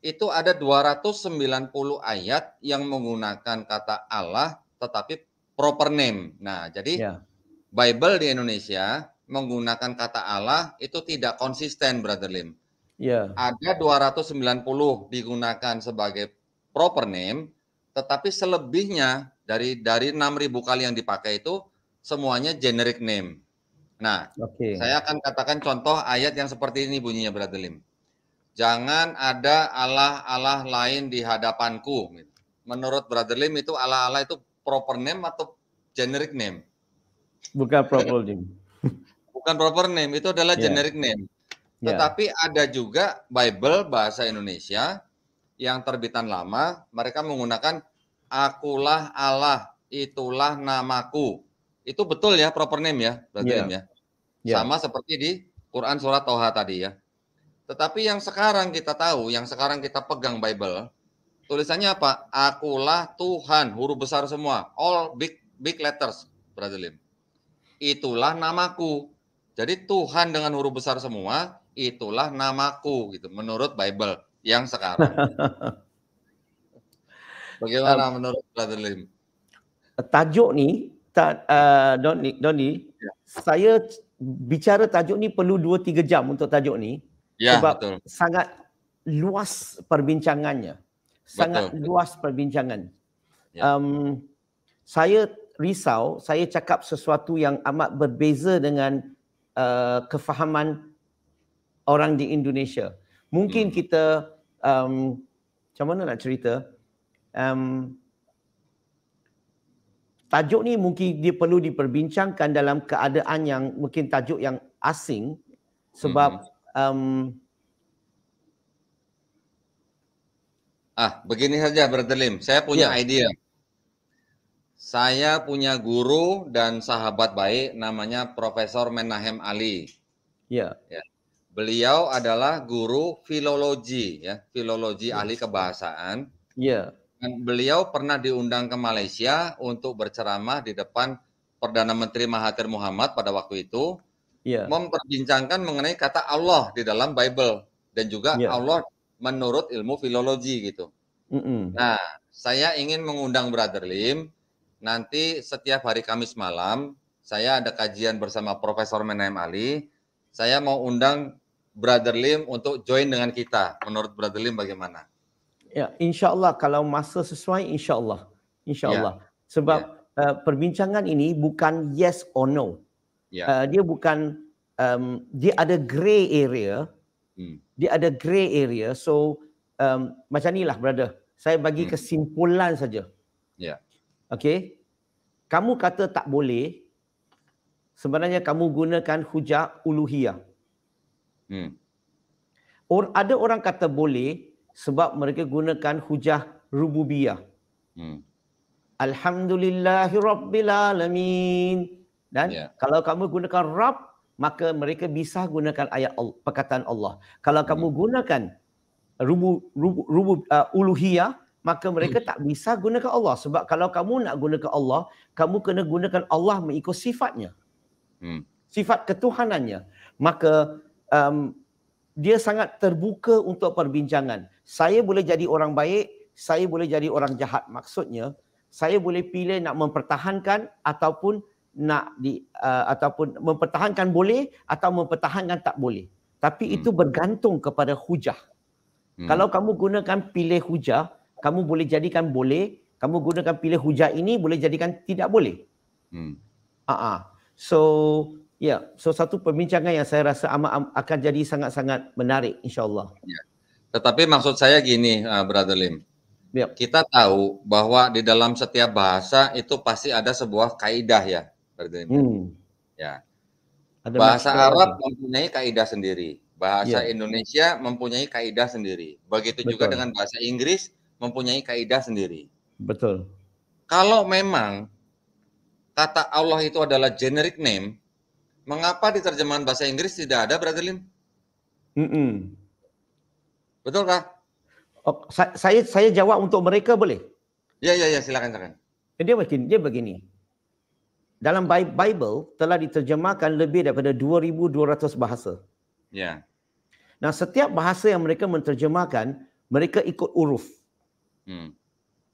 itu ada 290 ayat yang menggunakan kata Allah tetapi proper name. Nah, jadi yeah. Bible di Indonesia menggunakan kata Allah itu tidak konsisten, Brother Lim. Yeah. Ada 290 digunakan sebagai proper name, tetapi selebihnya dari dari 6.000 kali yang dipakai itu semuanya generic name. Nah, okay. saya akan katakan contoh ayat yang seperti ini bunyinya Brother Lim. Jangan ada Allah-Allah lain di hadapanku. Menurut Brother Lim itu Allah-Allah itu proper name atau generic name? Bukan proper name. Bukan proper name, itu adalah yeah. generic name. Yeah. Tetapi ada juga Bible bahasa Indonesia yang terbitan lama, mereka menggunakan akulah Allah, itulah namaku. Itu betul ya proper name ya, berarti yeah. ya. Yeah. Ya. Sama seperti di Quran surat Toha tadi ya. Tetapi yang sekarang kita tahu, yang sekarang kita pegang Bible, Tulisannya apa? Akulah Tuhan, huruf besar semua, all big big letters, Brother Lim. Itulah namaku. Jadi Tuhan dengan huruf besar semua, itulah namaku gitu menurut Bible yang sekarang. Bagaimana menurut Brother Lim? Tajuk ni ta, uh, eh, Doni, Doni ya. saya bicara tajuk ni perlu 2 3 jam untuk tajuk ni. Ya, sebab betul. sangat luas perbincangannya. sangat Betul. luas perbincangan. Ya. Um, saya risau, saya cakap sesuatu yang amat berbeza dengan uh, kefahaman orang di Indonesia. Mungkin hmm. kita, um, macam mana nak cerita, um, tajuk ni mungkin dia perlu diperbincangkan dalam keadaan yang mungkin tajuk yang asing sebab hmm. um, Ah, begini saja bertelim. saya punya ya. idea. Saya punya guru dan sahabat baik namanya Profesor Menahem Ali. Ya. ya. Beliau adalah guru filologi ya, filologi ya. ahli kebahasaan. Iya. Dan beliau pernah diundang ke Malaysia untuk berceramah di depan Perdana Menteri Mahathir Muhammad pada waktu itu. Iya. Memperbincangkan mengenai kata Allah di dalam Bible dan juga ya. Allah menurut ilmu filologi gitu. Mm-mm. Nah, saya ingin mengundang Brother Lim nanti setiap hari Kamis malam saya ada kajian bersama Profesor Menaim Ali. Saya mau undang Brother Lim untuk join dengan kita. Menurut Brother Lim bagaimana? Ya, insya Allah kalau masa sesuai insya Allah. Insya Allah. Ya. Sebab ya. Uh, perbincangan ini bukan yes or no. Ya. Uh, dia bukan um, dia ada grey area Hmm. Dia ada grey area. So um, macam inilah brother. Saya bagi hmm. kesimpulan saja. Ya. Yeah. Okay. Kamu kata tak boleh. Sebenarnya kamu gunakan hujah uluhiyah. Hmm. Or, ada orang kata boleh sebab mereka gunakan hujah rububiyah. Hmm. Alhamdulillahirabbil alamin. Dan yeah. kalau kamu gunakan rab maka mereka bisa gunakan ayat Allah, perkataan Allah. Kalau kamu hmm. gunakan rubu, rubu, rubu, uh, uluhiyah, maka mereka hmm. tak bisa gunakan Allah. Sebab kalau kamu nak gunakan Allah, kamu kena gunakan Allah mengikut sifatnya. Hmm. Sifat ketuhanannya. Maka um, dia sangat terbuka untuk perbincangan. Saya boleh jadi orang baik, saya boleh jadi orang jahat. Maksudnya, saya boleh pilih nak mempertahankan ataupun nak di uh, ataupun mempertahankan boleh atau mempertahankan tak boleh. Tapi hmm. itu bergantung kepada hujah. Hmm. Kalau kamu gunakan pilih hujah, kamu boleh jadikan boleh, kamu gunakan pilih hujah ini boleh jadikan tidak boleh. Hmm. Uh-uh. So, ya, yeah. so satu perbincangan yang saya rasa amat akan jadi sangat-sangat menarik insyaallah. Ya. Tetapi maksud saya gini, uh, Brother Lim. Yep. Ya. Kita tahu bahwa di dalam setiap bahasa itu pasti ada sebuah kaidah ya, Hmm. Ya. Ada bahasa Arab mempunyai kaidah sendiri, bahasa ya. Indonesia mempunyai kaidah sendiri. Begitu Betul. juga dengan bahasa Inggris mempunyai kaidah sendiri. Betul. Kalau memang kata Allah itu adalah generic name, mengapa di terjemahan bahasa Inggris tidak ada, Brother Lin? Mm -mm. Betul kah? Oh, saya saya jawab untuk mereka boleh? Ya ya ya silakan silakan. Eh, dia begini, dia begini. dalam Bible telah diterjemahkan lebih daripada 2,200 bahasa. Ya. Yeah. Nah, setiap bahasa yang mereka menterjemahkan, mereka ikut uruf. Hmm.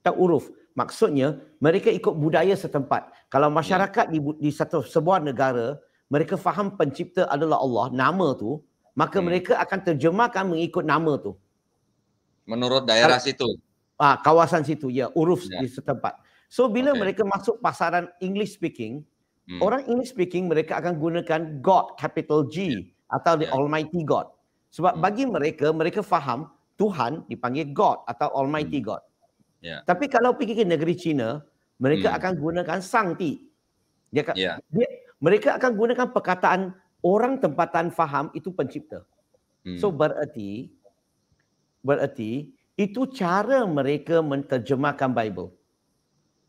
Tak uruf. Maksudnya, mereka ikut budaya setempat. Kalau masyarakat yeah. di, di satu sebuah negara, mereka faham pencipta adalah Allah, nama tu, maka hmm. mereka akan terjemahkan mengikut nama tu. Menurut daerah Kala, situ. Ah, kawasan situ, ya. Uruf yeah. di setempat. So bila okay. mereka masuk pasaran English speaking, hmm. orang English speaking mereka akan gunakan God capital G yeah. atau the almighty God. Sebab hmm. bagi mereka mereka faham Tuhan dipanggil God atau almighty hmm. God. Yeah. Tapi kalau pergi ke negeri China, mereka hmm. akan gunakan Sang Ti. Dia, yeah. dia mereka akan gunakan perkataan orang tempatan faham itu pencipta. Hmm. So bererti bererti itu cara mereka menterjemahkan Bible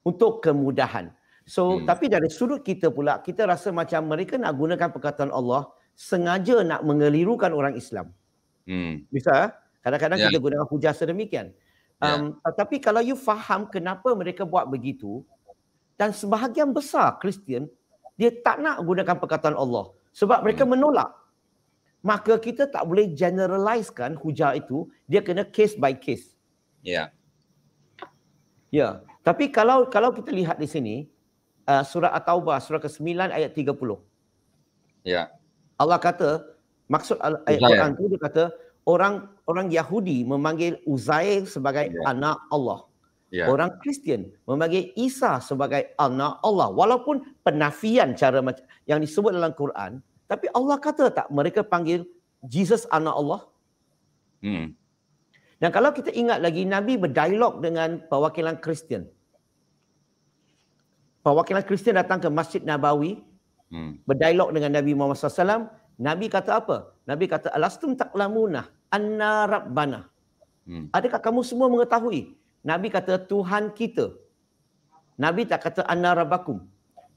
untuk kemudahan. So hmm. tapi dari sudut kita pula kita rasa macam mereka nak gunakan perkataan Allah sengaja nak mengelirukan orang Islam. Hmm. Bisa? Eh? Kadang-kadang yeah. kita gunakan hujah sedemikian. Ya. Um yeah. tapi kalau you faham kenapa mereka buat begitu dan sebahagian besar Kristian dia tak nak gunakan perkataan Allah sebab hmm. mereka menolak. Maka kita tak boleh generaliskan hujah itu, dia kena case by case. Ya. Yeah. Ya. Yeah. Tapi kalau kalau kita lihat di sini uh, surah At-Taubah surah ke-9 ayat 30. Ya. Allah kata maksud ayat Uzair. Quran itu dia kata orang orang Yahudi memanggil Uzair sebagai yeah. anak Allah. Yeah. Orang Kristian memanggil Isa sebagai anak Allah walaupun penafian cara yang disebut dalam Quran tapi Allah kata tak mereka panggil Jesus anak Allah. Hmm. Dan kalau kita ingat lagi Nabi berdialog dengan perwakilan Kristian. Perwakilan Kristian datang ke Masjid Nabawi hmm. berdialog dengan Nabi Muhammad SAW. Nabi kata apa? Nabi kata alastum taklamunah anna rabbana. Hmm. Adakah kamu semua mengetahui? Nabi kata Tuhan kita. Nabi tak kata anna rabbakum.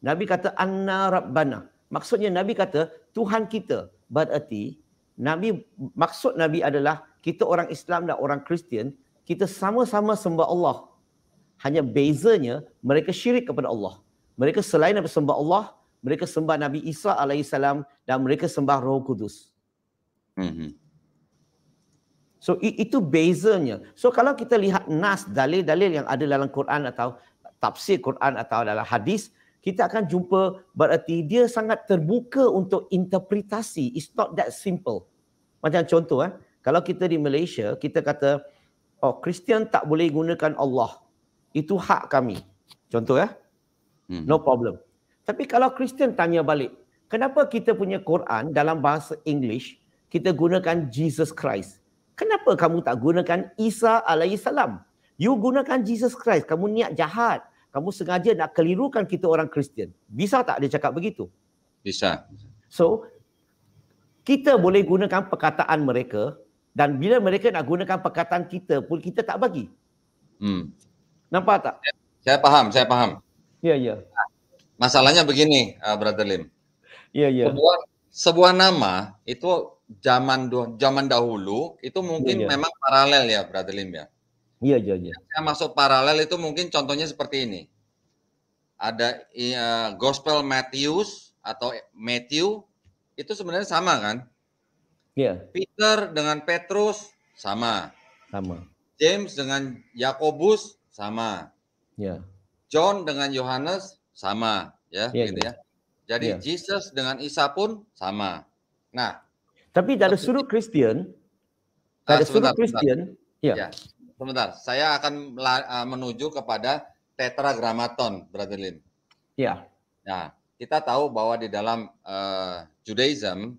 Nabi kata anna rabbana. Maksudnya Nabi kata Tuhan kita. Berarti Nabi maksud Nabi adalah kita orang Islam dan orang Kristian, kita sama-sama sembah Allah. Hanya bezanya mereka syirik kepada Allah. Mereka selain daripada sembah Allah, mereka sembah Nabi Isa alaihissalam dan mereka sembah Roh Kudus. Mm-hmm. So itu bezanya. So kalau kita lihat nas dalil-dalil yang ada dalam Quran atau tafsir Quran atau dalam hadis, kita akan jumpa berarti dia sangat terbuka untuk interpretasi. It's not that simple. Macam contoh eh. Kalau kita di Malaysia, kita kata, oh Kristian tak boleh gunakan Allah. Itu hak kami. Contoh ya. Hmm. No problem. Tapi kalau Kristian tanya balik, kenapa kita punya Quran dalam bahasa English, kita gunakan Jesus Christ. Kenapa kamu tak gunakan Isa alaihi salam? You gunakan Jesus Christ. Kamu niat jahat. Kamu sengaja nak kelirukan kita orang Kristian. Bisa tak dia cakap begitu? Bisa. So, kita boleh gunakan perkataan mereka Dan bila mereka nak gunakan perkataan kita pun kita tak bagi. Hmm. Nampak tak? Ya, saya faham, saya faham. Ya, ya. Ah, masalahnya begini, uh, Brother Lim. Ya, ya. Sebuah, sebuah nama itu zaman zaman dahulu itu mungkin yeah, yeah. memang paralel ya, Brother Lim ya. Iya, iya, iya. Saya masuk paralel itu mungkin contohnya seperti ini. Ada uh, Gospel Matthews atau Matthew itu sebenarnya sama kan? Iya. Peter dengan Petrus sama. Sama. James dengan Yakobus sama. Iya. John dengan Yohanes sama, ya, yeah, gitu ya. ya. Jadi yeah. Jesus dengan Isa pun sama. Nah, tapi dari sudut Kristen, ah, dari sudut Kristen, ya. ya. Sebentar, saya akan ah, menuju kepada Tetragrammaton, Brother Lim. Ya. Nah, kita tahu bahwa di dalam uh, Judaism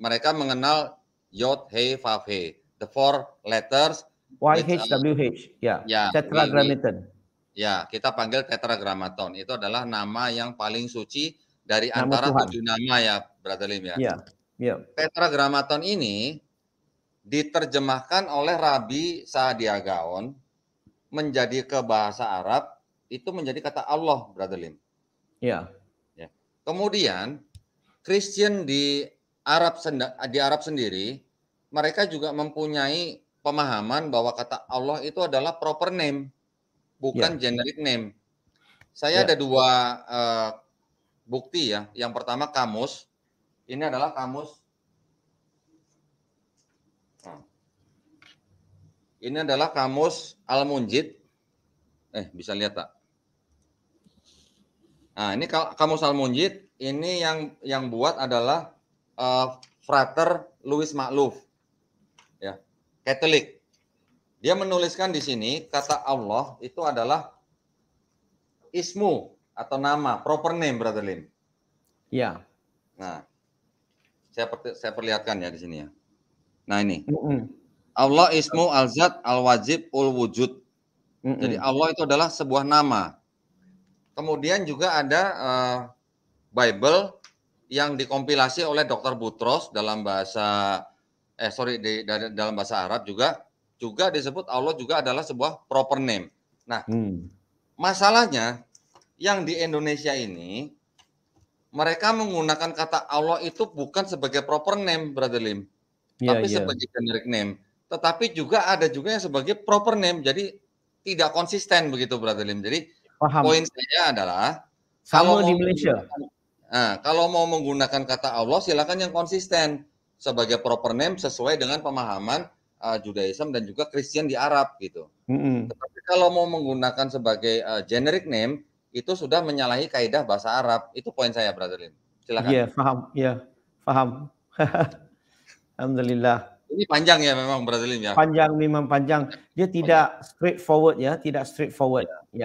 mereka mengenal Yod, He, Vav, He. The four letters. YHWH. Ya. Yeah. Tetragrammaton. Ya, kita panggil tetragrammaton. Itu adalah nama yang paling suci dari nama antara Tuhan. tujuh nama ya, Brother Lim ya. Ya. ya. Tetragrammaton ini diterjemahkan oleh Rabi Gaon menjadi ke bahasa Arab itu menjadi kata Allah, Brother Lim. Ya. ya. Kemudian Christian di Arab di Arab sendiri mereka juga mempunyai pemahaman bahwa kata Allah itu adalah proper name bukan yeah. generic name. Saya yeah. ada dua uh, bukti ya. Yang pertama kamus. Ini adalah kamus. Hmm. Ini adalah kamus Al-Munjid. Eh, bisa lihat tak? Nah, ini kamus Al-Munjid. Ini yang yang buat adalah uh, Frater Louis Makluf, ya Katolik dia menuliskan di sini kata Allah itu adalah ismu atau nama proper name Brother Lim. Ya. Nah, saya per, saya perlihatkan ya di sini ya. Nah ini. Mm -mm. Allah ismu al-zat al-wajib ul-wujud. Mm -mm. Jadi Allah itu adalah sebuah nama. Kemudian juga ada uh, Bible yang dikompilasi oleh Dr. Butros dalam bahasa eh sorry di, dalam bahasa Arab juga juga disebut Allah juga adalah sebuah proper name. Nah, hmm. masalahnya yang di Indonesia ini mereka menggunakan kata Allah itu bukan sebagai proper name, Brother Lim, yeah, tapi yeah. sebagai generic name. Tetapi juga ada juga yang sebagai proper name, jadi tidak konsisten begitu, Brother Lim. Jadi Paham. poin saya adalah sama kalau di Malaysia Nah, kalau mau menggunakan kata Allah, silakan yang konsisten sebagai proper name sesuai dengan pemahaman uh, Judaism dan juga Kristen di Arab gitu. Mm-hmm. Tapi kalau mau menggunakan sebagai uh, generic name itu sudah menyalahi kaidah bahasa Arab. Itu poin saya, Brother Lim. Silakan. Iya, yeah, paham. Iya, yeah, paham. Alhamdulillah. Ini panjang ya memang Brother ya. Panjang memang panjang. Dia tidak straightforward ya, tidak straightforward. Iya. Ya.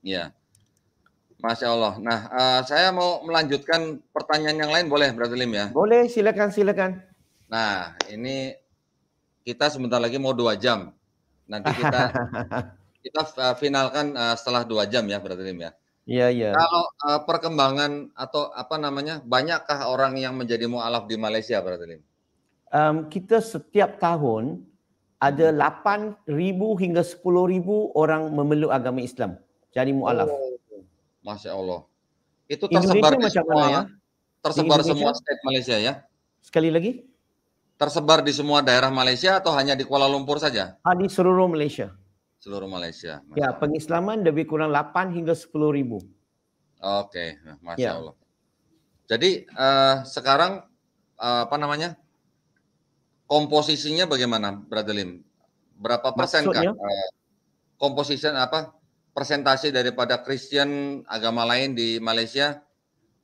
Yeah. Ya. Masya Allah. Nah, uh, saya mau melanjutkan pertanyaan yang lain boleh, Brother Lim ya? Boleh, silakan, silakan. Nah, ini kita sebentar lagi mau dua jam. Nanti kita kita eh, finalkan uh, setelah dua jam ya, Brother Lim ya. Iya, iya. Kalau uh, perkembangan atau apa namanya, banyakkah orang yang menjadi mualaf di Malaysia, Brother Lim? Um, kita setiap tahun ada hmm. ribu hingga ribu orang memeluk agama Islam jadi mualaf. Oh. Masya Allah. Itu tersebar Indonesia di semua, ya? ya? tersebar di semua state Malaysia ya? Sekali lagi? Tersebar di semua daerah Malaysia atau hanya di Kuala Lumpur saja? Ah, di seluruh Malaysia. Seluruh Malaysia. Masya ya, pengislaman lebih kurang 8 hingga 10 ribu. Oke, Masya ya. Allah. Jadi uh, sekarang uh, apa namanya komposisinya bagaimana, Brother Lim? Berapa persen Maksudnya? kan komposisi apa persentase daripada Kristen agama lain di Malaysia?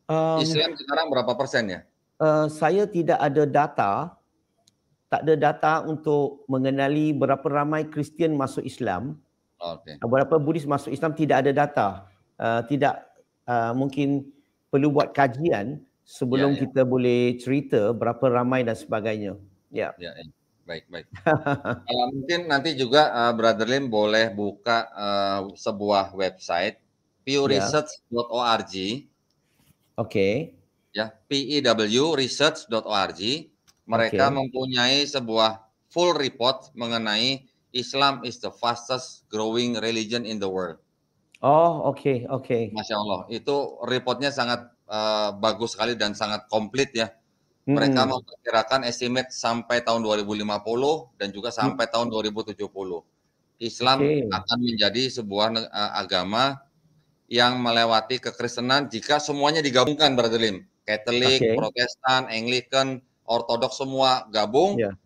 Um, Islam sekarang berapa persennya? Uh, saya tidak ada data, tak ada data untuk mengenali berapa ramai Kristen masuk Islam. Okay. Berapa Buddhis masuk Islam tidak ada data. Uh, tidak uh, mungkin perlu buat kajian sebelum yeah, yeah. kita boleh cerita berapa ramai dan sebagainya. Ya. Yeah. Yeah, yeah. baik baik. uh, mungkin nanti juga uh, Brother Lim boleh buka uh, sebuah website pewresearch.org. Oke. Okay. Ya, pewresearch.org. Mereka okay. mempunyai sebuah full report mengenai Islam is the fastest growing religion in the world. Oh, oke, okay, oke. Okay. Masya Allah, itu reportnya sangat uh, bagus sekali dan sangat komplit ya mereka hmm. memperkirakan estimate sampai tahun 2050 dan juga sampai hmm. tahun 2070. Islam okay. akan menjadi sebuah eh, agama yang melewati kekristenan jika semuanya digabungkan, Brother Lim. Katolik, okay. Protestan, Anglikan, Ortodoks semua gabung. Yeah.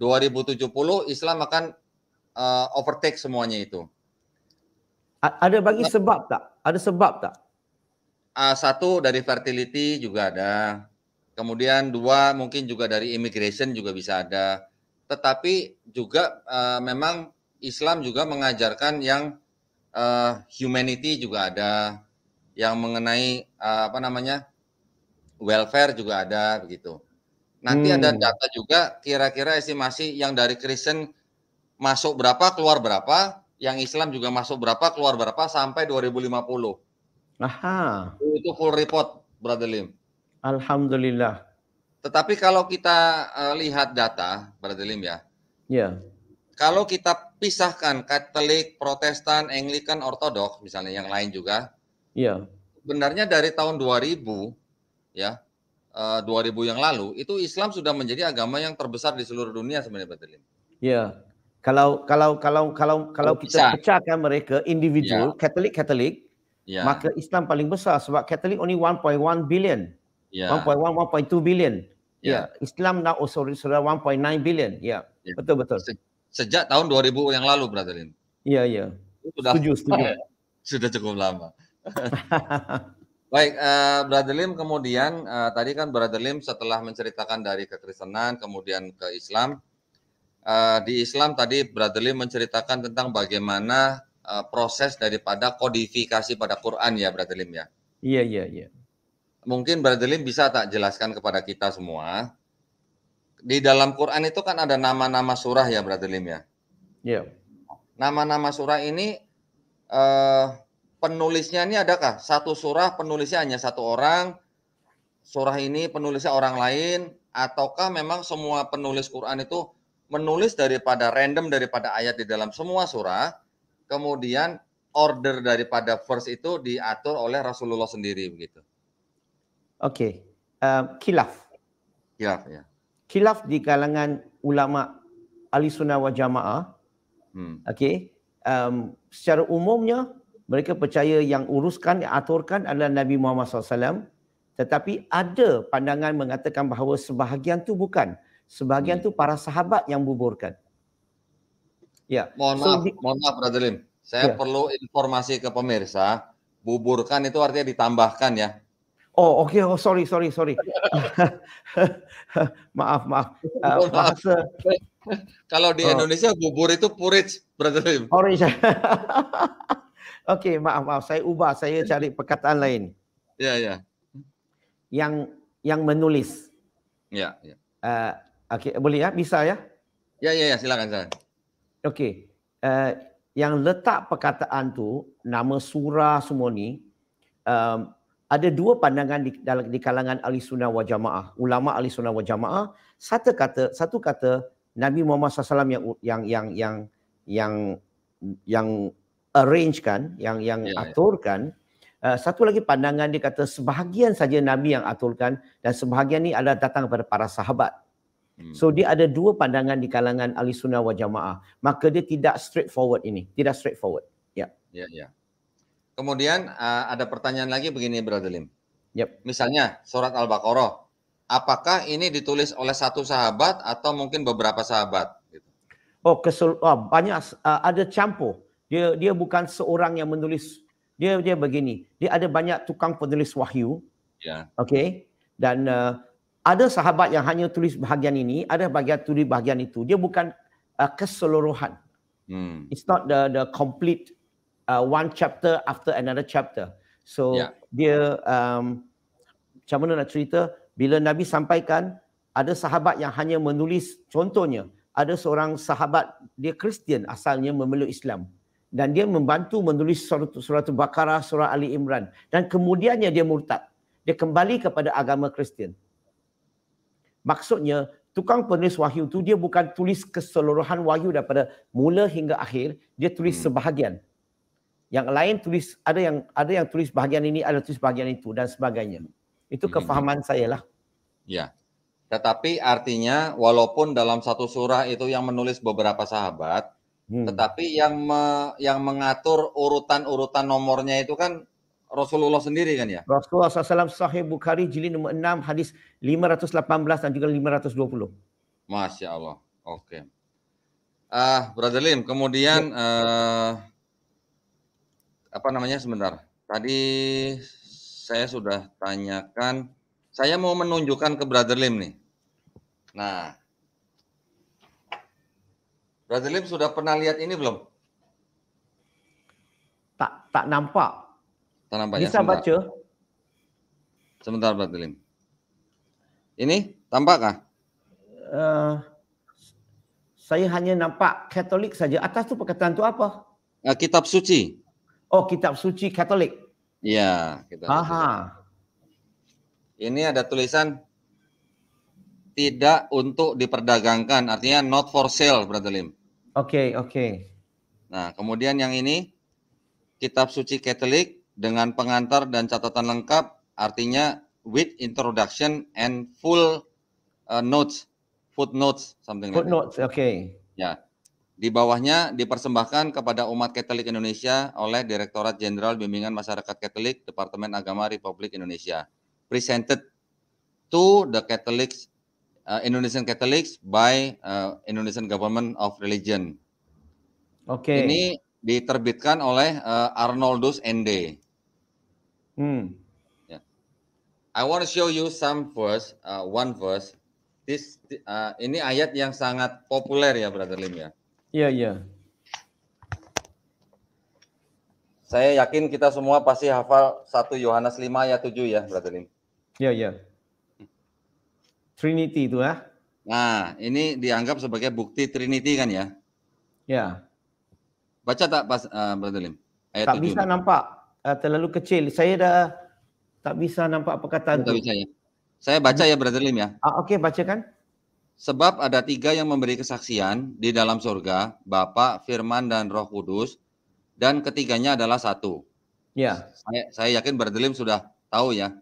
2070 Islam akan uh, overtake semuanya itu. A ada bagi nah. sebab tak? Ada sebab tak? Uh, satu dari fertility juga ada Kemudian dua mungkin juga dari immigration juga bisa ada. Tetapi juga uh, memang Islam juga mengajarkan yang uh, humanity juga ada, yang mengenai uh, apa namanya welfare juga ada begitu. Nanti hmm. ada data juga kira-kira estimasi yang dari Kristen masuk berapa, keluar berapa, yang Islam juga masuk berapa, keluar berapa sampai 2050. Aha. Itu full report, Brother Lim. Alhamdulillah. Tetapi kalau kita uh, lihat data, Pak Delim ya. Ya. Kalau kita pisahkan Katolik, Protestan, Anglikan, Ortodoks misalnya yang lain juga. Iya. Sebenarnya dari tahun 2000 ya, uh, eh, 2000 yang lalu itu Islam sudah menjadi agama yang terbesar di seluruh dunia sebenarnya Pak Delim. Iya. Kalau kalau kalau kalau kalau kita bisa. pecahkan mereka individu, Katolik-Katolik, ya. ya. maka Islam paling besar sebab Katolik only 1.1 billion. 1.1 ya. 1.2 billion. ya. yeah. Islam now also sudah 1.9 billion. Ya. Yeah. yeah. Betul betul. Se sejak tahun 2000 yang lalu Brother Iya yeah, iya. Yeah. Sudah setuju, setuju. sudah cukup lama. Baik, uh, Brother Lim kemudian uh, tadi kan Brother Lim setelah menceritakan dari kekristenan kemudian ke Islam. Uh, di Islam tadi Brother Lim menceritakan tentang bagaimana uh, proses daripada kodifikasi pada Quran ya Brother Lim ya. Iya iya iya mungkin Brother Lim bisa tak jelaskan kepada kita semua. Di dalam Quran itu kan ada nama-nama surah ya Brother Lim ya. Iya. Yeah. Nama-nama surah ini eh, penulisnya ini adakah satu surah penulisnya hanya satu orang? Surah ini penulisnya orang lain ataukah memang semua penulis Quran itu menulis daripada random daripada ayat di dalam semua surah, kemudian order daripada verse itu diatur oleh Rasulullah sendiri begitu. Okey. Uh, kilaf. Ya, ya. Kilaf di kalangan ulama Ahli Sunnah wal Jamaah. Hmm. Okey. Um, secara umumnya mereka percaya yang uruskan yang aturkan adalah Nabi Muhammad SAW tetapi ada pandangan mengatakan bahawa sebahagian tu bukan sebahagian hmm. tu para sahabat yang buburkan. Ya. Yeah. Mohon so, maaf, mohon maaf Bradley. Saya yeah. perlu informasi ke pemirsa, buburkan itu artinya ditambahkan ya, Oh, okay. Oh, sorry, sorry, sorry. maaf, maaf. Uh, bahasa... Kalau di oh. Indonesia, bubur itu porridge, brother. Porridge. okay, maaf, maaf. Saya ubah. Saya cari perkataan lain. Ya, yeah, ya. Yeah. Yang yang menulis. Ya, yeah, ya. Yeah. Uh, okay, boleh ya? Bisa ya? Ya, ya, ya. Silakan, saya. Okay. Uh, yang letak perkataan tu, nama surah semua ni, um, ada dua pandangan di, dalam, di kalangan ahli sunnah wa jamaah. Ulama ahli sunnah wa jamaah, satu kata, satu kata Nabi Muhammad SAW yang yang yang yang yang yang, yang arrange kan, yang yang yeah. Ya. aturkan. Uh, satu lagi pandangan dia kata sebahagian saja Nabi yang aturkan dan sebahagian ni adalah datang kepada para sahabat. Hmm. So dia ada dua pandangan di kalangan ahli sunnah wal jamaah. Maka dia tidak straightforward ini. Tidak straightforward. Ya. Yeah. yeah, Yeah. Kemudian uh, ada pertanyaan lagi begini Brother Lim. Yep. Misalnya surat Al-Baqarah. Apakah ini ditulis oleh satu sahabat atau mungkin beberapa sahabat? Gitu. Oh, kesul oh, banyak uh, ada campur. Dia dia bukan seorang yang menulis. Dia dia begini. Dia ada banyak tukang penulis wahyu. Ya. Yeah. Okey. Dan uh, ada sahabat yang hanya tulis bahagian ini, ada bahagian tulis bahagian itu. Dia bukan uh, keseluruhan. Hmm. It's not the the complete uh, one chapter after another chapter. So yeah. dia um, macam mana nak cerita bila Nabi sampaikan ada sahabat yang hanya menulis contohnya ada seorang sahabat dia Kristian asalnya memeluk Islam dan dia membantu menulis surat surat Bakara, surah Ali Imran dan kemudiannya dia murtad dia kembali kepada agama Kristian maksudnya tukang penulis wahyu tu dia bukan tulis keseluruhan wahyu daripada mula hingga akhir dia tulis hmm. sebahagian hmm. Yang lain tulis ada yang ada yang tulis bahagian ini, ada tulis bahagian itu dan sebagainya. Itu iya, iya. kefahaman saya lah. Ya. Tetapi artinya walaupun dalam satu surah itu yang menulis beberapa sahabat, hmm. tetapi yang me, yang mengatur urutan-urutan nomornya itu kan Rasulullah sendiri kan ya? Rasulullah SAW Sahih Bukhari jilid nomor 6 hadis 518 dan juga 520. Masya Allah. Oke. Okay. Ah, uh, Brother Lim, kemudian uh, apa namanya sebentar. Tadi saya sudah tanyakan, saya mau menunjukkan ke Brother Lim nih. Nah, Brother Lim sudah pernah lihat ini belum? Tak tak nampak. Tak nampak Bisa ya? Sebentar. baca. Sebentar Brother Lim. Ini tampakkah? Uh, eh, saya hanya nampak Katolik saja. Atas tu perkataan tu apa? Uh, kitab suci. Oh, kitab suci Katolik. Iya, kitab. Aha. Ini ada tulisan tidak untuk diperdagangkan, artinya not for sale, Brother Lim. Oke, okay, oke. Okay. Nah, kemudian yang ini kitab suci Katolik dengan pengantar dan catatan lengkap, artinya with introduction and full uh, notes, footnotes, something footnotes, like that. Footnotes, oke. Okay. Ya. Di bawahnya dipersembahkan kepada umat Katolik Indonesia oleh Direktorat Jenderal Bimbingan Masyarakat Katolik Departemen Agama Republik Indonesia. Presented to the Catholics uh, Indonesian Catholics by uh, Indonesian Government of Religion. Oke. Okay. Ini diterbitkan oleh uh, Arnoldus ND. Hmm. Yeah. I want to show you some verse, uh, one verse. This uh, ini ayat yang sangat populer ya, Brother Lim ya. Iya, iya. Saya yakin kita semua pasti hafal 1 Yohanes 5 ayat 7 ya, Brother Lim. Iya, iya. Trinity itu ya. Nah, ini dianggap sebagai bukti Trinity kan ya? Ya. Baca tak pas uh, Brother Lim? Ayat tak 7. bisa nampak, uh, terlalu kecil. Saya dah tak bisa nampak perkataan tak Bisa, ya. Saya baca ya Brother Lim ya. Ah, Oke, okay, bacakan. Sebab ada tiga yang memberi kesaksian di dalam surga, Bapa, Firman, dan Roh Kudus, dan ketiganya adalah satu. Ya. Saya, saya yakin Berdelim sudah tahu ya.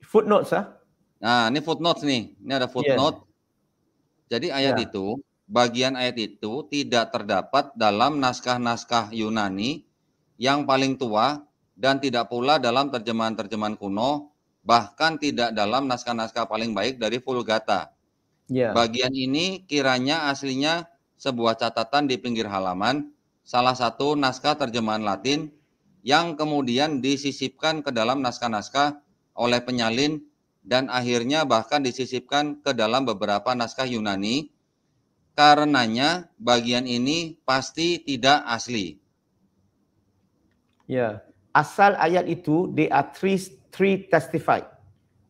Footnotes, ya? Nah, ini footnotes nih. Ini ada footnote. Yeah. Jadi ayat yeah. itu, bagian ayat itu tidak terdapat dalam naskah-naskah Yunani yang paling tua dan tidak pula dalam terjemahan-terjemahan kuno, bahkan tidak dalam naskah-naskah paling baik dari Vulgata. Ya. Bagian ini kiranya aslinya sebuah catatan di pinggir halaman, salah satu naskah terjemahan Latin yang kemudian disisipkan ke dalam naskah-naskah oleh penyalin dan akhirnya bahkan disisipkan ke dalam beberapa naskah Yunani. Karenanya bagian ini pasti tidak asli. Ya, asal ayat itu they are three, three testified.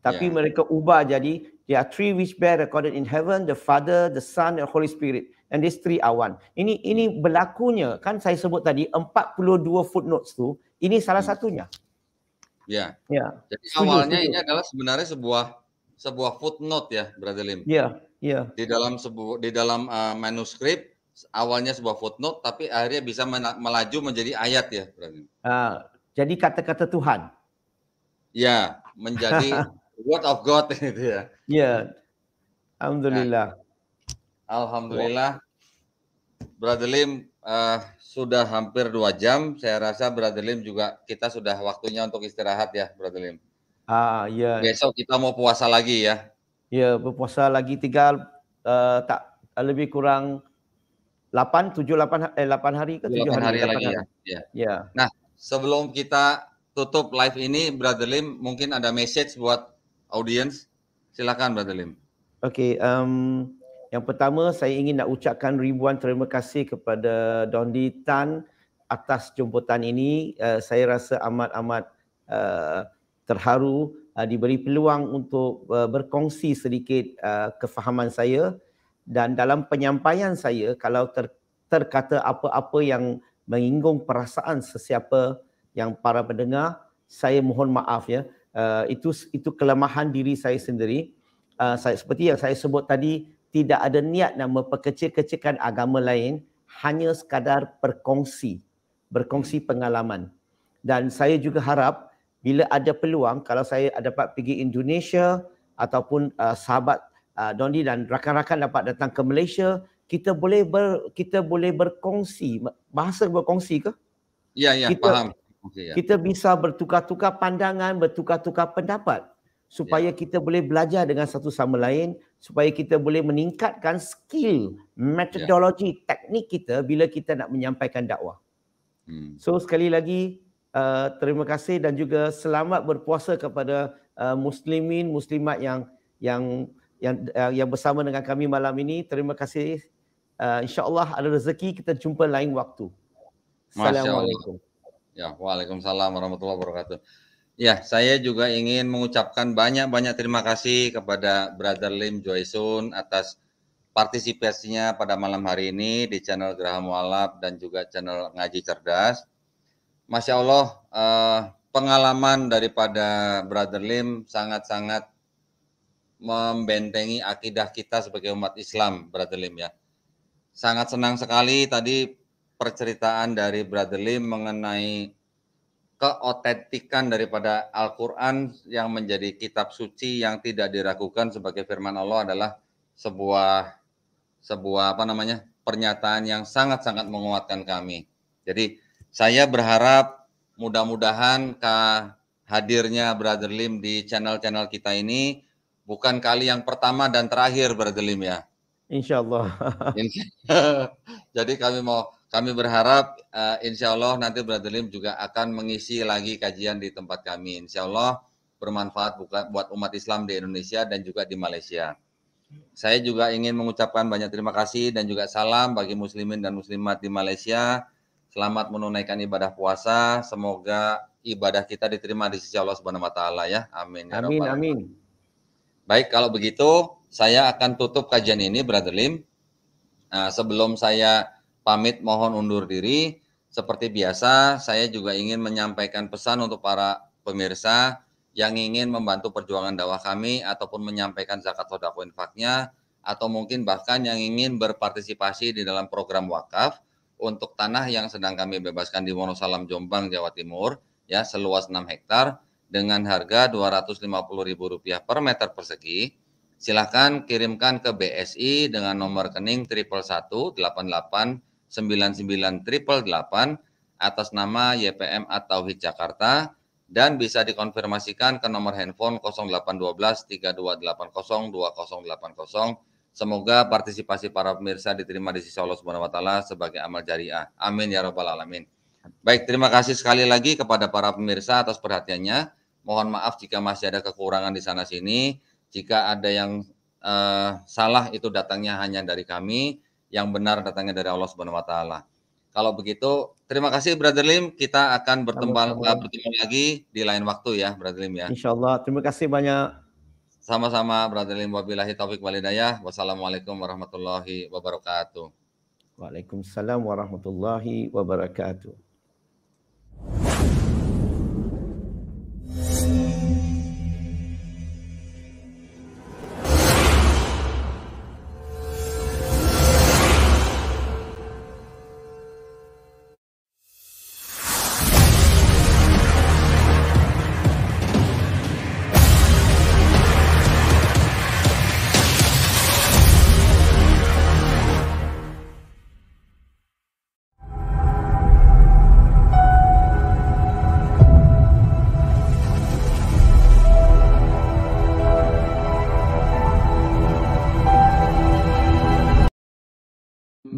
Tapi ya. mereka ubah jadi There are three which bear recorded in heaven, the Father, the Son, and Holy Spirit. And these three are one. Ini ini berlakunya, kan saya sebut tadi, 42 footnotes tu, ini salah hmm. satunya. Ya. Yeah. Jadi awalnya ini adalah sebenarnya sebuah sebuah footnote ya, Brother Lim. Ya. Yeah. Di dalam sebuah di dalam uh, manuskrip awalnya sebuah footnote tapi akhirnya bisa melaju menjadi ayat ya, Brother Lim. Uh, ah, jadi kata-kata Tuhan. Ya, menjadi Word of God itu ya. Iya. Alhamdulillah. Alhamdulillah. Brother Lim uh, sudah hampir dua jam. Saya rasa Brother Lim juga kita sudah waktunya untuk istirahat ya, Brother Lim. Ah iya. Besok kita mau puasa lagi ya. Ya berpuasa lagi tiga uh, eh, tak lebih kurang 8 7 8 eh 8 hari ke 7 hari, hari lagi hari. ya. Ya. ya. Nah, sebelum kita tutup live ini Brother Lim mungkin ada message buat audience. Silakan Pak Talim. Okey, um, yang pertama saya ingin nak ucapkan ribuan terima kasih kepada Dondi Tan atas jemputan ini. Uh, saya rasa amat-amat uh, terharu uh, diberi peluang untuk uh, berkongsi sedikit uh, kefahaman saya dan dalam penyampaian saya kalau ter, terkata apa-apa yang menginggung perasaan sesiapa yang para pendengar saya mohon maaf ya Eh, itu itu kelemahan diri saya sendiri. Uh, saya, seperti yang saya sebut tadi, tidak ada niat nak memperkecil-kecilkan agama lain, hanya sekadar berkongsi, berkongsi pengalaman. Dan saya juga harap bila ada peluang, kalau saya dapat pergi Indonesia ataupun uh, sahabat uh, Dondi dan rakan-rakan dapat datang ke Malaysia, kita boleh ber, kita boleh berkongsi bahasa berkongsi ke? Ya, ya, kita, faham okay, ya. kita bisa bertukar-tukar pandangan, bertukar-tukar pendapat supaya ya. kita boleh belajar dengan satu sama lain, supaya kita boleh meningkatkan skill, metodologi, ya. teknik kita bila kita nak menyampaikan dakwah. Hmm. So sekali lagi uh, terima kasih dan juga selamat berpuasa kepada uh, muslimin muslimat yang yang yang uh, yang bersama dengan kami malam ini. Terima kasih. Uh, InsyaAllah ada rezeki kita jumpa lain waktu. Assalamualaikum. Masya Allah. Ya, Waalaikumsalam warahmatullahi wabarakatuh. Ya, saya juga ingin mengucapkan banyak-banyak terima kasih kepada Brother Lim Joysun atas partisipasinya pada malam hari ini di channel Graham Walab dan juga channel Ngaji Cerdas. Masya Allah, eh, pengalaman daripada Brother Lim sangat-sangat membentengi akidah kita sebagai umat Islam, Brother Lim ya. Sangat senang sekali tadi perceritaan dari Brother Lim mengenai keotentikan daripada Al-Quran yang menjadi kitab suci yang tidak diragukan sebagai firman Allah adalah sebuah sebuah apa namanya pernyataan yang sangat-sangat menguatkan kami. Jadi saya berharap mudah-mudahan hadirnya Brother Lim di channel-channel kita ini bukan kali yang pertama dan terakhir Brother Lim ya. Insya Allah. Jadi kami mau kami berharap uh, insya Allah nanti Brother Lim juga akan mengisi lagi kajian di tempat kami. Insya Allah bermanfaat buat umat Islam di Indonesia dan juga di Malaysia. Saya juga ingin mengucapkan banyak terima kasih dan juga salam bagi muslimin dan muslimat di Malaysia. Selamat menunaikan ibadah puasa. Semoga ibadah kita diterima di sisi Allah Subhanahu wa taala ya. Amin. Ya amin amin. Baik, kalau begitu saya akan tutup kajian ini Brother Lim. Nah, sebelum saya pamit mohon undur diri. Seperti biasa, saya juga ingin menyampaikan pesan untuk para pemirsa yang ingin membantu perjuangan dakwah kami ataupun menyampaikan zakat sodako infaknya atau mungkin bahkan yang ingin berpartisipasi di dalam program wakaf untuk tanah yang sedang kami bebaskan di Wonosalam Jombang Jawa Timur ya seluas 6 hektar dengan harga Rp250.000 per meter persegi. Silahkan kirimkan ke BSI dengan nomor rekening 111 88 99888 atas nama YPM atau HIT Jakarta dan bisa dikonfirmasikan ke nomor handphone 0812 3280 2080. Semoga partisipasi para pemirsa diterima di sisi Allah Subhanahu wa taala sebagai amal jariah. Amin ya rabbal alamin. Baik, terima kasih sekali lagi kepada para pemirsa atas perhatiannya. Mohon maaf jika masih ada kekurangan di sana sini. Jika ada yang uh, salah itu datangnya hanya dari kami yang benar datangnya dari Allah Subhanahu wa taala. Kalau begitu, terima kasih Brother Lim. Kita akan eh, bertemu, lagi di lain waktu ya, Brother Lim ya. Insya Allah. Terima kasih banyak. Sama-sama, Brother Lim. Wabillahi taufik walidayah. Wassalamualaikum warahmatullahi wabarakatuh. Waalaikumsalam warahmatullahi wabarakatuh.